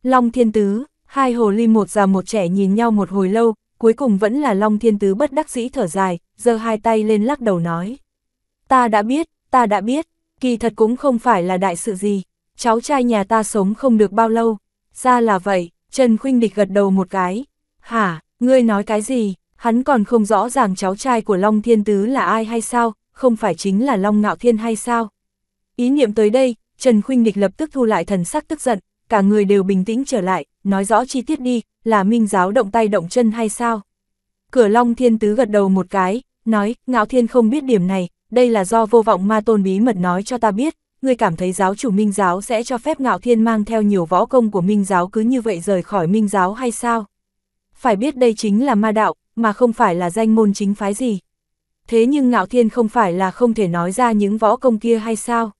Long Thiên Tứ, hai hồ ly một già một trẻ nhìn nhau một hồi lâu, cuối cùng vẫn là Long Thiên Tứ bất đắc dĩ thở dài, giơ hai tay lên lắc đầu nói. Ta đã biết, ta đã biết, kỳ thật cũng không phải là đại sự gì, cháu trai nhà ta sống không được bao lâu, ra là vậy, Trần Khuynh Địch gật đầu một cái, hả, ngươi nói cái gì, hắn còn không rõ ràng cháu trai của Long Thiên Tứ là ai hay sao, không phải chính là Long Ngạo Thiên hay sao. Ý niệm tới đây, Trần Khuynh Địch lập tức thu lại thần sắc tức giận, cả người đều bình tĩnh trở lại, nói rõ chi tiết đi, là minh giáo động tay động chân hay sao. Cửa Long Thiên Tứ gật đầu một cái, nói, Ngạo Thiên không biết điểm này, đây là do vô vọng ma tôn bí mật nói cho ta biết, ngươi cảm thấy giáo chủ minh giáo sẽ cho phép ngạo thiên mang theo nhiều võ công của minh giáo cứ như vậy rời khỏi minh giáo hay sao? Phải biết đây chính là ma đạo, mà không phải là danh môn chính phái gì. Thế nhưng ngạo thiên không phải là không thể nói ra những võ công kia hay sao?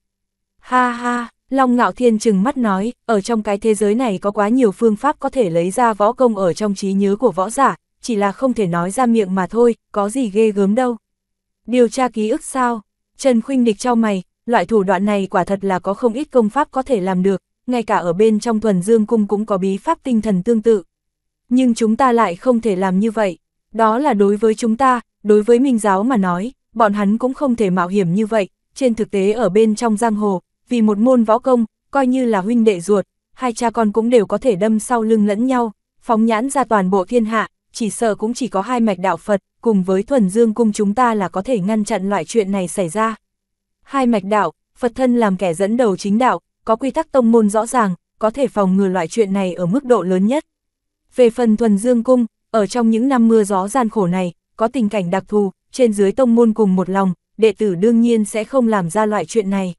Ha ha, Long ngạo thiên chừng mắt nói, ở trong cái thế giới này có quá nhiều phương pháp có thể lấy ra võ công ở trong trí nhớ của võ giả, chỉ là không thể nói ra miệng mà thôi, có gì ghê gớm đâu. Điều tra ký ức sao? Trần Khuynh Địch trao mày, loại thủ đoạn này quả thật là có không ít công pháp có thể làm được, ngay cả ở bên trong thuần dương cung cũng có bí pháp tinh thần tương tự. Nhưng chúng ta lại không thể làm như vậy, đó là đối với chúng ta, đối với minh giáo mà nói, bọn hắn cũng không thể mạo hiểm như vậy, trên thực tế ở bên trong giang hồ, vì một môn võ công, coi như là huynh đệ ruột, hai cha con cũng đều có thể đâm sau lưng lẫn nhau, phóng nhãn ra toàn bộ thiên hạ, chỉ sợ cũng chỉ có hai mạch đạo Phật, cùng với thuần dương cung chúng ta là có thể ngăn chặn loại chuyện này xảy ra. Hai mạch đạo, Phật thân làm kẻ dẫn đầu chính đạo, có quy tắc tông môn rõ ràng, có thể phòng ngừa loại chuyện này ở mức độ lớn nhất. Về phần thuần dương cung, ở trong những năm mưa gió gian khổ này, có tình cảnh đặc thù, trên dưới tông môn cùng một lòng, đệ tử đương nhiên sẽ không làm ra loại chuyện này.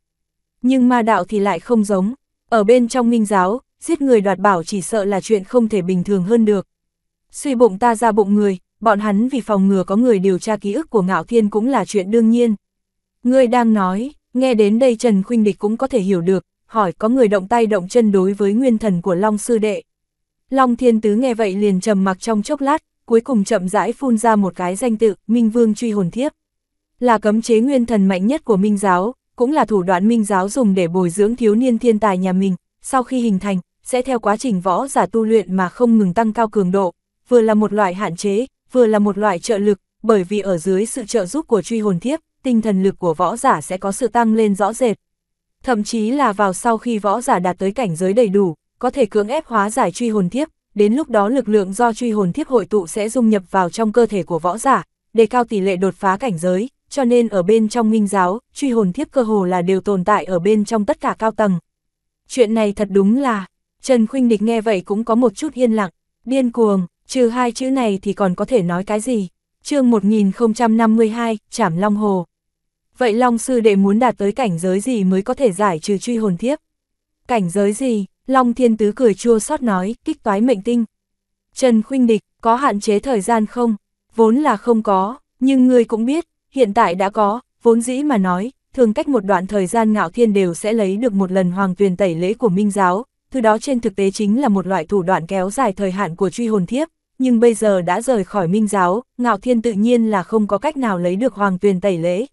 Nhưng ma đạo thì lại không giống, ở bên trong minh giáo, giết người đoạt bảo chỉ sợ là chuyện không thể bình thường hơn được. Suy bụng ta ra bụng người, bọn hắn vì phòng ngừa có người điều tra ký ức của ngạo thiên cũng là chuyện đương nhiên. Ngươi đang nói, nghe đến đây Trần Khuynh Địch cũng có thể hiểu được, hỏi có người động tay động chân đối với nguyên thần của Long Sư Đệ. Long Thiên Tứ nghe vậy liền trầm mặc trong chốc lát, cuối cùng chậm rãi phun ra một cái danh tự, Minh Vương truy hồn thiếp. Là cấm chế nguyên thần mạnh nhất của Minh Giáo, cũng là thủ đoạn Minh Giáo dùng để bồi dưỡng thiếu niên thiên tài nhà mình, sau khi hình thành, sẽ theo quá trình võ giả tu luyện mà không ngừng tăng cao cường độ, vừa là một loại hạn chế, vừa là một loại trợ lực, bởi vì ở dưới sự trợ giúp của truy hồn thiếp, tinh thần lực của võ giả sẽ có sự tăng lên rõ rệt. Thậm chí là vào sau khi võ giả đạt tới cảnh giới đầy đủ, có thể cưỡng ép hóa giải truy hồn thiếp, đến lúc đó lực lượng do truy hồn thiếp hội tụ sẽ dung nhập vào trong cơ thể của võ giả, để cao tỷ lệ đột phá cảnh giới, cho nên ở bên trong minh giáo, truy hồn thiếp cơ hồ là đều tồn tại ở bên trong tất cả cao tầng. Chuyện này thật đúng là, Trần Khuynh Địch nghe vậy cũng có một chút yên lặng, điên cuồng, trừ hai chữ này thì còn có thể nói cái gì. chương 1052, Trảm Long Hồ Vậy Long sư đệ muốn đạt tới cảnh giới gì mới có thể giải trừ truy hồn thiếp? Cảnh giới gì? Long thiên tứ cười chua xót nói, kích toái mệnh tinh. Trần khuynh địch, có hạn chế thời gian không? Vốn là không có, nhưng ngươi cũng biết, hiện tại đã có, vốn dĩ mà nói, thường cách một đoạn thời gian ngạo thiên đều sẽ lấy được một lần hoàng tuyền tẩy lễ của minh giáo, thứ đó trên thực tế chính là một loại thủ đoạn kéo dài thời hạn của truy hồn thiếp, nhưng bây giờ đã rời khỏi minh giáo, ngạo thiên tự nhiên là không có cách nào lấy được hoàng tuyền tẩy lễ,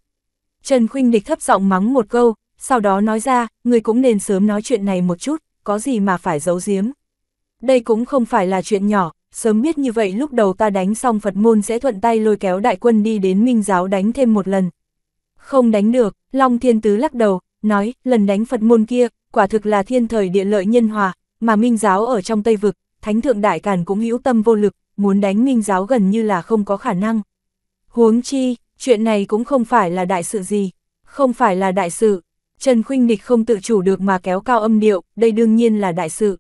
Trần Khuynh Địch thấp giọng mắng một câu, sau đó nói ra, người cũng nên sớm nói chuyện này một chút, có gì mà phải giấu giếm. Đây cũng không phải là chuyện nhỏ, sớm biết như vậy lúc đầu ta đánh xong Phật môn sẽ thuận tay lôi kéo đại quân đi đến Minh giáo đánh thêm một lần. Không đánh được, Long Thiên Tứ lắc đầu, nói, lần đánh Phật môn kia, quả thực là thiên thời địa lợi nhân hòa, mà Minh giáo ở trong Tây Vực, Thánh Thượng Đại Càn cũng hữu tâm vô lực, muốn đánh Minh giáo gần như là không có khả năng. Huống chi, chuyện này cũng không phải là đại sự gì, không phải là đại sự. Trần Khuynh Địch không tự chủ được mà kéo cao âm điệu, đây đương nhiên là đại sự.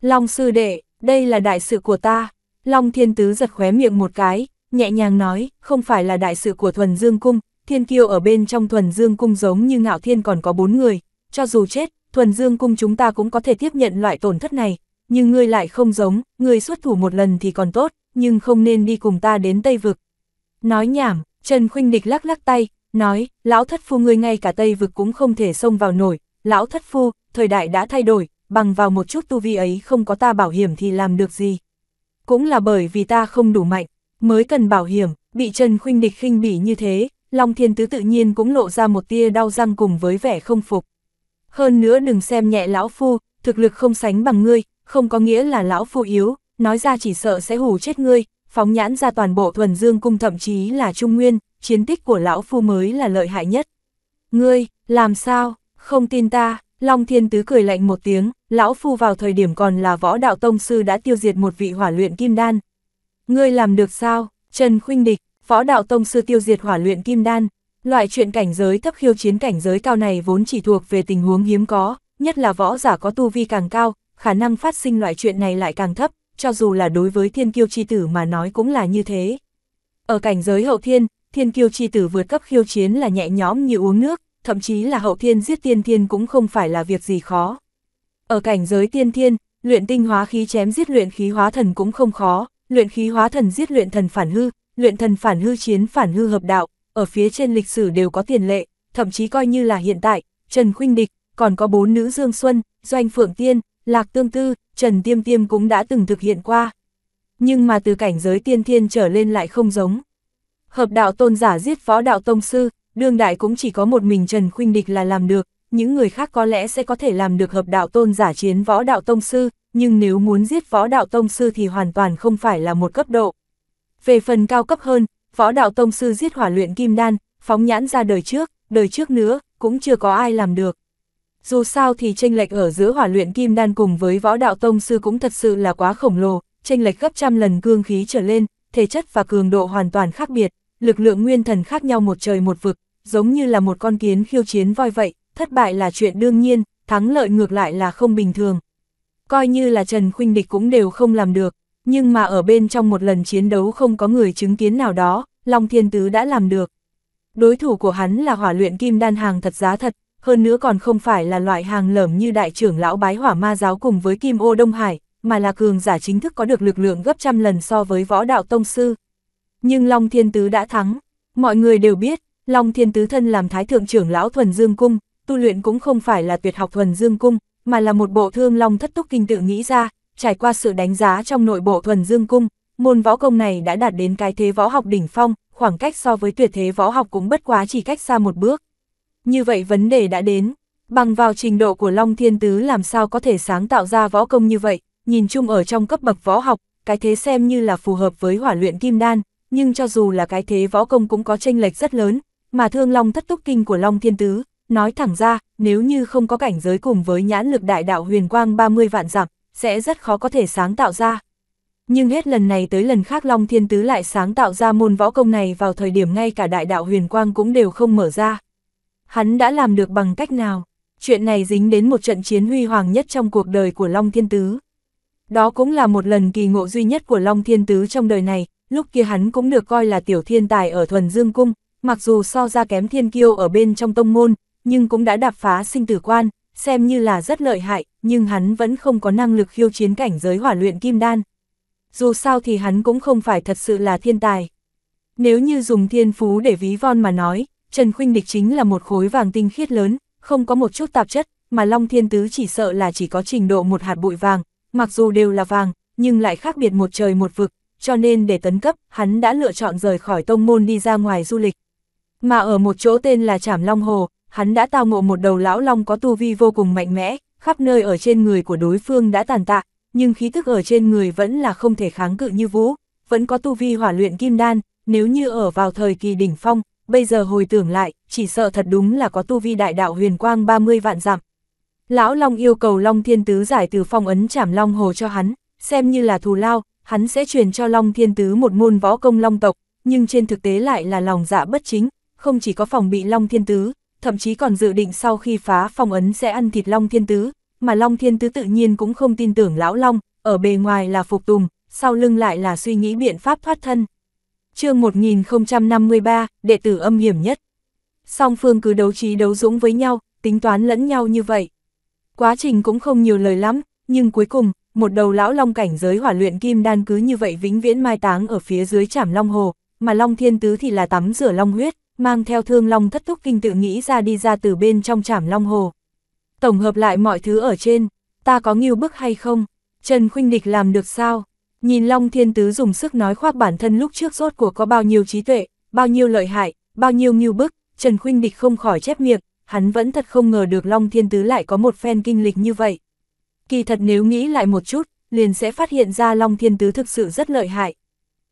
Long sư đệ, đây là đại sự của ta. Long Thiên Tứ giật khóe miệng một cái, nhẹ nhàng nói, không phải là đại sự của Thuần Dương Cung, Thiên Kiêu ở bên trong Thuần Dương Cung giống như Ngạo Thiên còn có bốn người, cho dù chết, Thuần Dương Cung chúng ta cũng có thể tiếp nhận loại tổn thất này, nhưng ngươi lại không giống, ngươi xuất thủ một lần thì còn tốt, nhưng không nên đi cùng ta đến Tây Vực. Nói nhảm, Trần Khuynh Địch lắc lắc tay, nói, lão thất phu ngươi ngay cả Tây vực cũng không thể xông vào nổi, lão thất phu, thời đại đã thay đổi, bằng vào một chút tu vi ấy không có ta bảo hiểm thì làm được gì. Cũng là bởi vì ta không đủ mạnh, mới cần bảo hiểm, bị Trần Khuynh Địch khinh bỉ như thế, Long Thiên Tứ tự nhiên cũng lộ ra một tia đau răng cùng với vẻ không phục. Hơn nữa đừng xem nhẹ lão phu, thực lực không sánh bằng ngươi, không có nghĩa là lão phu yếu, nói ra chỉ sợ sẽ hù chết ngươi, phóng nhãn ra toàn bộ thuần dương cung thậm chí là trung nguyên, chiến tích của lão phu mới là lợi hại nhất. Ngươi, làm sao, không tin ta, Long Thiên Tứ cười lạnh một tiếng, lão phu vào thời điểm còn là võ đạo tông sư đã tiêu diệt một vị hỏa luyện kim đan. Ngươi làm được sao, Trần Khuynh Địch, võ đạo tông sư tiêu diệt hỏa luyện kim đan, loại chuyện cảnh giới thấp khiêu chiến cảnh giới cao này vốn chỉ thuộc về tình huống hiếm có, nhất là võ giả có tu vi càng cao, khả năng phát sinh loại chuyện này lại càng thấp, cho dù là đối với thiên kiêu chi tử mà nói cũng là như thế. Ở cảnh giới hậu thiên, thiên kiêu chi tử vượt cấp khiêu chiến là nhẹ nhõm như uống nước, thậm chí là hậu thiên giết tiên thiên cũng không phải là việc gì khó. Ở cảnh giới tiên thiên, luyện tinh hóa khí chém giết luyện khí hóa thần cũng không khó, luyện khí hóa thần giết luyện thần phản hư, luyện thần phản hư chiến phản hư hợp đạo, ở phía trên lịch sử đều có tiền lệ, thậm chí coi như là hiện tại, Trần Khuynh Địch, còn có bốn nữ Dương Xuân, Doanh Phượng Tiên, Lạc tương tư, Trần Tiêm Tiêm cũng đã từng thực hiện qua. Nhưng mà từ cảnh giới tiên thiên trở lên lại không giống. Hợp đạo tôn giả giết phó đạo tông sư, đương đại cũng chỉ có một mình Trần Khuynh Địch là làm được, những người khác có lẽ sẽ có thể làm được hợp đạo tôn giả chiến võ đạo tông sư, nhưng nếu muốn giết phó đạo tông sư thì hoàn toàn không phải là một cấp độ. Về phần cao cấp hơn, phó đạo tông sư giết hỏa luyện kim đan, phóng nhãn ra đời trước, đời trước nữa, cũng chưa có ai làm được. Dù sao thì tranh lệch ở giữa hỏa luyện kim đan cùng với võ đạo tông sư cũng thật sự là quá khổng lồ, tranh lệch gấp trăm lần cương khí trở lên, thể chất và cường độ hoàn toàn khác biệt, lực lượng nguyên thần khác nhau một trời một vực, giống như là một con kiến khiêu chiến voi vậy, thất bại là chuyện đương nhiên, thắng lợi ngược lại là không bình thường. Coi như là Trần Khuynh Địch cũng đều không làm được, nhưng mà ở bên trong một lần chiến đấu không có người chứng kiến nào đó, Long Thiên Tứ đã làm được. Đối thủ của hắn là hỏa luyện kim đan hàng thật giá thật, hơn nữa còn không phải là loại hàng lởm như đại trưởng lão bái hỏa ma giáo cùng với Kim ô Đông Hải, mà là cường giả chính thức có được lực lượng gấp trăm lần so với võ đạo tông sư. Nhưng Long Thiên Tứ đã thắng, mọi người đều biết, Long Thiên Tứ thân làm thái thượng trưởng lão thuần dương cung, tu luyện cũng không phải là tuyệt học thuần dương cung, mà là một bộ thương long thất túc kinh tự nghĩ ra, trải qua sự đánh giá trong nội bộ thuần dương cung, môn võ công này đã đạt đến cái thế võ học đỉnh phong, khoảng cách so với tuyệt thế võ học cũng bất quá chỉ cách xa một bước. Như vậy vấn đề đã đến, bằng vào trình độ của Long Thiên Tứ làm sao có thể sáng tạo ra võ công như vậy, nhìn chung ở trong cấp bậc võ học, cái thế xem như là phù hợp với hỏa luyện kim đan, nhưng cho dù là cái thế võ công cũng có tranh lệch rất lớn, mà thương long thất túc kinh của Long Thiên Tứ, nói thẳng ra, nếu như không có cảnh giới cùng với nhãn lực đại đạo huyền quang 30 vạn dặm, sẽ rất khó có thể sáng tạo ra. Nhưng hết lần này tới lần khác Long Thiên Tứ lại sáng tạo ra môn võ công này vào thời điểm ngay cả đại đạo huyền quang cũng đều không mở ra. Hắn đã làm được bằng cách nào? Chuyện này dính đến một trận chiến huy hoàng nhất trong cuộc đời của Long Thiên Tứ. Đó cũng là một lần kỳ ngộ duy nhất của Long Thiên Tứ trong đời này, lúc kia hắn cũng được coi là tiểu thiên tài ở thuần dương cung, mặc dù so ra kém thiên kiêu ở bên trong tông môn, nhưng cũng đã đạp phá sinh tử quan, xem như là rất lợi hại, nhưng hắn vẫn không có năng lực khiêu chiến cảnh giới hỏa luyện kim đan. Dù sao thì hắn cũng không phải thật sự là thiên tài. Nếu như dùng thiên phú để ví von mà nói, Trần Khuynh Địch chính là một khối vàng tinh khiết lớn, không có một chút tạp chất, mà Long Thiên Tứ chỉ sợ là chỉ có trình độ một hạt bụi vàng, mặc dù đều là vàng, nhưng lại khác biệt một trời một vực, cho nên để tấn cấp, hắn đã lựa chọn rời khỏi tông môn đi ra ngoài du lịch. Mà ở một chỗ tên là Trảm Long Hồ, hắn đã tao ngộ một đầu lão long có tu vi vô cùng mạnh mẽ, khắp nơi ở trên người của đối phương đã tàn tạ, nhưng khí thức ở trên người vẫn là không thể kháng cự như vũ, vẫn có tu vi hỏa luyện kim đan, nếu như ở vào thời kỳ đỉnh phong, bây giờ hồi tưởng lại, chỉ sợ thật đúng là có tu vi đại đạo huyền quang 30 vạn dặm. Lão Long yêu cầu Long Thiên Tứ giải từ phong ấn chảm Long Hồ cho hắn, xem như là thù lao, hắn sẽ truyền cho Long Thiên Tứ một môn võ công Long tộc, nhưng trên thực tế lại là lòng dạ bất chính, không chỉ có phòng bị Long Thiên Tứ, thậm chí còn dự định sau khi phá phong ấn sẽ ăn thịt Long Thiên Tứ, mà Long Thiên Tứ tự nhiên cũng không tin tưởng Lão Long, ở bề ngoài là phục tùng, sau lưng lại là suy nghĩ biện pháp thoát thân chương 1053, đệ tử âm hiểm nhất. Song phương cứ đấu trí đấu dũng với nhau, tính toán lẫn nhau như vậy. Quá trình cũng không nhiều lời lắm, nhưng cuối cùng, một đầu lão long cảnh giới hỏa luyện kim đan cứ như vậy vĩnh viễn mai táng ở phía dưới trảm long hồ, mà long thiên tứ thì là tắm rửa long huyết, mang theo thương long thất thúc kinh tự nghĩ ra đi ra từ bên trong trảm long hồ. Tổng hợp lại mọi thứ ở trên, ta có nghiêu bức hay không? Trần Khuynh Địch làm được sao? Nhìn Long Thiên Tứ dùng sức nói khoác bản thân lúc trước rốt cuộc có bao nhiêu trí tuệ, bao nhiêu lợi hại, bao nhiêu nghiêu bức, Trần Khuynh Địch không khỏi chép miệng, hắn vẫn thật không ngờ được Long Thiên Tứ lại có một phen kinh lịch như vậy. Kỳ thật nếu nghĩ lại một chút, liền sẽ phát hiện ra Long Thiên Tứ thực sự rất lợi hại.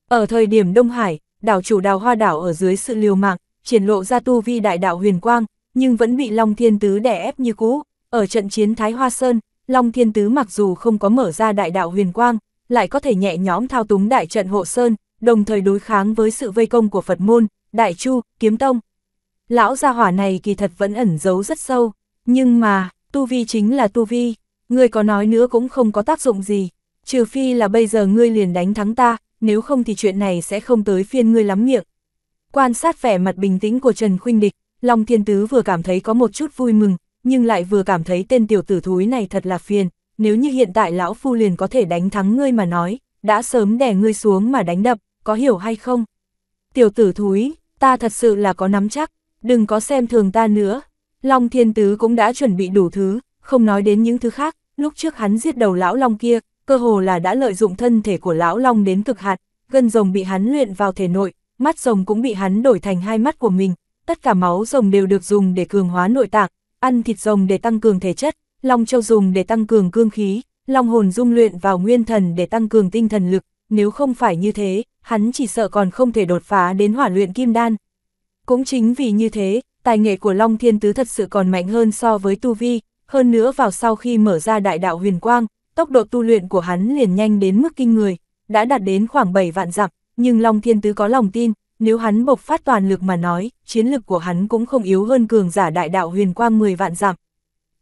Ở thời điểm Đông Hải, đảo chủ đào hoa đảo ở dưới sự liều mạng, triển lộ ra tu vi đại đạo huyền quang, nhưng vẫn bị Long Thiên Tứ đè ép như cũ. Ở trận chiến Thái Hoa Sơn, Long Thiên Tứ mặc dù không có mở ra đại đạo huyền quang, lại có thể nhẹ nhõm thao túng đại trận hộ sơn, đồng thời đối kháng với sự vây công của Phật môn, Đại Chu, Kiếm Tông. Lão gia hỏa này kỳ thật vẫn ẩn giấu rất sâu, nhưng mà, tu vi chính là tu vi, ngươi có nói nữa cũng không có tác dụng gì, trừ phi là bây giờ ngươi liền đánh thắng ta, nếu không thì chuyện này sẽ không tới phiên ngươi lắm miệng. Quan sát vẻ mặt bình tĩnh của Trần Khuynh Địch, Long Thiên Tứ vừa cảm thấy có một chút vui mừng, nhưng lại vừa cảm thấy tên tiểu tử thúi này thật là phiền, nếu như hiện tại lão phu liền có thể đánh thắng ngươi mà nói, đã sớm đè ngươi xuống mà đánh đập, có hiểu hay không? Tiểu tử thúi, ta thật sự là có nắm chắc, đừng có xem thường ta nữa. Long thiên tứ cũng đã chuẩn bị đủ thứ, không nói đến những thứ khác, lúc trước hắn giết đầu lão long kia, cơ hồ là đã lợi dụng thân thể của lão long đến cực hạn, gân rồng bị hắn luyện vào thể nội, mắt rồng cũng bị hắn đổi thành hai mắt của mình, tất cả máu rồng đều được dùng để cường hóa nội tạng, ăn thịt rồng để tăng cường thể chất, Long Châu dùng để tăng cường cương khí, Long Hồn dung luyện vào nguyên thần để tăng cường tinh thần lực, nếu không phải như thế, hắn chỉ sợ còn không thể đột phá đến hỏa luyện kim đan. Cũng chính vì như thế, tài nghệ của Long Thiên Tứ thật sự còn mạnh hơn so với Tu Vi, hơn nữa vào sau khi mở ra đại đạo huyền quang, tốc độ tu luyện của hắn liền nhanh đến mức kinh người, đã đạt đến khoảng 7 vạn dặm, nhưng Long Thiên Tứ có lòng tin, nếu hắn bộc phát toàn lực mà nói, chiến lực của hắn cũng không yếu hơn cường giả đại đạo huyền quang 10 vạn dặm.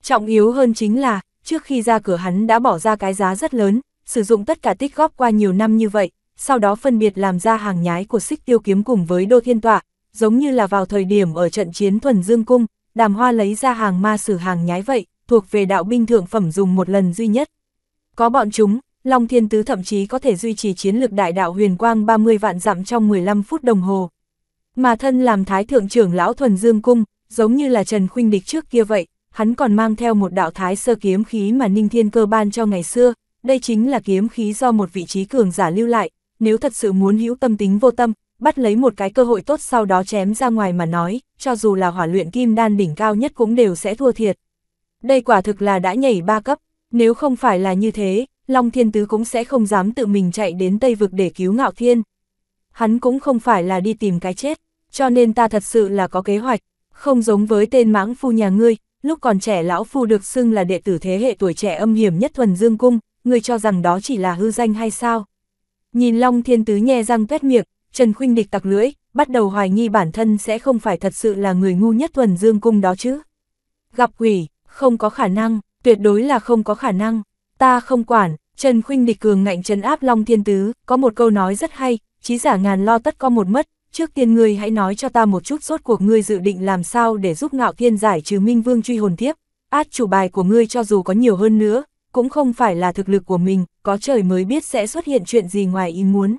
Trọng yếu hơn chính là, trước khi ra cửa hắn đã bỏ ra cái giá rất lớn, sử dụng tất cả tích góp qua nhiều năm như vậy, sau đó phân biệt làm ra hàng nhái của xích tiêu kiếm cùng với đô thiên tọa, giống như là vào thời điểm ở trận chiến thuần dương cung, đàm hoa lấy ra hàng ma sử hàng nhái vậy, thuộc về đạo binh thượng phẩm dùng một lần duy nhất. Có bọn chúng, Long Thiên Tứ thậm chí có thể duy trì chiến lược đại đạo huyền quang 30 vạn dặm trong 15 phút đồng hồ. Mà thân làm thái thượng trưởng lão thuần dương cung, giống như là Trần Khuynh Địch trước kia vậy, hắn còn mang theo một đạo thái sơ kiếm khí mà Ninh Thiên Cơ ban cho ngày xưa, đây chính là kiếm khí do một vị trí cường giả lưu lại, nếu thật sự muốn hữu tâm tính vô tâm, bắt lấy một cái cơ hội tốt sau đó chém ra ngoài mà nói, cho dù là hỏa luyện kim đan đỉnh cao nhất cũng đều sẽ thua thiệt. Đây quả thực là đã nhảy ba cấp, nếu không phải là như thế, Long Thiên Tứ cũng sẽ không dám tự mình chạy đến Tây Vực để cứu Ngạo Thiên. Hắn cũng không phải là đi tìm cái chết, cho nên ta thật sự là có kế hoạch, không giống với tên mãng phu nhà ngươi, lúc còn trẻ lão phu được xưng là đệ tử thế hệ tuổi trẻ âm hiểm nhất thuần dương cung, người cho rằng đó chỉ là hư danh hay sao? Nhìn Long Thiên Tứ nhe răng tuét miệng, Trần Khuynh Địch tặc lưỡi, bắt đầu hoài nghi bản thân sẽ không phải thật sự là người ngu nhất thuần dương cung đó chứ. Gặp quỷ, không có khả năng, tuyệt đối là không có khả năng, ta không quản, Trần Khuynh Địch cường ngạnh trấn áp Long Thiên Tứ, có một câu nói rất hay, trí giả ngàn lo tất có một mất, trước tiên ngươi hãy nói cho ta một chút rốt cuộc ngươi dự định làm sao để giúp ngạo thiên giải trừ minh vương truy hồn tiếp át chủ bài của ngươi cho dù có nhiều hơn nữa, cũng không phải là thực lực của mình, có trời mới biết sẽ xuất hiện chuyện gì ngoài ý muốn.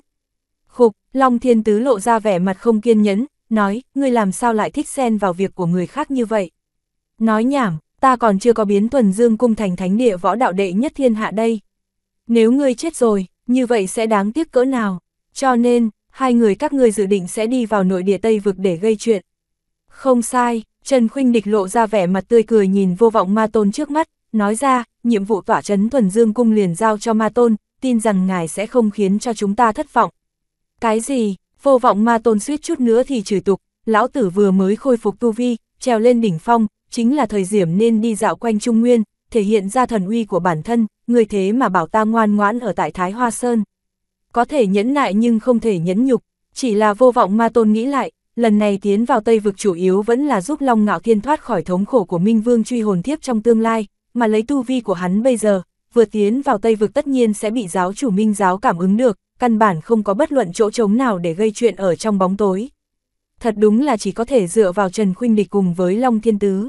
Khục, Long Thiên Tứ lộ ra vẻ mặt không kiên nhẫn, nói, ngươi làm sao lại thích xen vào việc của người khác như vậy. Nói nhảm, ta còn chưa có biến tuần dương cung thành thánh địa võ đạo đệ nhất thiên hạ đây. Nếu ngươi chết rồi, như vậy sẽ đáng tiếc cỡ nào. Cho nên, hai người các ngươi dự định sẽ đi vào nội địa Tây vực để gây chuyện. Không sai, Trần Khuynh Địch lộ ra vẻ mặt tươi cười nhìn vô vọng ma tôn trước mắt, nói ra, nhiệm vụ tỏa chấn thuần dương cung liền giao cho ma tôn, tin rằng ngài sẽ không khiến cho chúng ta thất vọng. Cái gì, vô vọng ma tôn suýt chút nữa thì chửi tục, lão tử vừa mới khôi phục tu vi, trèo lên đỉnh phong, chính là thời điểm nên đi dạo quanh Trung Nguyên, thể hiện ra thần uy của bản thân, người thế mà bảo ta ngoan ngoãn ở tại Thái Hoa Sơn có thể nhẫn nại nhưng không thể nhẫn nhục, chỉ là vô vọng ma tôn nghĩ lại, lần này tiến vào Tây vực chủ yếu vẫn là giúp Long Ngạo Thiên thoát khỏi thống khổ của Minh Vương truy hồn thiếp trong tương lai, mà lấy tu vi của hắn bây giờ, vừa tiến vào Tây vực tất nhiên sẽ bị giáo chủ Minh giáo cảm ứng được, căn bản không có bất luận chỗ trống nào để gây chuyện ở trong bóng tối. Thật đúng là chỉ có thể dựa vào Trần Khuynh Địch cùng với Long Thiên Tứ.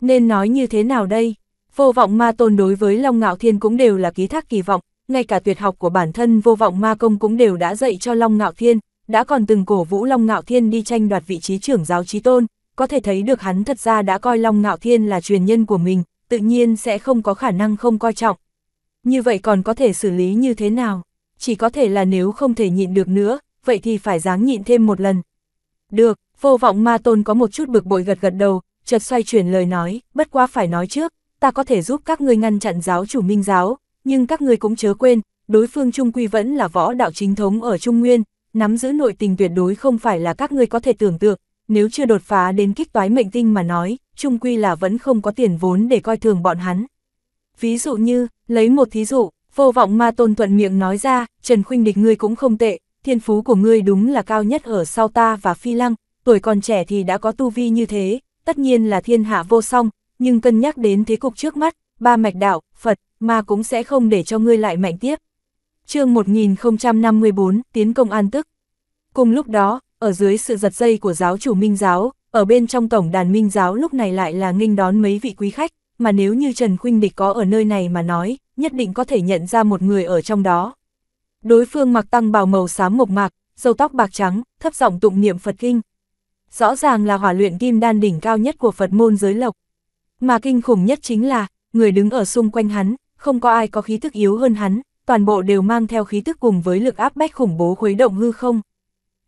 Nên nói như thế nào đây? Vô vọng ma tôn đối với Long Ngạo Thiên cũng đều là ký thác kỳ vọng, ngay cả tuyệt học của bản thân vô vọng ma công cũng đều đã dạy cho Long Ngạo Thiên, đã còn từng cổ vũ Long Ngạo Thiên đi tranh đoạt vị trí trưởng giáo trí tôn, có thể thấy được hắn thật ra đã coi Long Ngạo Thiên là truyền nhân của mình, tự nhiên sẽ không có khả năng không coi trọng. Như vậy còn có thể xử lý như thế nào? Chỉ có thể là nếu không thể nhịn được nữa, vậy thì phải dáng nhịn thêm một lần. Được, vô vọng ma tôn có một chút bực bội gật gật đầu, chợt xoay chuyển lời nói, bất quá phải nói trước, ta có thể giúp các ngươi ngăn chặn giáo chủ minh giáo, nhưng các người cũng chớ quên, đối phương Trung Quy vẫn là võ đạo chính thống ở Trung Nguyên, nắm giữ nội tình tuyệt đối không phải là các người có thể tưởng tượng, nếu chưa đột phá đến kích toái mệnh tinh mà nói, Trung Quy là vẫn không có tiền vốn để coi thường bọn hắn. Ví dụ như, lấy một thí dụ, vô vọng ma tôn thuận miệng nói ra, Trần Khuynh địch ngươi cũng không tệ, thiên phú của ngươi đúng là cao nhất ở sau ta và phi lăng, tuổi còn trẻ thì đã có tu vi như thế, tất nhiên là thiên hạ vô song, nhưng cân nhắc đến thế cục trước mắt, ba mạch đạo, Phật, ma cũng sẽ không để cho ngươi lại mạnh tiếp. chương 1054, Tiến công an tức. Cùng lúc đó, ở dưới sự giật dây của giáo chủ Minh Giáo, ở bên trong tổng đàn Minh Giáo lúc này lại là nghênh đón mấy vị quý khách, mà nếu như Trần Khuynh Địch có ở nơi này mà nói, nhất định có thể nhận ra một người ở trong đó. Đối phương mặc tăng bào màu xám mộc mạc, dâu tóc bạc trắng, thấp giọng tụng niệm Phật kinh. Rõ ràng là hỏa luyện kim đan đỉnh cao nhất của Phật môn giới lộc. Mà kinh khủng nhất chính là, người đứng ở xung quanh hắn, không có ai có khí thức yếu hơn hắn, toàn bộ đều mang theo khí thức cùng với lực áp bách khủng bố khuấy động hư không.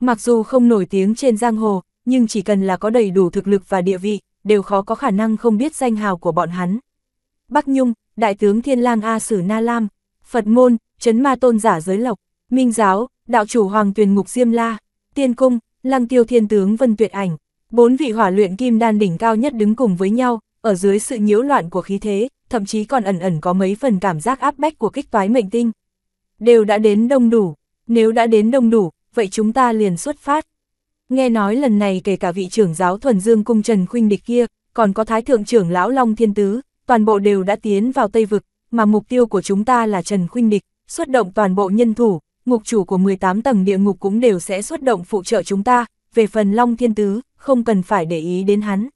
Mặc dù không nổi tiếng trên giang hồ, nhưng chỉ cần là có đầy đủ thực lực và địa vị, đều khó có khả năng không biết danh hào của bọn hắn. Bắc Nhung, Đại tướng Thiên Lang A Sử Na Lam, Phật Môn, Trấn Ma Tôn Giả Giới Lộc, Minh Giáo, Đạo Chủ Hoàng Tuyền Ngục Diêm La, Tiên Cung, Lăng Tiêu Thiên Tướng Vân Tuyệt Ảnh. Bốn vị hỏa luyện kim đan đỉnh cao nhất đứng cùng với nhau, ở dưới sự nhiễu loạn của khí thế, thậm chí còn ẩn ẩn có mấy phần cảm giác áp bách của kích toái mệnh tinh. Đều đã đến đông đủ, nếu đã đến đông đủ, vậy chúng ta liền xuất phát. Nghe nói lần này kể cả vị trưởng giáo thuần dương cung Trần Khuynh Địch kia, còn có thái thượng trưởng lão Long Thiên Tứ, toàn bộ đều đã tiến vào Tây Vực, mà mục tiêu của chúng ta là Trần Khuynh Địch, xuất động toàn bộ nhân thủ, ngục chủ của 18 tầng địa ngục cũng đều sẽ xuất động phụ trợ chúng ta, về phần Long Thiên Tứ, không cần phải để ý đến hắn.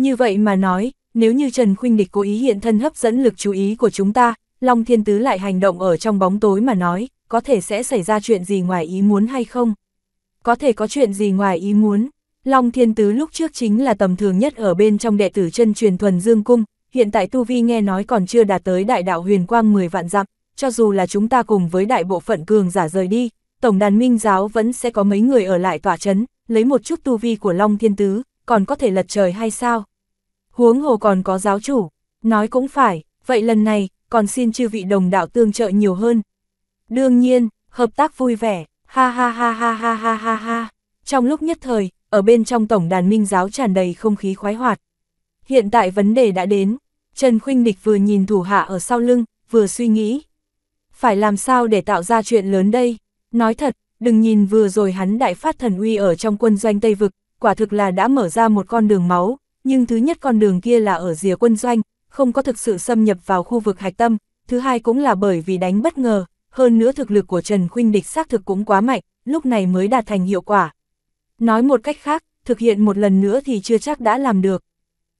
Như vậy mà nói, nếu như Trần Khuynh Địch cố ý hiện thân hấp dẫn lực chú ý của chúng ta, Long Thiên Tứ lại hành động ở trong bóng tối mà nói, có thể sẽ xảy ra chuyện gì ngoài ý muốn hay không? Có thể có chuyện gì ngoài ý muốn? Long Thiên Tứ lúc trước chính là tầm thường nhất ở bên trong đệ tử chân truyền thuần dương cung, hiện tại Tu Vi nghe nói còn chưa đạt tới đại đạo huyền quang 10 vạn dặm, cho dù là chúng ta cùng với đại bộ phận cường giả rời đi, Tổng đàn Minh Giáo vẫn sẽ có mấy người ở lại tỏa chấn, lấy một chút Tu Vi của Long Thiên Tứ, còn có thể lật trời hay sao? huống hồ còn có giáo chủ. Nói cũng phải, vậy lần này, còn xin chư vị đồng đạo tương trợ nhiều hơn. Đương nhiên, hợp tác vui vẻ, ha ha ha ha ha ha ha ha. Trong lúc nhất thời, ở bên trong tổng đàn minh giáo tràn đầy không khí khoái hoạt. Hiện tại vấn đề đã đến, Trần Khuynh Địch vừa nhìn thủ hạ ở sau lưng, vừa suy nghĩ. Phải làm sao để tạo ra chuyện lớn đây? Nói thật, đừng nhìn vừa rồi hắn đại phát thần uy ở trong quân doanh Tây Vực, quả thực là đã mở ra một con đường máu, nhưng thứ nhất con đường kia là ở rìa quân doanh, không có thực sự xâm nhập vào khu vực hạch tâm, thứ hai cũng là bởi vì đánh bất ngờ, hơn nữa thực lực của Trần Khuynh Địch xác thực cũng quá mạnh, lúc này mới đạt thành hiệu quả. Nói một cách khác, thực hiện một lần nữa thì chưa chắc đã làm được.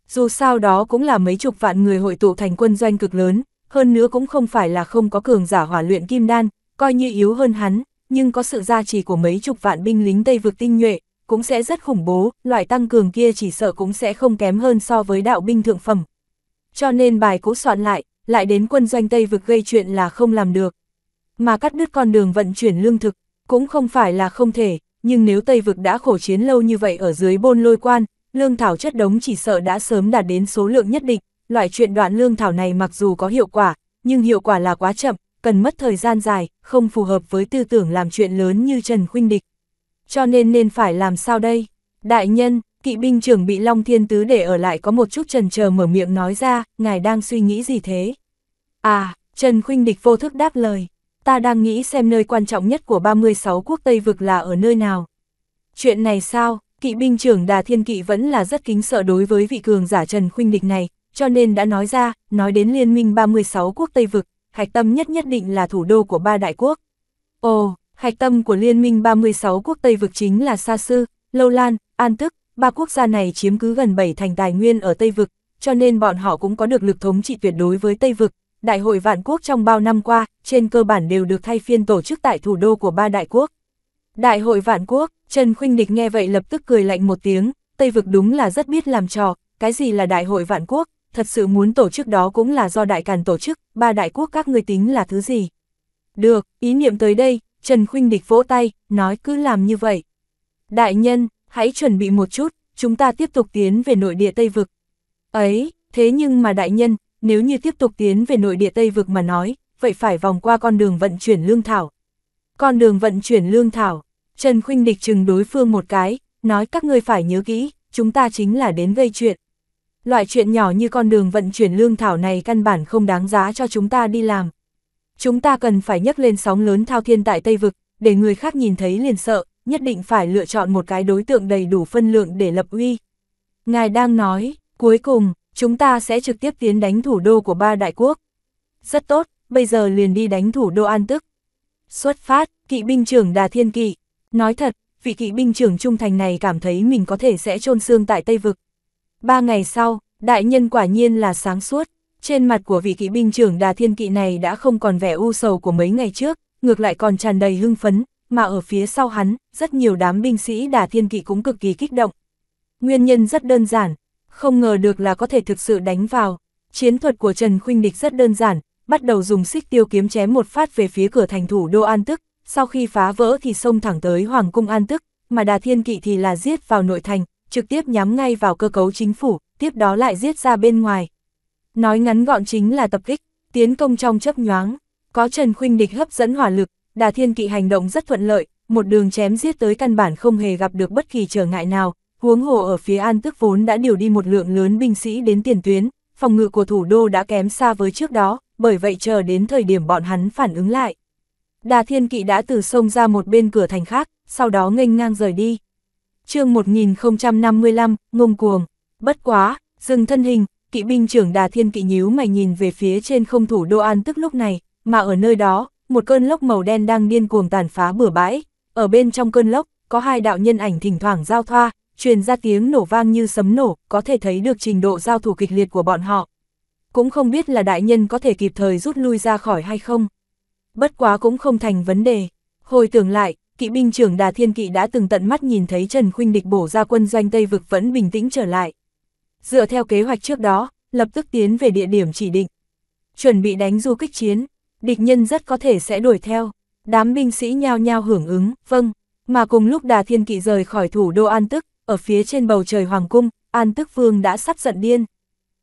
Dù sao đó cũng là mấy chục vạn người hội tụ thành quân doanh cực lớn, hơn nữa cũng không phải là không có cường giả hỏa luyện kim đan, coi như yếu hơn hắn, nhưng có sự gia trì của mấy chục vạn binh lính Tây vực tinh nhuệ, cũng sẽ rất khủng bố, loại tăng cường kia chỉ sợ cũng sẽ không kém hơn so với đạo binh thượng phẩm. Cho nên bài cũ soạn lại, lại đến quân doanh Tây vực gây chuyện là không làm được. Mà cắt đứt con đường vận chuyển lương thực, cũng không phải là không thể, nhưng nếu Tây vực đã khổ chiến lâu như vậy ở dưới bôn lôi quan, lương thảo chất đống chỉ sợ đã sớm đạt đến số lượng nhất định, loại chuyện đoạn lương thảo này mặc dù có hiệu quả, nhưng hiệu quả là quá chậm, cần mất thời gian dài, không phù hợp với tư tưởng làm chuyện lớn như Trần Khuynh Địch cho nên nên phải làm sao đây? Đại nhân, kỵ binh trưởng bị Long Thiên Tứ để ở lại có một chút trần chờ mở miệng nói ra, ngài đang suy nghĩ gì thế? À, Trần Khuynh Địch vô thức đáp lời, ta đang nghĩ xem nơi quan trọng nhất của 36 quốc Tây Vực là ở nơi nào. Chuyện này sao, kỵ binh trưởng Đà Thiên Kỵ vẫn là rất kính sợ đối với vị cường giả Trần Khuynh Địch này, cho nên đã nói ra, nói đến liên minh 36 quốc Tây Vực, hạch tâm nhất nhất định là thủ đô của ba đại quốc. Ồ, Hạch tâm của Liên minh 36 quốc Tây vực chính là Sa Sư, Lâu Lan, An Tức, ba quốc gia này chiếm cứ gần 7 thành tài nguyên ở Tây vực, cho nên bọn họ cũng có được lực thống trị tuyệt đối với Tây vực. Đại hội vạn quốc trong bao năm qua, trên cơ bản đều được thay phiên tổ chức tại thủ đô của ba đại quốc. Đại hội vạn quốc, Trần Khuynh Địch nghe vậy lập tức cười lạnh một tiếng, Tây vực đúng là rất biết làm trò, cái gì là đại hội vạn quốc, thật sự muốn tổ chức đó cũng là do đại càn tổ chức, ba đại quốc các ngươi tính là thứ gì. Được, ý niệm tới đây, Trần Khuynh Địch vỗ tay, nói cứ làm như vậy. Đại nhân, hãy chuẩn bị một chút, chúng ta tiếp tục tiến về nội địa Tây Vực. Ấy, thế nhưng mà đại nhân, nếu như tiếp tục tiến về nội địa Tây Vực mà nói, vậy phải vòng qua con đường vận chuyển lương thảo. Con đường vận chuyển lương thảo, Trần Khuynh Địch chừng đối phương một cái, nói các ngươi phải nhớ kỹ, chúng ta chính là đến gây chuyện. Loại chuyện nhỏ như con đường vận chuyển lương thảo này căn bản không đáng giá cho chúng ta đi làm. Chúng ta cần phải nhấc lên sóng lớn thao thiên tại Tây Vực, để người khác nhìn thấy liền sợ, nhất định phải lựa chọn một cái đối tượng đầy đủ phân lượng để lập uy. Ngài đang nói, cuối cùng, chúng ta sẽ trực tiếp tiến đánh thủ đô của ba đại quốc. Rất tốt, bây giờ liền đi đánh thủ đô An Tức. Xuất phát, kỵ binh trưởng Đà Thiên Kỵ. Nói thật, vị kỵ binh trưởng trung thành này cảm thấy mình có thể sẽ chôn xương tại Tây Vực. Ba ngày sau, đại nhân quả nhiên là sáng suốt. Trên mặt của vị kỵ binh trưởng đà thiên kỵ này đã không còn vẻ u sầu của mấy ngày trước, ngược lại còn tràn đầy hưng phấn, mà ở phía sau hắn, rất nhiều đám binh sĩ đà thiên kỵ cũng cực kỳ kích động. Nguyên nhân rất đơn giản, không ngờ được là có thể thực sự đánh vào. Chiến thuật của Trần Khuynh Địch rất đơn giản, bắt đầu dùng xích tiêu kiếm chém một phát về phía cửa thành thủ đô An Tức, sau khi phá vỡ thì xông thẳng tới Hoàng cung An Tức, mà Đà Thiên Kỵ thì là giết vào nội thành, trực tiếp nhắm ngay vào cơ cấu chính phủ, tiếp đó lại giết ra bên ngoài, Nói ngắn gọn chính là tập kích, tiến công trong chấp nhoáng, có Trần Khuynh Địch hấp dẫn hỏa lực, Đà Thiên Kỵ hành động rất thuận lợi, một đường chém giết tới căn bản không hề gặp được bất kỳ trở ngại nào, huống hồ ở phía An Tức vốn đã điều đi một lượng lớn binh sĩ đến tiền tuyến, phòng ngự của thủ đô đã kém xa với trước đó, bởi vậy chờ đến thời điểm bọn hắn phản ứng lại. Đà Thiên Kỵ đã từ sông ra một bên cửa thành khác, sau đó nghênh ngang rời đi. Chương 1055, ngông cuồng, bất quá, dừng thân hình, kỵ binh trưởng đà thiên kỵ nhíu mày nhìn về phía trên không thủ đô an tức lúc này, mà ở nơi đó, một cơn lốc màu đen đang điên cuồng tàn phá bừa bãi, ở bên trong cơn lốc, có hai đạo nhân ảnh thỉnh thoảng giao thoa, truyền ra tiếng nổ vang như sấm nổ, có thể thấy được trình độ giao thủ kịch liệt của bọn họ. Cũng không biết là đại nhân có thể kịp thời rút lui ra khỏi hay không. Bất quá cũng không thành vấn đề. Hồi tưởng lại, kỵ binh trưởng Đà Thiên Kỵ đã từng tận mắt nhìn thấy Trần Khuynh Địch bổ ra quân doanh Tây Vực vẫn bình tĩnh trở lại dựa theo kế hoạch trước đó, lập tức tiến về địa điểm chỉ định. Chuẩn bị đánh du kích chiến, địch nhân rất có thể sẽ đuổi theo. Đám binh sĩ nhao nhao hưởng ứng, vâng, mà cùng lúc Đà Thiên Kỵ rời khỏi thủ đô An Tức, ở phía trên bầu trời Hoàng Cung, An Tức Vương đã sắp giận điên.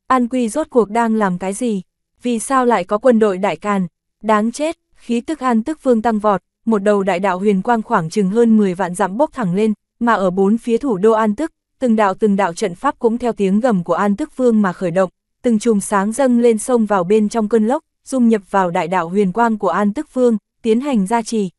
An Quy rốt cuộc đang làm cái gì? Vì sao lại có quân đội đại càn? Đáng chết, khí tức An Tức Vương tăng vọt, một đầu đại đạo huyền quang khoảng chừng hơn 10 vạn dặm bốc thẳng lên, mà ở bốn phía thủ đô An Tức, từng đạo từng đạo trận pháp cũng theo tiếng gầm của An Tức Vương mà khởi động, từng chùm sáng dâng lên sông vào bên trong cơn lốc, dung nhập vào đại đạo huyền quang của An Tức Vương, tiến hành gia trì.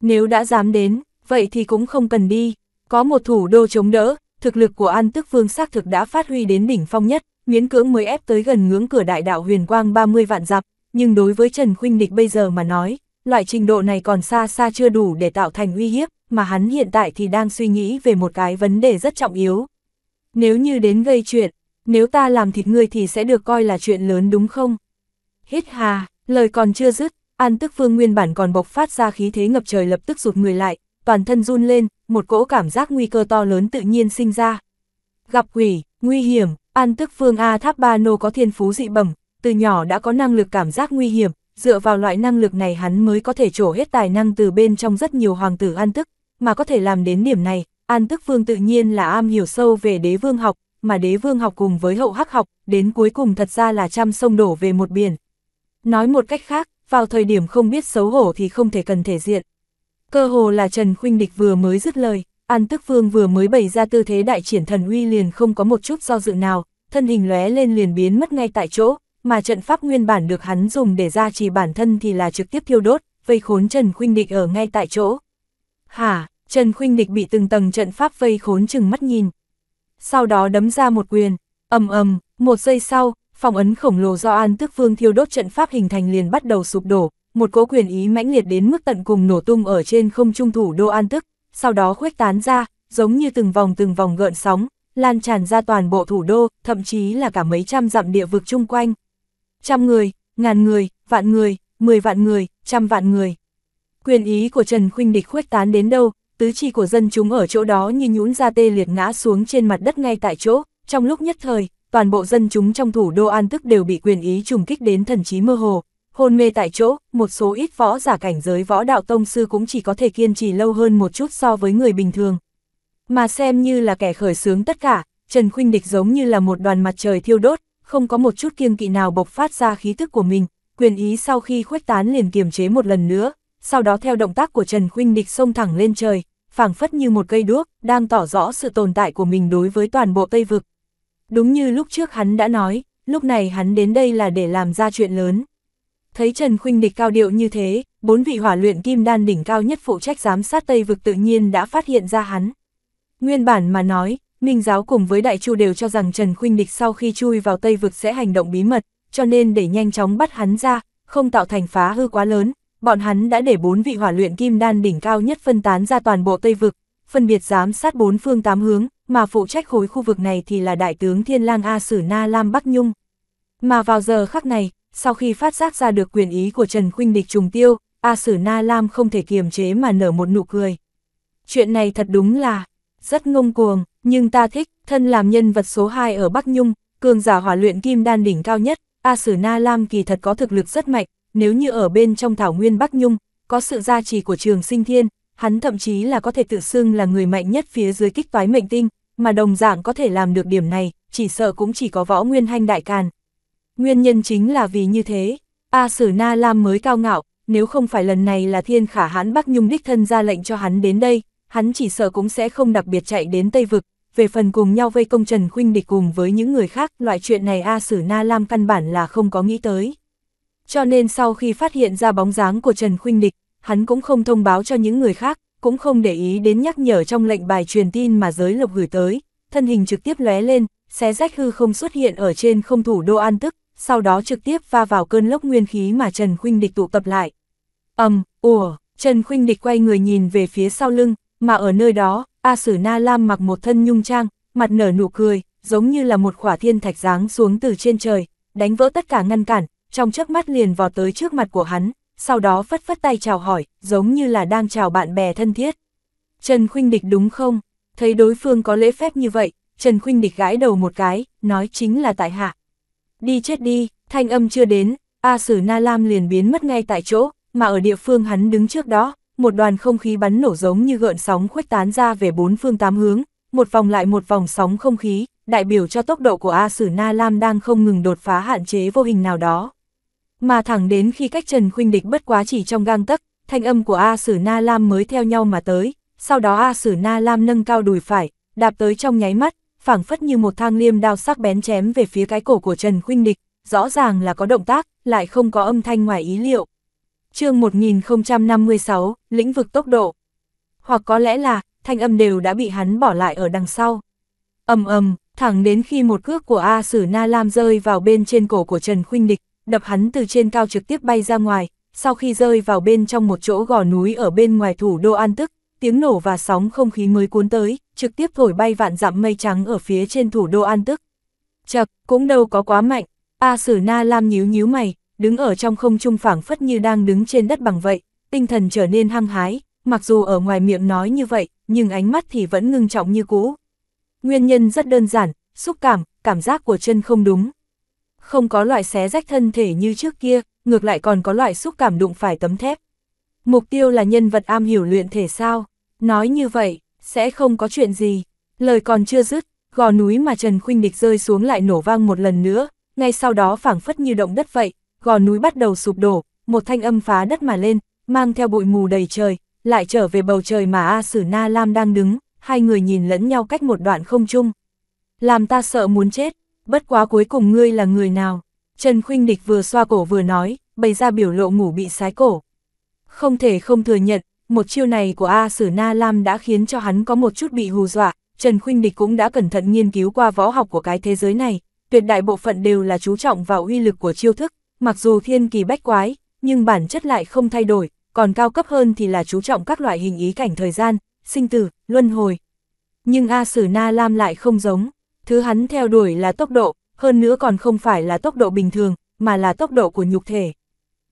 Nếu đã dám đến, vậy thì cũng không cần đi, có một thủ đô chống đỡ, thực lực của An Tức Vương xác thực đã phát huy đến đỉnh phong nhất, miễn cưỡng mới ép tới gần ngưỡng cửa đại đạo huyền quang 30 vạn dặm, nhưng đối với Trần Khuynh Địch bây giờ mà nói, loại trình độ này còn xa xa chưa đủ để tạo thành uy hiếp, mà hắn hiện tại thì đang suy nghĩ về một cái vấn đề rất trọng yếu. Nếu như đến gây chuyện, nếu ta làm thịt ngươi thì sẽ được coi là chuyện lớn đúng không? Hết hà, lời còn chưa dứt, An Tức Phương nguyên bản còn bộc phát ra khí thế ngập trời lập tức rụt người lại, toàn thân run lên, một cỗ cảm giác nguy cơ to lớn tự nhiên sinh ra. Gặp quỷ, nguy hiểm, An Tức Phương A Tháp Ba Nô có thiên phú dị bẩm, từ nhỏ đã có năng lực cảm giác nguy hiểm, dựa vào loại năng lực này hắn mới có thể trổ hết tài năng từ bên trong rất nhiều hoàng tử An Tức, mà có thể làm đến điểm này, An Tức Vương tự nhiên là am hiểu sâu về đế vương học, mà đế vương học cùng với hậu hắc học, đến cuối cùng thật ra là trăm sông đổ về một biển. Nói một cách khác, vào thời điểm không biết xấu hổ thì không thể cần thể diện. Cơ hồ là Trần Khuynh Địch vừa mới dứt lời, An Tức Vương vừa mới bày ra tư thế đại triển thần uy liền không có một chút do dự nào, thân hình lóe lên liền biến mất ngay tại chỗ, mà trận pháp nguyên bản được hắn dùng để gia trì bản thân thì là trực tiếp thiêu đốt, vây khốn Trần Khuynh Địch ở ngay tại chỗ. Hả? Trần Khuynh Địch bị từng tầng trận pháp vây khốn chừng mắt nhìn. Sau đó đấm ra một quyền, ầm ầm, một giây sau, phòng ấn khổng lồ do An Tức Vương thiêu đốt trận pháp hình thành liền bắt đầu sụp đổ, một cỗ quyền ý mãnh liệt đến mức tận cùng nổ tung ở trên không trung thủ đô An Tức. sau đó khuếch tán ra, giống như từng vòng từng vòng gợn sóng, lan tràn ra toàn bộ thủ đô, thậm chí là cả mấy trăm dặm địa vực chung quanh. Trăm người, ngàn người, vạn người, mười vạn người, trăm vạn người. Quyền ý của Trần Khuynh Địch khuếch tán đến đâu, tứ chi của dân chúng ở chỗ đó như nhũn ra tê liệt ngã xuống trên mặt đất ngay tại chỗ, trong lúc nhất thời, toàn bộ dân chúng trong thủ đô An Tức đều bị quyền ý trùng kích đến thần trí mơ hồ, hôn mê tại chỗ, một số ít võ giả cảnh giới võ đạo tông sư cũng chỉ có thể kiên trì lâu hơn một chút so với người bình thường. Mà xem như là kẻ khởi sướng tất cả, Trần Khuynh Địch giống như là một đoàn mặt trời thiêu đốt, không có một chút kiêng kỵ nào bộc phát ra khí thức của mình, quyền ý sau khi khuếch tán liền kiềm chế một lần nữa, sau đó theo động tác của Trần Khuynh Địch xông thẳng lên trời, phảng phất như một cây đuốc, đang tỏ rõ sự tồn tại của mình đối với toàn bộ Tây Vực. Đúng như lúc trước hắn đã nói, lúc này hắn đến đây là để làm ra chuyện lớn. Thấy Trần Khuynh Địch cao điệu như thế, bốn vị hỏa luyện kim đan đỉnh cao nhất phụ trách giám sát Tây Vực tự nhiên đã phát hiện ra hắn. Nguyên bản mà nói, Minh Giáo cùng với Đại Chu đều cho rằng Trần Khuynh Địch sau khi chui vào Tây Vực sẽ hành động bí mật, cho nên để nhanh chóng bắt hắn ra, không tạo thành phá hư quá lớn, bọn hắn đã để bốn vị hỏa luyện kim đan đỉnh cao nhất phân tán ra toàn bộ Tây Vực, phân biệt giám sát bốn phương tám hướng, mà phụ trách khối khu vực này thì là Đại tướng Thiên Lang A Sử Na Lam Bắc Nhung. Mà vào giờ khắc này, sau khi phát giác ra được quyền ý của Trần Khuynh Địch trùng tiêu, A Sử Na Lam không thể kiềm chế mà nở một nụ cười. Chuyện này thật đúng là rất ngông cuồng, nhưng ta thích, thân làm nhân vật số 2 ở Bắc Nhung, cường giả hỏa luyện kim đan đỉnh cao nhất, A Sử Na Lam kỳ thật có thực lực rất mạnh, nếu như ở bên trong thảo nguyên Bắc Nhung, có sự gia trì của trường sinh thiên, hắn thậm chí là có thể tự xưng là người mạnh nhất phía dưới kích toái mệnh tinh, mà đồng dạng có thể làm được điểm này, chỉ sợ cũng chỉ có võ nguyên hanh đại càn. Nguyên nhân chính là vì như thế, A Sử Na Lam mới cao ngạo, nếu không phải lần này là thiên khả hãn Bắc Nhung đích thân ra lệnh cho hắn đến đây, hắn chỉ sợ cũng sẽ không đặc biệt chạy đến Tây Vực, về phần cùng nhau vây công Trần Khuynh địch cùng với những người khác, loại chuyện này A Sử Na Lam căn bản là không có nghĩ tới. Cho nên sau khi phát hiện ra bóng dáng của Trần Khuynh Địch, hắn cũng không thông báo cho những người khác, cũng không để ý đến nhắc nhở trong lệnh bài truyền tin mà giới Lục gửi tới, thân hình trực tiếp lóe lên, xé rách hư không xuất hiện ở trên không thủ đô An Tức, sau đó trực tiếp va vào cơn lốc nguyên khí mà Trần Khuynh Địch tụ tập lại. Ầm, um, ùa, Trần Khuynh Địch quay người nhìn về phía sau lưng, mà ở nơi đó, A Sử Na Lam mặc một thân nhung trang, mặt nở nụ cười, giống như là một khỏa thiên thạch dáng xuống từ trên trời, đánh vỡ tất cả ngăn cản, trong chớp mắt liền vọt tới trước mặt của hắn, sau đó phất phất tay chào hỏi, giống như là đang chào bạn bè thân thiết. Trần Khuynh Địch đúng không? Thấy đối phương có lễ phép như vậy, Trần Khuynh Địch gãi đầu một cái, nói chính là tại hạ. Đi chết đi, thanh âm chưa đến, A Sử Na Lam liền biến mất ngay tại chỗ, mà ở địa phương hắn đứng trước đó, một đoàn không khí bắn nổ giống như gợn sóng khuếch tán ra về bốn phương tám hướng, một vòng lại một vòng sóng không khí, đại biểu cho tốc độ của A Sử Na Lam đang không ngừng đột phá hạn chế vô hình nào đó mà thẳng đến khi cách Trần Khuynh Địch bất quá chỉ trong gang tấc, thanh âm của A Sử Na Lam mới theo nhau mà tới, sau đó A Sử Na Lam nâng cao đùi phải, đạp tới trong nháy mắt, phảng phất như một thang liêm đao sắc bén chém về phía cái cổ của Trần Khuynh Địch, rõ ràng là có động tác, lại không có âm thanh ngoài ý liệu. chương 1056, lĩnh vực tốc độ. Hoặc có lẽ là, thanh âm đều đã bị hắn bỏ lại ở đằng sau. ầm ầm thẳng đến khi một cước của A Sử Na Lam rơi vào bên trên cổ của Trần Khuynh Địch, đập hắn từ trên cao trực tiếp bay ra ngoài, sau khi rơi vào bên trong một chỗ gò núi ở bên ngoài thủ đô An Tức, tiếng nổ và sóng không khí mới cuốn tới, trực tiếp thổi bay vạn dặm mây trắng ở phía trên thủ đô An Tức. Chật, cũng đâu có quá mạnh, A Sử Na Lam nhíu nhíu mày, đứng ở trong không trung phảng phất như đang đứng trên đất bằng vậy, tinh thần trở nên hăng hái, mặc dù ở ngoài miệng nói như vậy, nhưng ánh mắt thì vẫn ngưng trọng như cũ. Nguyên nhân rất đơn giản, xúc cảm, cảm giác của chân không đúng không có loại xé rách thân thể như trước kia, ngược lại còn có loại xúc cảm đụng phải tấm thép. Mục tiêu là nhân vật am hiểu luyện thể sao, nói như vậy, sẽ không có chuyện gì. Lời còn chưa dứt, gò núi mà Trần Khuynh Địch rơi xuống lại nổ vang một lần nữa, ngay sau đó phảng phất như động đất vậy, gò núi bắt đầu sụp đổ, một thanh âm phá đất mà lên, mang theo bụi mù đầy trời, lại trở về bầu trời mà A Sử Na Lam đang đứng, hai người nhìn lẫn nhau cách một đoạn không chung. Làm ta sợ muốn chết, bất quá cuối cùng ngươi là người nào? Trần Khuynh Địch vừa xoa cổ vừa nói, bày ra biểu lộ ngủ bị sái cổ. Không thể không thừa nhận, một chiêu này của A Sử Na Lam đã khiến cho hắn có một chút bị hù dọa, Trần Khuynh Địch cũng đã cẩn thận nghiên cứu qua võ học của cái thế giới này, tuyệt đại bộ phận đều là chú trọng vào uy lực của chiêu thức, mặc dù thiên kỳ bách quái, nhưng bản chất lại không thay đổi, còn cao cấp hơn thì là chú trọng các loại hình ý cảnh thời gian, sinh tử, luân hồi. Nhưng A Sử Na Lam lại không giống. Thứ hắn theo đuổi là tốc độ, hơn nữa còn không phải là tốc độ bình thường, mà là tốc độ của nhục thể.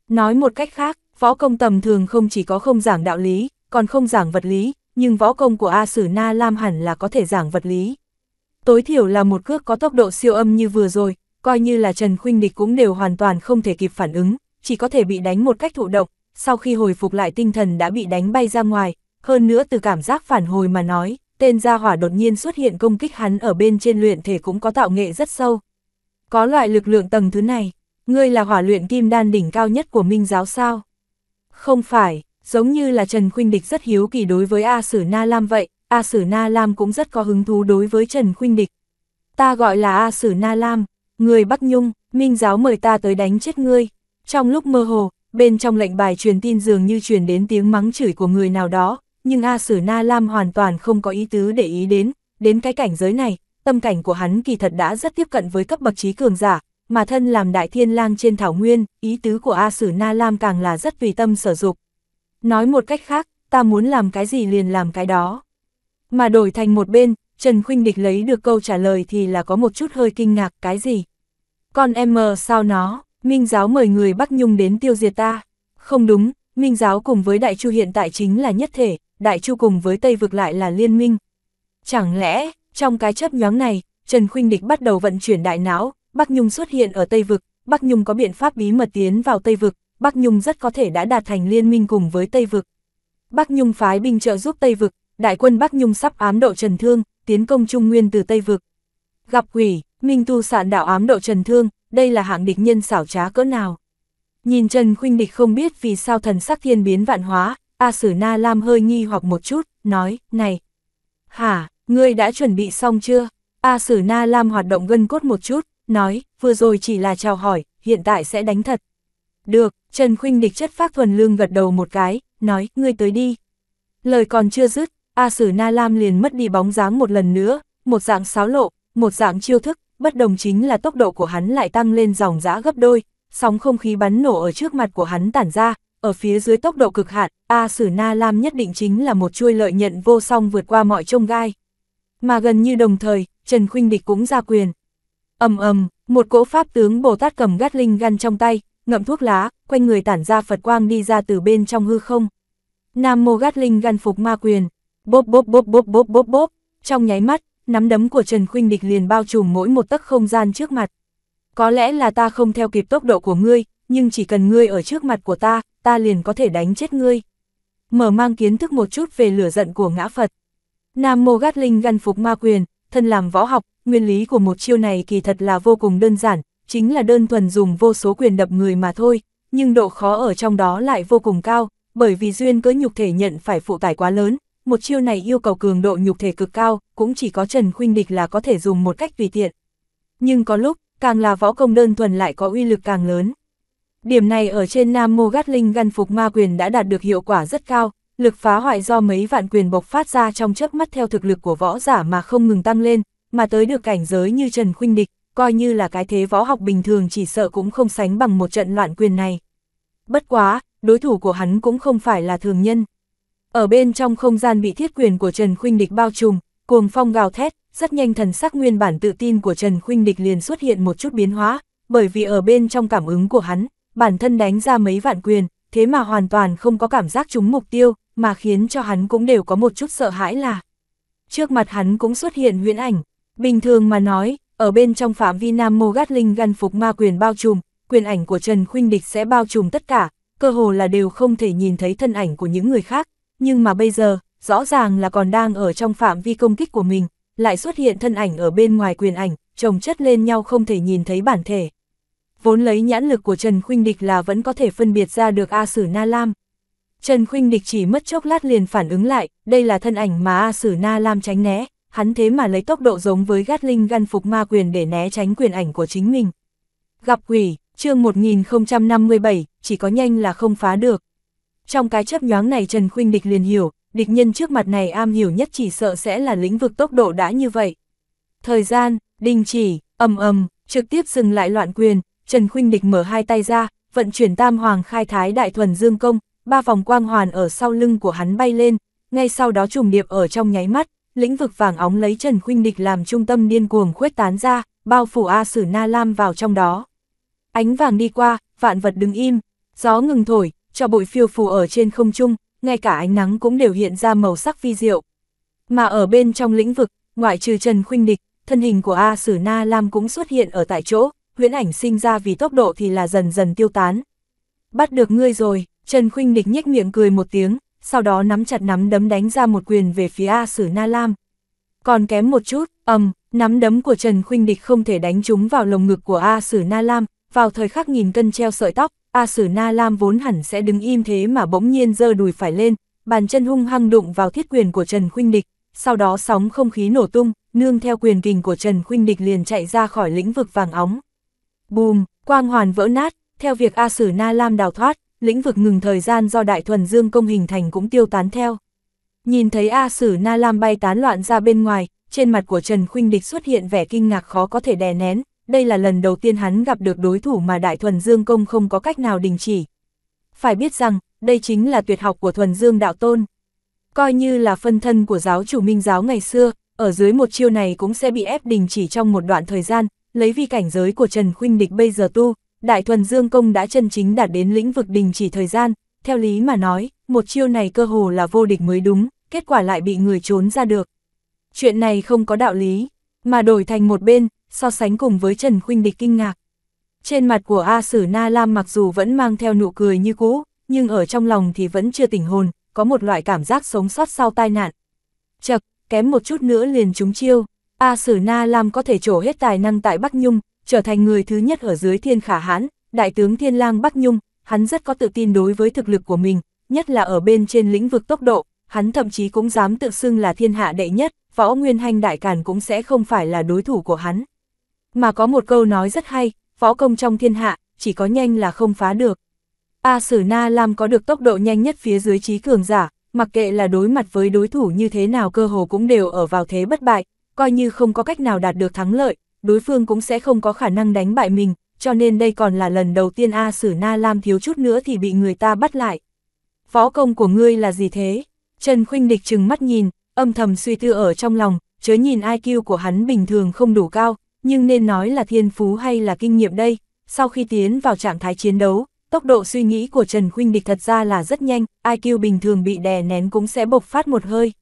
Nói một cách khác, võ công tầm thường không chỉ có không giảng đạo lý, còn không giảng vật lý, nhưng võ công của A Sử Na Lam hẳn là có thể giảng vật lý. Tối thiểu là một cước có tốc độ siêu âm như vừa rồi, coi như là Trần Khuynh Địch cũng đều hoàn toàn không thể kịp phản ứng, chỉ có thể bị đánh một cách thụ động, sau khi hồi phục lại tinh thần đã bị đánh bay ra ngoài, hơn nữa từ cảm giác phản hồi mà nói, tên gia hỏa đột nhiên xuất hiện công kích hắn ở bên trên luyện thể cũng có tạo nghệ rất sâu. Có loại lực lượng tầng thứ này, ngươi là hỏa luyện kim đan đỉnh cao nhất của minh giáo sao? Không phải, giống như là Trần Khuynh Địch rất hiếu kỳ đối với A Sử Na Lam vậy, A Sử Na Lam cũng rất có hứng thú đối với Trần Khuynh Địch. Ta gọi là A Sử Na Lam, người Bắc Nhung, minh giáo mời ta tới đánh chết ngươi. Trong lúc mơ hồ, bên trong lệnh bài truyền tin dường như truyền đến tiếng mắng chửi của người nào đó, nhưng A Sử Na Lam hoàn toàn không có ý tứ để ý đến, đến cái cảnh giới này, tâm cảnh của hắn kỳ thật đã rất tiếp cận với cấp bậc trí cường giả, mà thân làm đại thiên lang trên thảo nguyên, ý tứ của A Sử Na Lam càng là rất tùy tâm sở dục. Nói một cách khác, ta muốn làm cái gì liền làm cái đó. Mà đổi thành một bên, Trần Khuynh Địch lấy được câu trả lời thì là có một chút hơi kinh ngạc cái gì. Con em mờ sao nó, Minh giáo mời người Bắc Nhung đến tiêu diệt ta. Không đúng, Minh giáo cùng với Đại Chu hiện tại chính là nhất thể, Đại Chu cùng với Tây vực lại là liên minh. Chẳng lẽ, trong cái chấp nhoáng này, Trần Khuynh Địch bắt đầu vận chuyển đại não, Bắc Nhung xuất hiện ở Tây vực, Bắc Nhung có biện pháp bí mật tiến vào Tây vực, Bắc Nhung rất có thể đã đạt thành liên minh cùng với Tây vực. Bắc Nhung phái binh trợ giúp Tây vực, đại quân Bắc Nhung sắp ám độ Trần Thương, tiến công Trung Nguyên từ Tây vực. Gặp quỷ, Minh Tu sạn đạo ám độ Trần Thương, đây là hạng địch nhân xảo trá cỡ nào. Nhìn Trần Khuynh Địch không biết vì sao thần sắc thiên biến vạn hóa, A Sử Na Lam hơi nghi hoặc một chút, nói, này. Hả, ngươi đã chuẩn bị xong chưa? A Sử Na Lam hoạt động gân cốt một chút, nói, vừa rồi chỉ là chào hỏi, hiện tại sẽ đánh thật. Được, Trần Khuynh địch chất phác thuần lương gật đầu một cái, nói, ngươi tới đi. Lời còn chưa dứt, A Sử Na Lam liền mất đi bóng dáng một lần nữa, một dạng sáo lộ, một dạng chiêu thức, bất đồng chính là tốc độ của hắn lại tăng lên dòng dã gấp đôi, sóng không khí bắn nổ ở trước mặt của hắn tản ra, ở phía dưới tốc độ cực hạn, A Sử Na Lam nhất định chính là một chuôi lợi nhận vô song vượt qua mọi trông gai. Mà gần như đồng thời, Trần Khuynh Địch cũng ra quyền. ầm ầm, một cỗ pháp tướng Bồ Tát cầm gắt linh găn trong tay, ngậm thuốc lá, quanh người tản ra Phật quang đi ra từ bên trong hư không. Nam Mô gắt Linh găn phục ma quyền, bốp bốp bốp bốp bốp bốp bốp, trong nháy mắt, nắm đấm của Trần Khuynh Địch liền bao trùm mỗi một tấc không gian trước mặt. Có lẽ là ta không theo kịp tốc độ của ngươi, nhưng chỉ cần ngươi ở trước mặt của ta, ta liền có thể đánh chết ngươi. Mở mang kiến thức một chút về lửa giận của ngã Phật. Nam Mô Gát Linh găn phục ma quyền, thân làm võ học, nguyên lý của một chiêu này kỳ thật là vô cùng đơn giản, chính là đơn thuần dùng vô số quyền đập người mà thôi, nhưng độ khó ở trong đó lại vô cùng cao, bởi vì duyên cớ nhục thể nhận phải phụ tải quá lớn, một chiêu này yêu cầu cường độ nhục thể cực cao, cũng chỉ có Trần Khuynh Địch là có thể dùng một cách tùy tiện. Nhưng có lúc, càng là võ công đơn thuần lại có uy lực càng lớn. Điểm này ở trên Nam Mô Gát Linh Gan Phục Ma Quyền đã đạt được hiệu quả rất cao, lực phá hoại do mấy vạn quyền bộc phát ra trong chớp mắt theo thực lực của võ giả mà không ngừng tăng lên, mà tới được cảnh giới như Trần Khuynh Địch, coi như là cái thế võ học bình thường chỉ sợ cũng không sánh bằng một trận loạn quyền này. Bất quá, đối thủ của hắn cũng không phải là thường nhân. Ở bên trong không gian bị thiết quyền của Trần Khuynh Địch bao trùm, cuồng phong gào thét, rất nhanh thần sắc nguyên bản tự tin của Trần Khuynh Địch liền xuất hiện một chút biến hóa, bởi vì ở bên trong cảm ứng của hắn, bản thân đánh ra mấy vạn quyền, thế mà hoàn toàn không có cảm giác trúng mục tiêu, mà khiến cho hắn cũng đều có một chút sợ hãi là. Trước mặt hắn cũng xuất hiện huyễn ảnh, bình thường mà nói, ở bên trong phạm vi Nam Mô Gát Linh găn phục ma quyền bao trùm, quyền ảnh của Trần Khuynh Địch sẽ bao trùm tất cả, cơ hồ là đều không thể nhìn thấy thân ảnh của những người khác, nhưng mà bây giờ, rõ ràng là còn đang ở trong phạm vi công kích của mình, lại xuất hiện thân ảnh ở bên ngoài quyền ảnh, chồng chất lên nhau không thể nhìn thấy bản thể vốn lấy nhãn lực của Trần Khuynh Địch là vẫn có thể phân biệt ra được A Sử Na Lam. Trần Khuynh Địch chỉ mất chốc lát liền phản ứng lại, đây là thân ảnh mà A Sử Na Lam tránh né, hắn thế mà lấy tốc độ giống với gát linh gan phục ma quyền để né tránh quyền ảnh của chính mình. Gặp quỷ, chương 1057, chỉ có nhanh là không phá được. Trong cái chấp nhoáng này Trần Khuynh Địch liền hiểu, địch nhân trước mặt này am hiểu nhất chỉ sợ sẽ là lĩnh vực tốc độ đã như vậy. Thời gian, đình chỉ, ầm ầm, trực tiếp dừng lại loạn quyền, Trần Khuynh Địch mở hai tay ra, vận chuyển tam hoàng khai thái đại thuần dương công, ba vòng quang hoàn ở sau lưng của hắn bay lên, ngay sau đó trùng điệp ở trong nháy mắt, lĩnh vực vàng óng lấy Trần Khuynh Địch làm trung tâm điên cuồng khuếch tán ra, bao phủ A Sử Na Lam vào trong đó. Ánh vàng đi qua, vạn vật đứng im, gió ngừng thổi, cho bụi phiêu phù ở trên không trung, ngay cả ánh nắng cũng đều hiện ra màu sắc vi diệu. Mà ở bên trong lĩnh vực, ngoại trừ Trần Khuynh Địch, thân hình của A Sử Na Lam cũng xuất hiện ở tại chỗ, huyễn ảnh sinh ra vì tốc độ thì là dần dần tiêu tán. Bắt được ngươi rồi, Trần Khuynh địch nhếch miệng cười một tiếng, sau đó nắm chặt nắm đấm đánh ra một quyền về phía A Sử Na Lam. Còn kém một chút, ầm, nắm đấm của Trần Khuynh địch không thể đánh trúng vào lồng ngực của A Sử Na Lam, vào thời khắc nghìn cân treo sợi tóc, A Sử Na Lam vốn hẳn sẽ đứng im thế mà bỗng nhiên giơ đùi phải lên, bàn chân hung hăng đụng vào thiết quyền của Trần Khuynh địch, sau đó sóng không khí nổ tung, nương theo quyền kình của Trần Khuynh địch liền chạy ra khỏi lĩnh vực vàng óng. Bùm, quang hoàn vỡ nát, theo việc A Sử Na Lam đào thoát, lĩnh vực ngừng thời gian do Đại Thuần Dương công hình thành cũng tiêu tán theo. Nhìn thấy A Sử Na Lam bay tán loạn ra bên ngoài, trên mặt của Trần Khuynh Địch xuất hiện vẻ kinh ngạc khó có thể đè nén, đây là lần đầu tiên hắn gặp được đối thủ mà Đại Thuần Dương công không có cách nào đình chỉ. Phải biết rằng, đây chính là tuyệt học của Thuần Dương Đạo Tôn. Coi như là phân thân của giáo chủ minh giáo ngày xưa, ở dưới một chiêu này cũng sẽ bị ép đình chỉ trong một đoạn thời gian, lấy vi cảnh giới của Trần Khuynh Địch bây giờ tu, Đại Thuần Dương Công đã chân chính đạt đến lĩnh vực đình chỉ thời gian, theo lý mà nói, một chiêu này cơ hồ là vô địch mới đúng, kết quả lại bị người trốn ra được. Chuyện này không có đạo lý, mà đổi thành một bên, so sánh cùng với Trần Khuynh Địch kinh ngạc. Trên mặt của A Sử Na Lam mặc dù vẫn mang theo nụ cười như cũ, nhưng ở trong lòng thì vẫn chưa tỉnh hồn, có một loại cảm giác sống sót sau tai nạn. Chật, kém một chút nữa liền trúng chiêu. A Sử Na Lam có thể trổ hết tài năng tại Bắc Nhung, trở thành người thứ nhất ở dưới thiên khả hãn, đại tướng thiên lang Bắc Nhung, hắn rất có tự tin đối với thực lực của mình, nhất là ở bên trên lĩnh vực tốc độ, hắn thậm chí cũng dám tự xưng là thiên hạ đệ nhất, võ nguyên hành đại càn cũng sẽ không phải là đối thủ của hắn. Mà có một câu nói rất hay, võ công trong thiên hạ, chỉ có nhanh là không phá được. A Sử Na Lam có được tốc độ nhanh nhất phía dưới trí cường giả, mặc kệ là đối mặt với đối thủ như thế nào cơ hồ cũng đều ở vào thế bất bại, coi như không có cách nào đạt được thắng lợi, đối phương cũng sẽ không có khả năng đánh bại mình, cho nên đây còn là lần đầu tiên A Sử Na Lam thiếu chút nữa thì bị người ta bắt lại. Võ công của ngươi là gì thế? Trần Khuynh Địch chừng mắt nhìn, âm thầm suy tư ở trong lòng, chớ nhìn IQ của hắn bình thường không đủ cao, nhưng nên nói là thiên phú hay là kinh nghiệm đây. Sau khi tiến vào trạng thái chiến đấu, tốc độ suy nghĩ của Trần Khuynh Địch thật ra là rất nhanh, IQ bình thường bị đè nén cũng sẽ bộc phát một hơi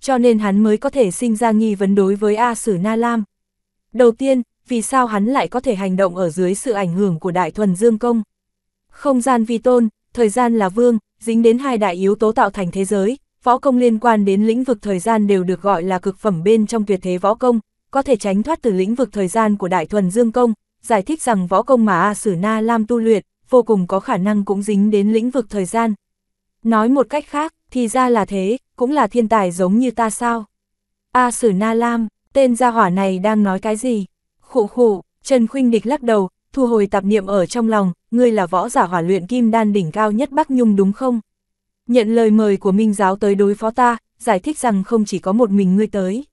cho nên hắn mới có thể sinh ra nghi vấn đối với A Sử Na Lam. Đầu tiên, vì sao hắn lại có thể hành động ở dưới sự ảnh hưởng của Đại Thuần Dương Công? Không gian vi tôn, thời gian là vương, dính đến hai đại yếu tố tạo thành thế giới, võ công liên quan đến lĩnh vực thời gian đều được gọi là cực phẩm bên trong tuyệt thế võ công, có thể tránh thoát từ lĩnh vực thời gian của Đại Thuần Dương Công, giải thích rằng võ công mà A Sử Na Lam tu luyện, vô cùng có khả năng cũng dính đến lĩnh vực thời gian. Nói một cách khác, thì ra là thế, cũng là thiên tài giống như ta sao? A Sử Na Lam, tên gia hỏa này đang nói cái gì? Khụ khụ, Trần Khuynh Địch lắc đầu, thu hồi tạp niệm ở trong lòng, ngươi là võ giả hỏa luyện kim đan đỉnh cao nhất Bắc Nhung đúng không? Nhận lời mời của Minh giáo tới đối phó ta, giải thích rằng không chỉ có một mình ngươi tới.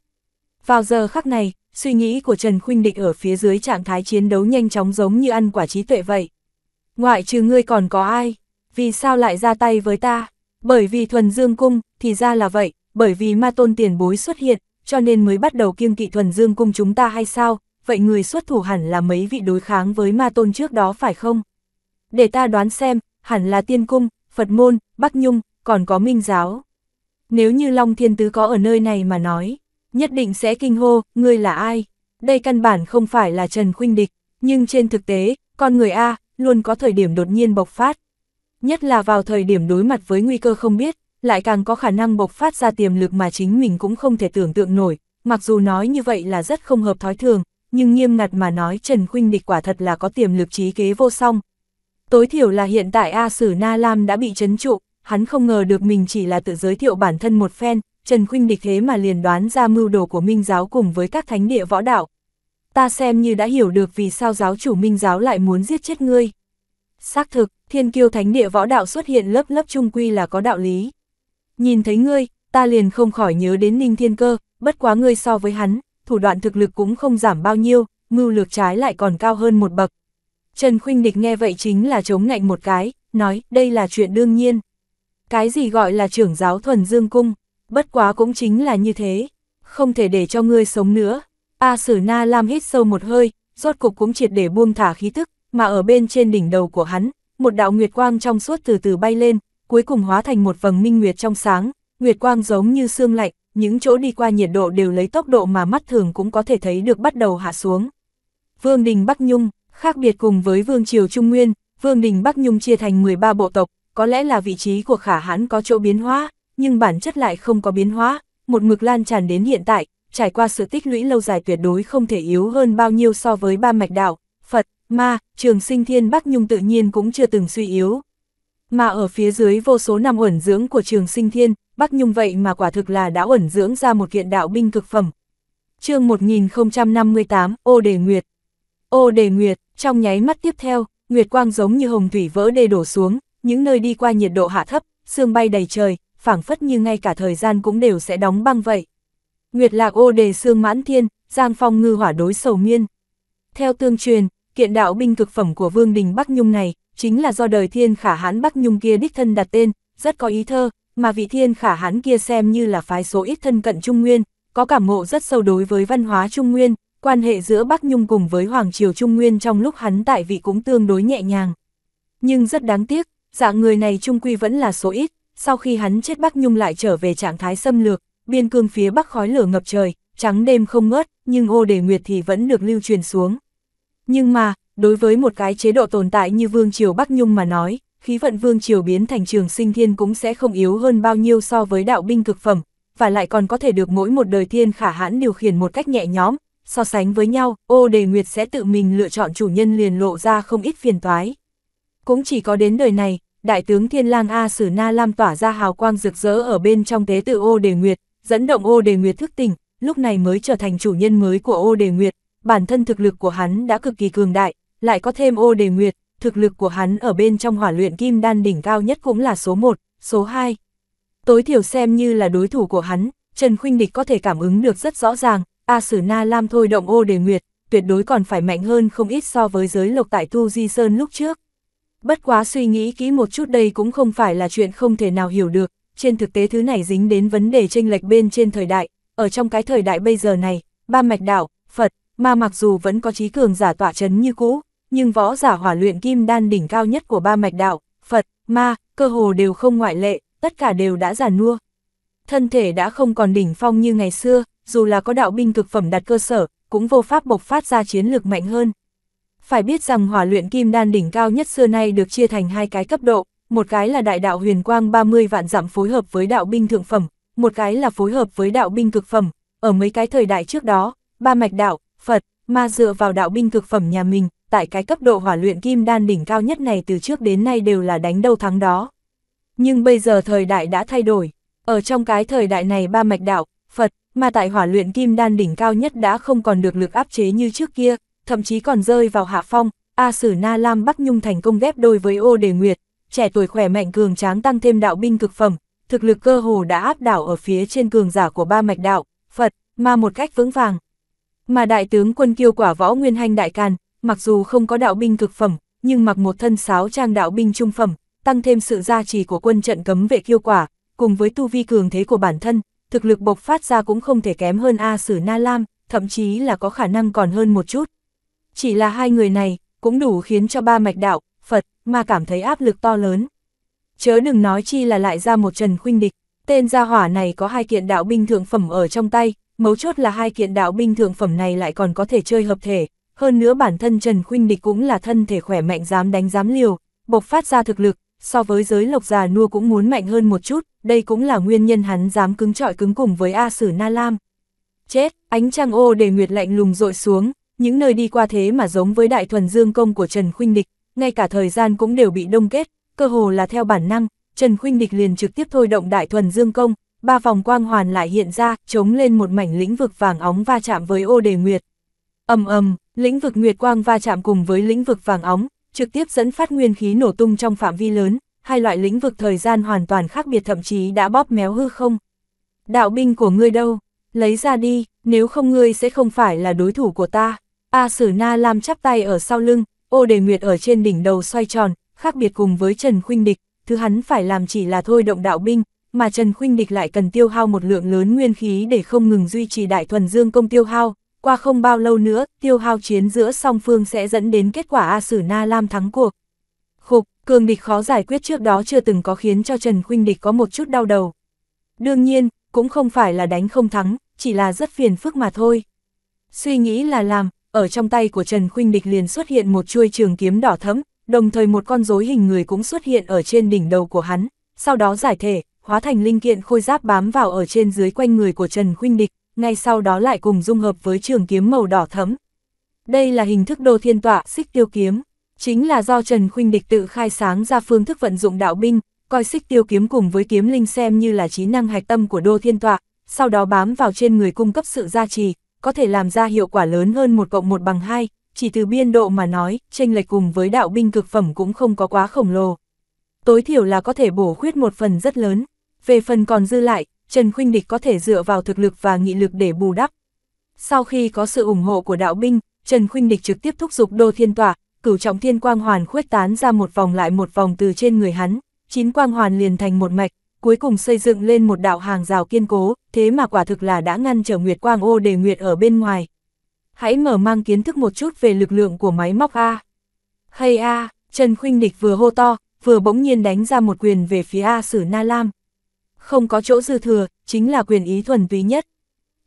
Vào giờ khắc này, suy nghĩ của Trần Khuynh Địch ở phía dưới trạng thái chiến đấu nhanh chóng giống như ăn quả trí tuệ vậy. Ngoại trừ ngươi còn có ai? Vì sao lại ra tay với ta? Bởi vì thuần dương cung, thì ra là vậy, bởi vì ma tôn tiền bối xuất hiện, cho nên mới bắt đầu kiêng kỵ thuần dương cung chúng ta hay sao, vậy người xuất thủ hẳn là mấy vị đối kháng với ma tôn trước đó phải không? Để ta đoán xem, hẳn là tiên cung, Phật môn, Bắc Nhung, còn có Minh giáo. Nếu như Long Thiên Tứ có ở nơi này mà nói, nhất định sẽ kinh hô, ngươi là ai? Đây căn bản không phải là Trần Khuynh Địch, nhưng trên thực tế, con người A, luôn có thời điểm đột nhiên bộc phát nhất là vào thời điểm đối mặt với nguy cơ không biết, lại càng có khả năng bộc phát ra tiềm lực mà chính mình cũng không thể tưởng tượng nổi, mặc dù nói như vậy là rất không hợp thói thường, nhưng nghiêm ngặt mà nói Trần Khuynh Địch quả thật là có tiềm lực trí kế vô song. Tối thiểu là hiện tại A Sử Na Lam đã bị chấn trụ, hắn không ngờ được mình chỉ là tự giới thiệu bản thân một phen, Trần Khuynh Địch thế mà liền đoán ra mưu đồ của Minh giáo cùng với các thánh địa võ đạo. Ta xem như đã hiểu được vì sao giáo chủ Minh giáo lại muốn giết chết ngươi. Xác thực, thiên kiêu thánh địa võ đạo xuất hiện lớp lớp trung quy là có đạo lý. Nhìn thấy ngươi, ta liền không khỏi nhớ đến ninh thiên cơ, bất quá ngươi so với hắn, thủ đoạn thực lực cũng không giảm bao nhiêu, mưu lược trái lại còn cao hơn một bậc. Trần Khuynh Địch nghe vậy chính là chống ngạnh một cái, nói đây là chuyện đương nhiên. Cái gì gọi là trưởng giáo thuần dương cung, bất quá cũng chính là như thế, không thể để cho ngươi sống nữa. A Sử Na Lam hít sâu một hơi, rốt cục cũng triệt để buông thả khí tức, mà ở bên trên đỉnh đầu của hắn, một đạo nguyệt quang trong suốt từ từ bay lên, cuối cùng hóa thành một vầng minh nguyệt trong sáng, nguyệt quang giống như sương lạnh, những chỗ đi qua nhiệt độ đều lấy tốc độ mà mắt thường cũng có thể thấy được bắt đầu hạ xuống. Vương đình Bắc Nhung, khác biệt cùng với Vương Triều Trung Nguyên, Vương đình Bắc Nhung chia thành 13 bộ tộc, có lẽ là vị trí của khả hãn có chỗ biến hóa, nhưng bản chất lại không có biến hóa, một mực lan tràn đến hiện tại, trải qua sự tích lũy lâu dài tuyệt đối không thể yếu hơn bao nhiêu so với ba mạch đạo, ma, trường sinh thiên Bắc Nhung tự nhiên cũng chưa từng suy yếu. Mà ở phía dưới vô số năm ẩn dưỡng của trường sinh thiên, Bắc Nhung vậy mà quả thực là đã ẩn dưỡng ra một kiện đạo binh cực phẩm. chương 1058, Ô Đề Nguyệt. Ô Đề Nguyệt, trong nháy mắt tiếp theo, Nguyệt Quang giống như hồng thủy vỡ đê đổ xuống, những nơi đi qua nhiệt độ hạ thấp, sương bay đầy trời, phảng phất như ngay cả thời gian cũng đều sẽ đóng băng vậy. Nguyệt Lạc Ô Đề Sương Mãn Thiên, Giang Phong Ngư Hỏa đối sầu miên. Theo tương truyền, kiện đạo binh cực phẩm của Vương Đình Bắc Nhung này, chính là do đời thiên khả hán Bắc Nhung kia đích thân đặt tên, rất có ý thơ, mà vị thiên khả hán kia xem như là phái số ít thân cận Trung Nguyên, có cảm ngộ rất sâu đối với văn hóa Trung Nguyên, quan hệ giữa Bắc Nhung cùng với Hoàng Triều Trung Nguyên trong lúc hắn tại vị cũng tương đối nhẹ nhàng. Nhưng rất đáng tiếc, dạng người này Trung Quy vẫn là số ít, sau khi hắn chết Bắc Nhung lại trở về trạng thái xâm lược, biên cương phía Bắc khói lửa ngập trời, trắng đêm không ngớt, nhưng ô đề nguyệt thì vẫn được lưu truyền xuống. Nhưng mà, đối với một cái chế độ tồn tại như Vương Triều Bắc Nhung mà nói, khí vận Vương Triều biến thành trường sinh thiên cũng sẽ không yếu hơn bao nhiêu so với đạo binh cực phẩm, và lại còn có thể được mỗi một đời thiên khả hãn điều khiển một cách nhẹ nhõm. So sánh với nhau, ô đề nguyệt sẽ tự mình lựa chọn chủ nhân liền lộ ra không ít phiền toái. Cũng chỉ có đến đời này, đại tướng Thiên Lang A Sử Na Lam tỏa ra hào quang rực rỡ ở bên trong tế tự ô đề nguyệt, dẫn động ô đề nguyệt thức tỉnh, lúc này mới trở thành chủ nhân mới của ô đề nguyệt, bản thân thực lực của hắn đã cực kỳ cường đại, lại có thêm ô đề nguyệt, thực lực của hắn ở bên trong hỏa luyện kim đan đỉnh cao nhất cũng là số 1, số 2. Tối thiểu xem như là đối thủ của hắn, Trần Khuynh Địch có thể cảm ứng được rất rõ ràng, A Sử Na Lam thôi động ô đề nguyệt, tuyệt đối còn phải mạnh hơn không ít so với giới lộc tại Tu Di Sơn lúc trước. Bất quá suy nghĩ kỹ một chút đây cũng không phải là chuyện không thể nào hiểu được, trên thực tế thứ này dính đến vấn đề tranh lệch bên trên thời đại, ở trong cái thời đại bây giờ này, ba mạch đạo, Phật, mà mặc dù vẫn có trí cường giả tỏa chấn như cũ, nhưng võ giả hỏa luyện kim đan đỉnh cao nhất của ba mạch đạo, Phật, Ma, cơ hồ đều không ngoại lệ, tất cả đều đã già nua. Thân thể đã không còn đỉnh phong như ngày xưa, dù là có đạo binh cực phẩm đặt cơ sở, cũng vô pháp bộc phát ra chiến lược mạnh hơn. Phải biết rằng hỏa luyện kim đan đỉnh cao nhất xưa nay được chia thành hai cái cấp độ, một cái là đại đạo huyền quang 30 vạn giảm phối hợp với đạo binh thượng phẩm, một cái là phối hợp với đạo binh cực phẩm. Ở mấy cái thời đại trước đó, ba mạch đạo, Phật, mà dựa vào đạo binh cực phẩm nhà mình, tại cái cấp độ hỏa luyện kim đan đỉnh cao nhất này từ trước đến nay đều là đánh đâu thắng đó. Nhưng bây giờ thời đại đã thay đổi, ở trong cái thời đại này ba mạch đạo, Phật, mà tại hỏa luyện kim đan đỉnh cao nhất đã không còn được lực áp chế như trước kia, thậm chí còn rơi vào hạ phong, A Sử Na Lam Bắc Nhung thành công ghép đôi với Ô Đề Nguyệt, trẻ tuổi khỏe mạnh cường tráng tăng thêm đạo binh cực phẩm, thực lực cơ hồ đã áp đảo ở phía trên cường giả của ba mạch đạo, Phật, mà một cách vững vàng, mà đại tướng quân kiêu quả võ nguyên hành đại càn, mặc dù không có đạo binh cực phẩm, nhưng mặc một thân sáo trang đạo binh trung phẩm, tăng thêm sự gia trì của quân trận cấm vệ kiêu quả, cùng với tu vi cường thế của bản thân, thực lực bộc phát ra cũng không thể kém hơn A Sử Na Lam, thậm chí là có khả năng còn hơn một chút. Chỉ là hai người này, cũng đủ khiến cho ba mạch đạo, Phật, mà cảm thấy áp lực to lớn. Chớ đừng nói chi là lại ra một trần khuynh địch, tên gia hỏa này có hai kiện đạo binh thượng phẩm ở trong tay, mấu chốt là hai kiện đạo binh thượng phẩm này lại còn có thể chơi hợp thể, hơn nữa bản thân Trần Khuynh Địch cũng là thân thể khỏe mạnh dám đánh dám liều, bộc phát ra thực lực, so với giới lộc già nua cũng muốn mạnh hơn một chút, đây cũng là nguyên nhân hắn dám cứng trọi cứng cùng với A Sử Na Lam. Chết, ánh trăng ô đề nguyệt lạnh lùng rội xuống, những nơi đi qua thế mà giống với đại thuần dương công của Trần Khuynh Địch, ngay cả thời gian cũng đều bị đông kết, cơ hồ là theo bản năng, Trần Khuynh Địch liền trực tiếp thôi động đại thuần dương công, ba vòng quang hoàn lại hiện ra, chống lên một mảnh lĩnh vực vàng óng va chạm với ô đề nguyệt. ầm ầm, lĩnh vực nguyệt quang va chạm cùng với lĩnh vực vàng óng, trực tiếp dẫn phát nguyên khí nổ tung trong phạm vi lớn, hai loại lĩnh vực thời gian hoàn toàn khác biệt thậm chí đã bóp méo hư không. Đạo binh của ngươi đâu? Lấy ra đi, nếu không ngươi sẽ không phải là đối thủ của ta. A à, Sử Na Lam chắp tay ở sau lưng, ô đề nguyệt ở trên đỉnh đầu xoay tròn, khác biệt cùng với Trần Khuynh Địch, thứ hắn phải làm chỉ là thôi động đạo binh, mà Trần Khuynh Địch lại cần tiêu hao một lượng lớn nguyên khí để không ngừng duy trì đại thuần dương công tiêu hao, qua không bao lâu nữa, tiêu hao chiến giữa song phương sẽ dẫn đến kết quả A Sử Na Lam thắng cuộc. Khục, cường địch khó giải quyết trước đó chưa từng có khiến cho Trần Khuynh Địch có một chút đau đầu. Đương nhiên, cũng không phải là đánh không thắng, chỉ là rất phiền phức mà thôi. Suy nghĩ là làm, ở trong tay của Trần Khuynh Địch liền xuất hiện một chuôi trường kiếm đỏ thẫm, đồng thời một con rối hình người cũng xuất hiện ở trên đỉnh đầu của hắn, sau đó giải thể, hóa thành linh kiện khôi giáp bám vào ở trên dưới quanh người của Trần Khuynh Địch, ngay sau đó lại cùng dung hợp với trường kiếm màu đỏ thấm. Đây là hình thức đô thiên tọa xích tiêu kiếm, chính là do Trần Khuynh Địch tự khai sáng ra phương thức vận dụng đạo binh, coi xích tiêu kiếm cùng với kiếm linh xem như là trí năng hạch tâm của đô thiên tọa, sau đó bám vào trên người cung cấp sự gia trì, có thể làm ra hiệu quả lớn hơn một cộng một bằng hai chỉ từ biên độ mà nói, tranh lệch cùng với đạo binh cực phẩm cũng không có quá khổng lồ. Tối thiểu là có thể bổ khuyết một phần rất lớn. Về phần còn dư lại, Trần Khuynh Địch có thể dựa vào thực lực và nghị lực để bù đắp. Sau khi có sự ủng hộ của đạo binh, Trần Khuynh Địch trực tiếp thúc giục Đô Thiên Tỏa, cửu trọng thiên quang hoàn khuếch tán ra một vòng lại một vòng từ trên người hắn, chín quang hoàn liền thành một mạch, cuối cùng xây dựng lên một đạo hàng rào kiên cố, thế mà quả thực là đã ngăn trở Nguyệt Quang Ô để Nguyệt ở bên ngoài. Hãy mở mang kiến thức một chút về lực lượng của máy móc A. Hay A, Trần Khuynh Địch vừa hô to, vừa bỗng nhiên đánh ra một quyền về phía A Sử Na Lam không có chỗ dư thừa, chính là quyền ý thuần túy nhất.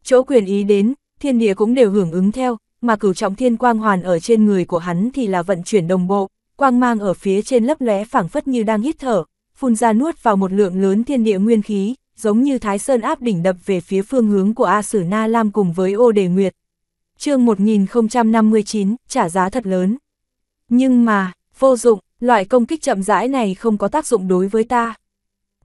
Chỗ quyền ý đến, thiên địa cũng đều hưởng ứng theo, mà cửu trọng thiên quang hoàn ở trên người của hắn thì là vận chuyển đồng bộ, quang mang ở phía trên lấp lóe phảng phất như đang hít thở, phun ra nuốt vào một lượng lớn thiên địa nguyên khí, giống như Thái Sơn áp đỉnh đập về phía phương hướng của A Sử Na Lam cùng với Ô Đề Nguyệt. chương 1059, trả giá thật lớn. Nhưng mà, vô dụng, loại công kích chậm rãi này không có tác dụng đối với ta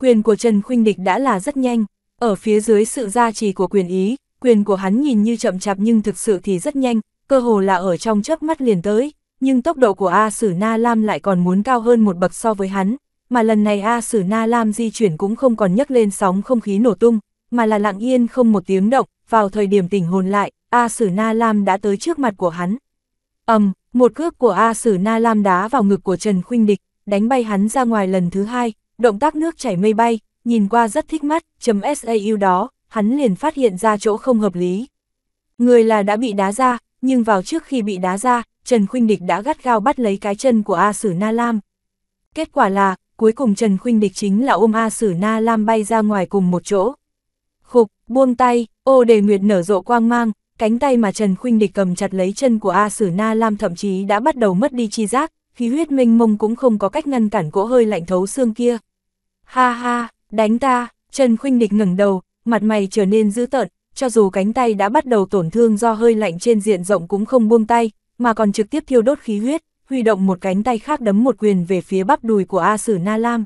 quyền của Trần Khuynh Địch đã là rất nhanh, ở phía dưới sự gia trì của quyền ý, quyền của hắn nhìn như chậm chạp nhưng thực sự thì rất nhanh, cơ hồ là ở trong chớp mắt liền tới, nhưng tốc độ của A Sử Na Lam lại còn muốn cao hơn một bậc so với hắn, mà lần này A Sử Na Lam di chuyển cũng không còn nhấc lên sóng không khí nổ tung, mà là lặng yên không một tiếng động, vào thời điểm tỉnh hồn lại, A Sử Na Lam đã tới trước mặt của hắn. ầm, um, một cước của A Sử Na Lam đá vào ngực của Trần Khuynh Địch, đánh bay hắn ra ngoài lần thứ hai, động tác nước chảy mây bay, nhìn qua rất thích mắt, chấm SAU đó, hắn liền phát hiện ra chỗ không hợp lý. Người là đã bị đá ra, nhưng vào trước khi bị đá ra, Trần Khuynh Địch đã gắt gao bắt lấy cái chân của A Sử Na Lam. Kết quả là, cuối cùng Trần Khuynh Địch chính là ôm A Sử Na Lam bay ra ngoài cùng một chỗ. Khục, buông tay, ô đề nguyệt nở rộ quang mang, cánh tay mà Trần Khuynh Địch cầm chặt lấy chân của A Sử Na Lam thậm chí đã bắt đầu mất đi chi giác, khí huyết minh mông cũng không có cách ngăn cản cỗ hơi lạnh thấu xương kia. Ha ha, đánh ta, Trần Khuynh Địch ngẩng đầu, mặt mày trở nên dữ tợn, cho dù cánh tay đã bắt đầu tổn thương do hơi lạnh trên diện rộng cũng không buông tay, mà còn trực tiếp thiêu đốt khí huyết, huy động một cánh tay khác đấm một quyền về phía bắp đùi của A Sử Na Lam.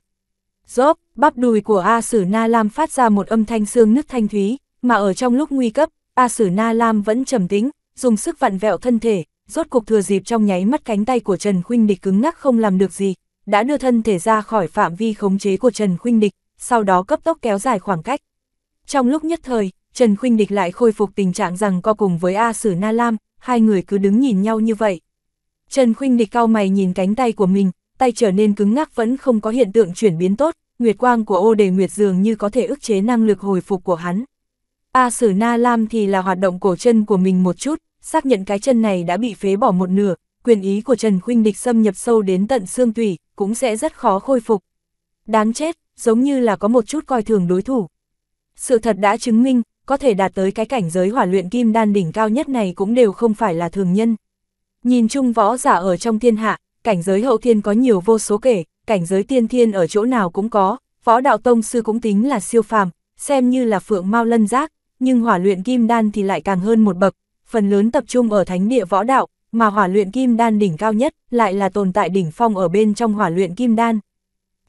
Rốp, bắp đùi của A Sử Na Lam phát ra một âm thanh xương nứt thanh thúy, mà ở trong lúc nguy cấp, A Sử Na Lam vẫn trầm tĩnh, dùng sức vặn vẹo thân thể, rốt cục thừa dịp trong nháy mắt cánh tay của Trần Khuynh Địch cứng ngắc không làm được gì, đã đưa thân thể ra khỏi phạm vi khống chế của Trần Khuynh Địch, sau đó cấp tốc kéo dài khoảng cách. Trong lúc nhất thời, Trần Khuynh Địch lại khôi phục tình trạng rằng co cùng với A Sử Na Lam, hai người cứ đứng nhìn nhau như vậy. Trần Khuynh Địch cao mày nhìn cánh tay của mình, tay trở nên cứng ngắc vẫn không có hiện tượng chuyển biến tốt, nguyệt quang của ô đề nguyệt dường như có thể ức chế năng lực hồi phục của hắn. A Sử Na Lam thì là hoạt động cổ chân của mình một chút, xác nhận cái chân này đã bị phế bỏ một nửa, quyền ý của Trần Khuynh Địch xâm nhập sâu đến tận xương tủy, cũng sẽ rất khó khôi phục. Đáng chết, giống như là có một chút coi thường đối thủ. Sự thật đã chứng minh, có thể đạt tới cái cảnh giới hỏa luyện kim đan đỉnh cao nhất này cũng đều không phải là thường nhân. Nhìn chung võ giả ở trong thiên hạ, cảnh giới hậu thiên có nhiều vô số kể, cảnh giới tiên thiên ở chỗ nào cũng có, võ đạo tông sư cũng tính là siêu phàm, xem như là phượng mau lân giác, nhưng hỏa luyện kim đan thì lại càng hơn một bậc, phần lớn tập trung ở thánh địa võ đạo, mà hỏa luyện kim đan đỉnh cao nhất lại là tồn tại đỉnh phong ở bên trong hỏa luyện kim đan.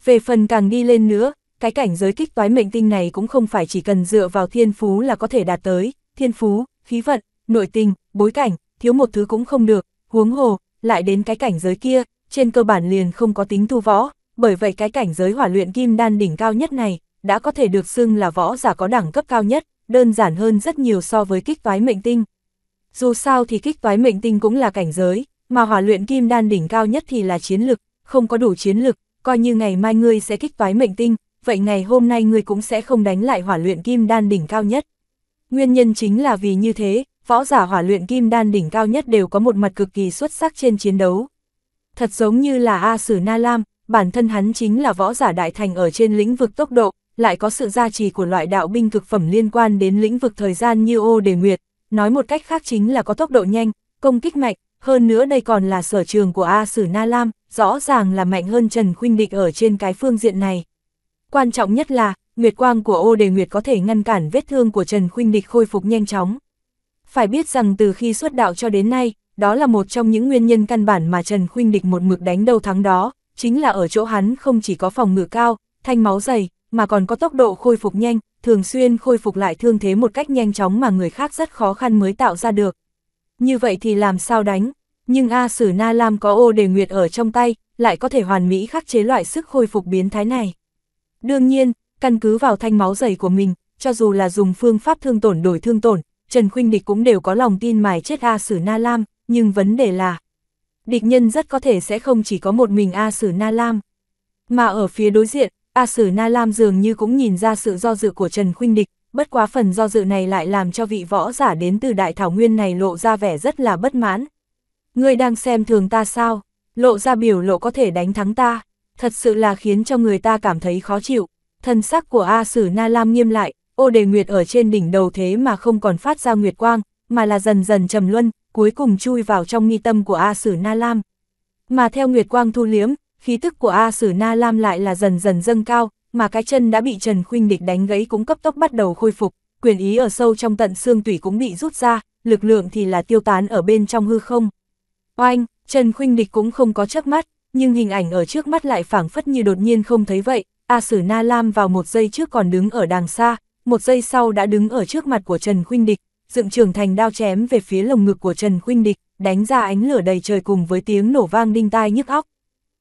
Về phần càng đi lên nữa, cái cảnh giới kích toái mệnh tinh này cũng không phải chỉ cần dựa vào thiên phú là có thể đạt tới, thiên phú, khí vận, nội tình, bối cảnh, thiếu một thứ cũng không được, huống hồ, lại đến cái cảnh giới kia, trên cơ bản liền không có tính tu võ, bởi vậy cái cảnh giới hỏa luyện kim đan đỉnh cao nhất này, đã có thể được xưng là võ giả có đẳng cấp cao nhất, đơn giản hơn rất nhiều so với kích toái mệnh tinh dù sao thì kích toái mệnh tinh cũng là cảnh giới, mà hỏa luyện kim đan đỉnh cao nhất thì là chiến lực, không có đủ chiến lực, coi như ngày mai ngươi sẽ kích toái mệnh tinh, vậy ngày hôm nay ngươi cũng sẽ không đánh lại hỏa luyện kim đan đỉnh cao nhất. Nguyên nhân chính là vì như thế, võ giả hỏa luyện kim đan đỉnh cao nhất đều có một mặt cực kỳ xuất sắc trên chiến đấu. Thật giống như là A Sử Na Lam, bản thân hắn chính là võ giả đại thành ở trên lĩnh vực tốc độ, lại có sự gia trì của loại đạo binh cực phẩm liên quan đến lĩnh vực thời gian như ô đề nguyệt, nói một cách khác chính là có tốc độ nhanh, công kích mạnh, hơn nữa đây còn là sở trường của A Sử Na Lam, rõ ràng là mạnh hơn Trần Khuynh Địch ở trên cái phương diện này. Quan trọng nhất là, Nguyệt Quang của Ô Đề Nguyệt có thể ngăn cản vết thương của Trần Khuynh Địch khôi phục nhanh chóng. Phải biết rằng từ khi xuất đạo cho đến nay, đó là một trong những nguyên nhân căn bản mà Trần Khuynh Địch một mực đánh đầu thắng đó, chính là ở chỗ hắn không chỉ có phòng ngự cao, thanh máu dày, mà còn có tốc độ khôi phục nhanh, thường xuyên khôi phục lại thương thế một cách nhanh chóng mà người khác rất khó khăn mới tạo ra được. Như vậy thì làm sao đánh? Nhưng A Sử Na Lam có ô đề nguyệt ở trong tay, lại có thể hoàn mỹ khắc chế loại sức khôi phục biến thái này. Đương nhiên, căn cứ vào thanh máu dày của mình, cho dù là dùng phương pháp thương tổn đổi thương tổn, Trần Khuynh Địch cũng đều có lòng tin mài chết A Sử Na Lam, nhưng vấn đề là địch nhân rất có thể sẽ không chỉ có một mình A Sử Na Lam. Mà ở phía đối diện, A Sử Na Lam dường như cũng nhìn ra sự do dự của Trần Khuynh Địch, bất quá phần do dự này lại làm cho vị võ giả đến từ Đại Thảo Nguyên này lộ ra vẻ rất là bất mãn. Ngươi đang xem thường ta sao? Lộ ra biểu lộ có thể đánh thắng ta, thật sự là khiến cho người ta cảm thấy khó chịu. Thân sắc của A Sử Na Lam nghiêm lại, ô đề nguyệt ở trên đỉnh đầu thế mà không còn phát ra nguyệt quang, mà là dần dần trầm luân, cuối cùng chui vào trong nghi tâm của A Sử Na Lam. Mà theo nguyệt quang thu liếm, khí tức của A Sử Na Lam lại là dần dần dâng cao, mà cái chân đã bị Trần Khuynh Địch đánh gãy cũng cấp tốc bắt đầu khôi phục, quyền ý ở sâu trong tận xương tủy cũng bị rút ra, lực lượng thì là tiêu tán ở bên trong hư không. Oanh, Trần Khuynh Địch cũng không có chớp mắt, nhưng hình ảnh ở trước mắt lại phảng phất như đột nhiên không thấy vậy, A Sử Na Lam vào một giây trước còn đứng ở đàng xa, một giây sau đã đứng ở trước mặt của Trần Khuynh Địch, dựng trường thành đao chém về phía lồng ngực của Trần Khuynh Địch, đánh ra ánh lửa đầy trời cùng với tiếng nổ vang đinh tai nhức óc.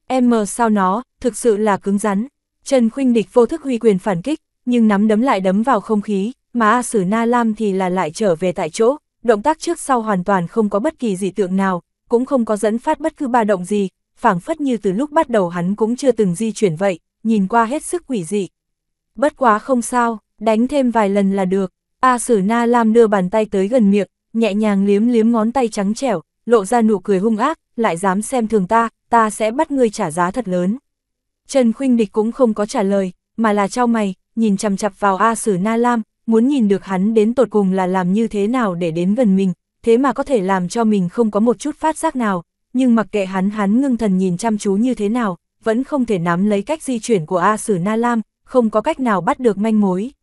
Em sao nó, thực sự là cứng rắn. Trần khuynh địch vô thức huy quyền phản kích, nhưng nắm đấm lại đấm vào không khí, mà A Sử Na Lam thì là lại trở về tại chỗ, động tác trước sau hoàn toàn không có bất kỳ dị tượng nào, cũng không có dẫn phát bất cứ ba động gì, phảng phất như từ lúc bắt đầu hắn cũng chưa từng di chuyển vậy, nhìn qua hết sức quỷ dị. Bất quá không sao, đánh thêm vài lần là được, A Sử Na Lam đưa bàn tay tới gần miệng, nhẹ nhàng liếm liếm ngón tay trắng trẻo, lộ ra nụ cười hung ác, lại dám xem thường ta, ta sẽ bắt ngươi trả giá thật lớn. Trần Khuynh Địch cũng không có trả lời, mà là trao mày, nhìn chằm chặp vào A Sử Na Lam, muốn nhìn được hắn đến tột cùng là làm như thế nào để đến gần mình, thế mà có thể làm cho mình không có một chút phát giác nào, nhưng mặc kệ hắn hắn ngưng thần nhìn chăm chú như thế nào, vẫn không thể nắm lấy cách di chuyển của A Sử Na Lam, không có cách nào bắt được manh mối.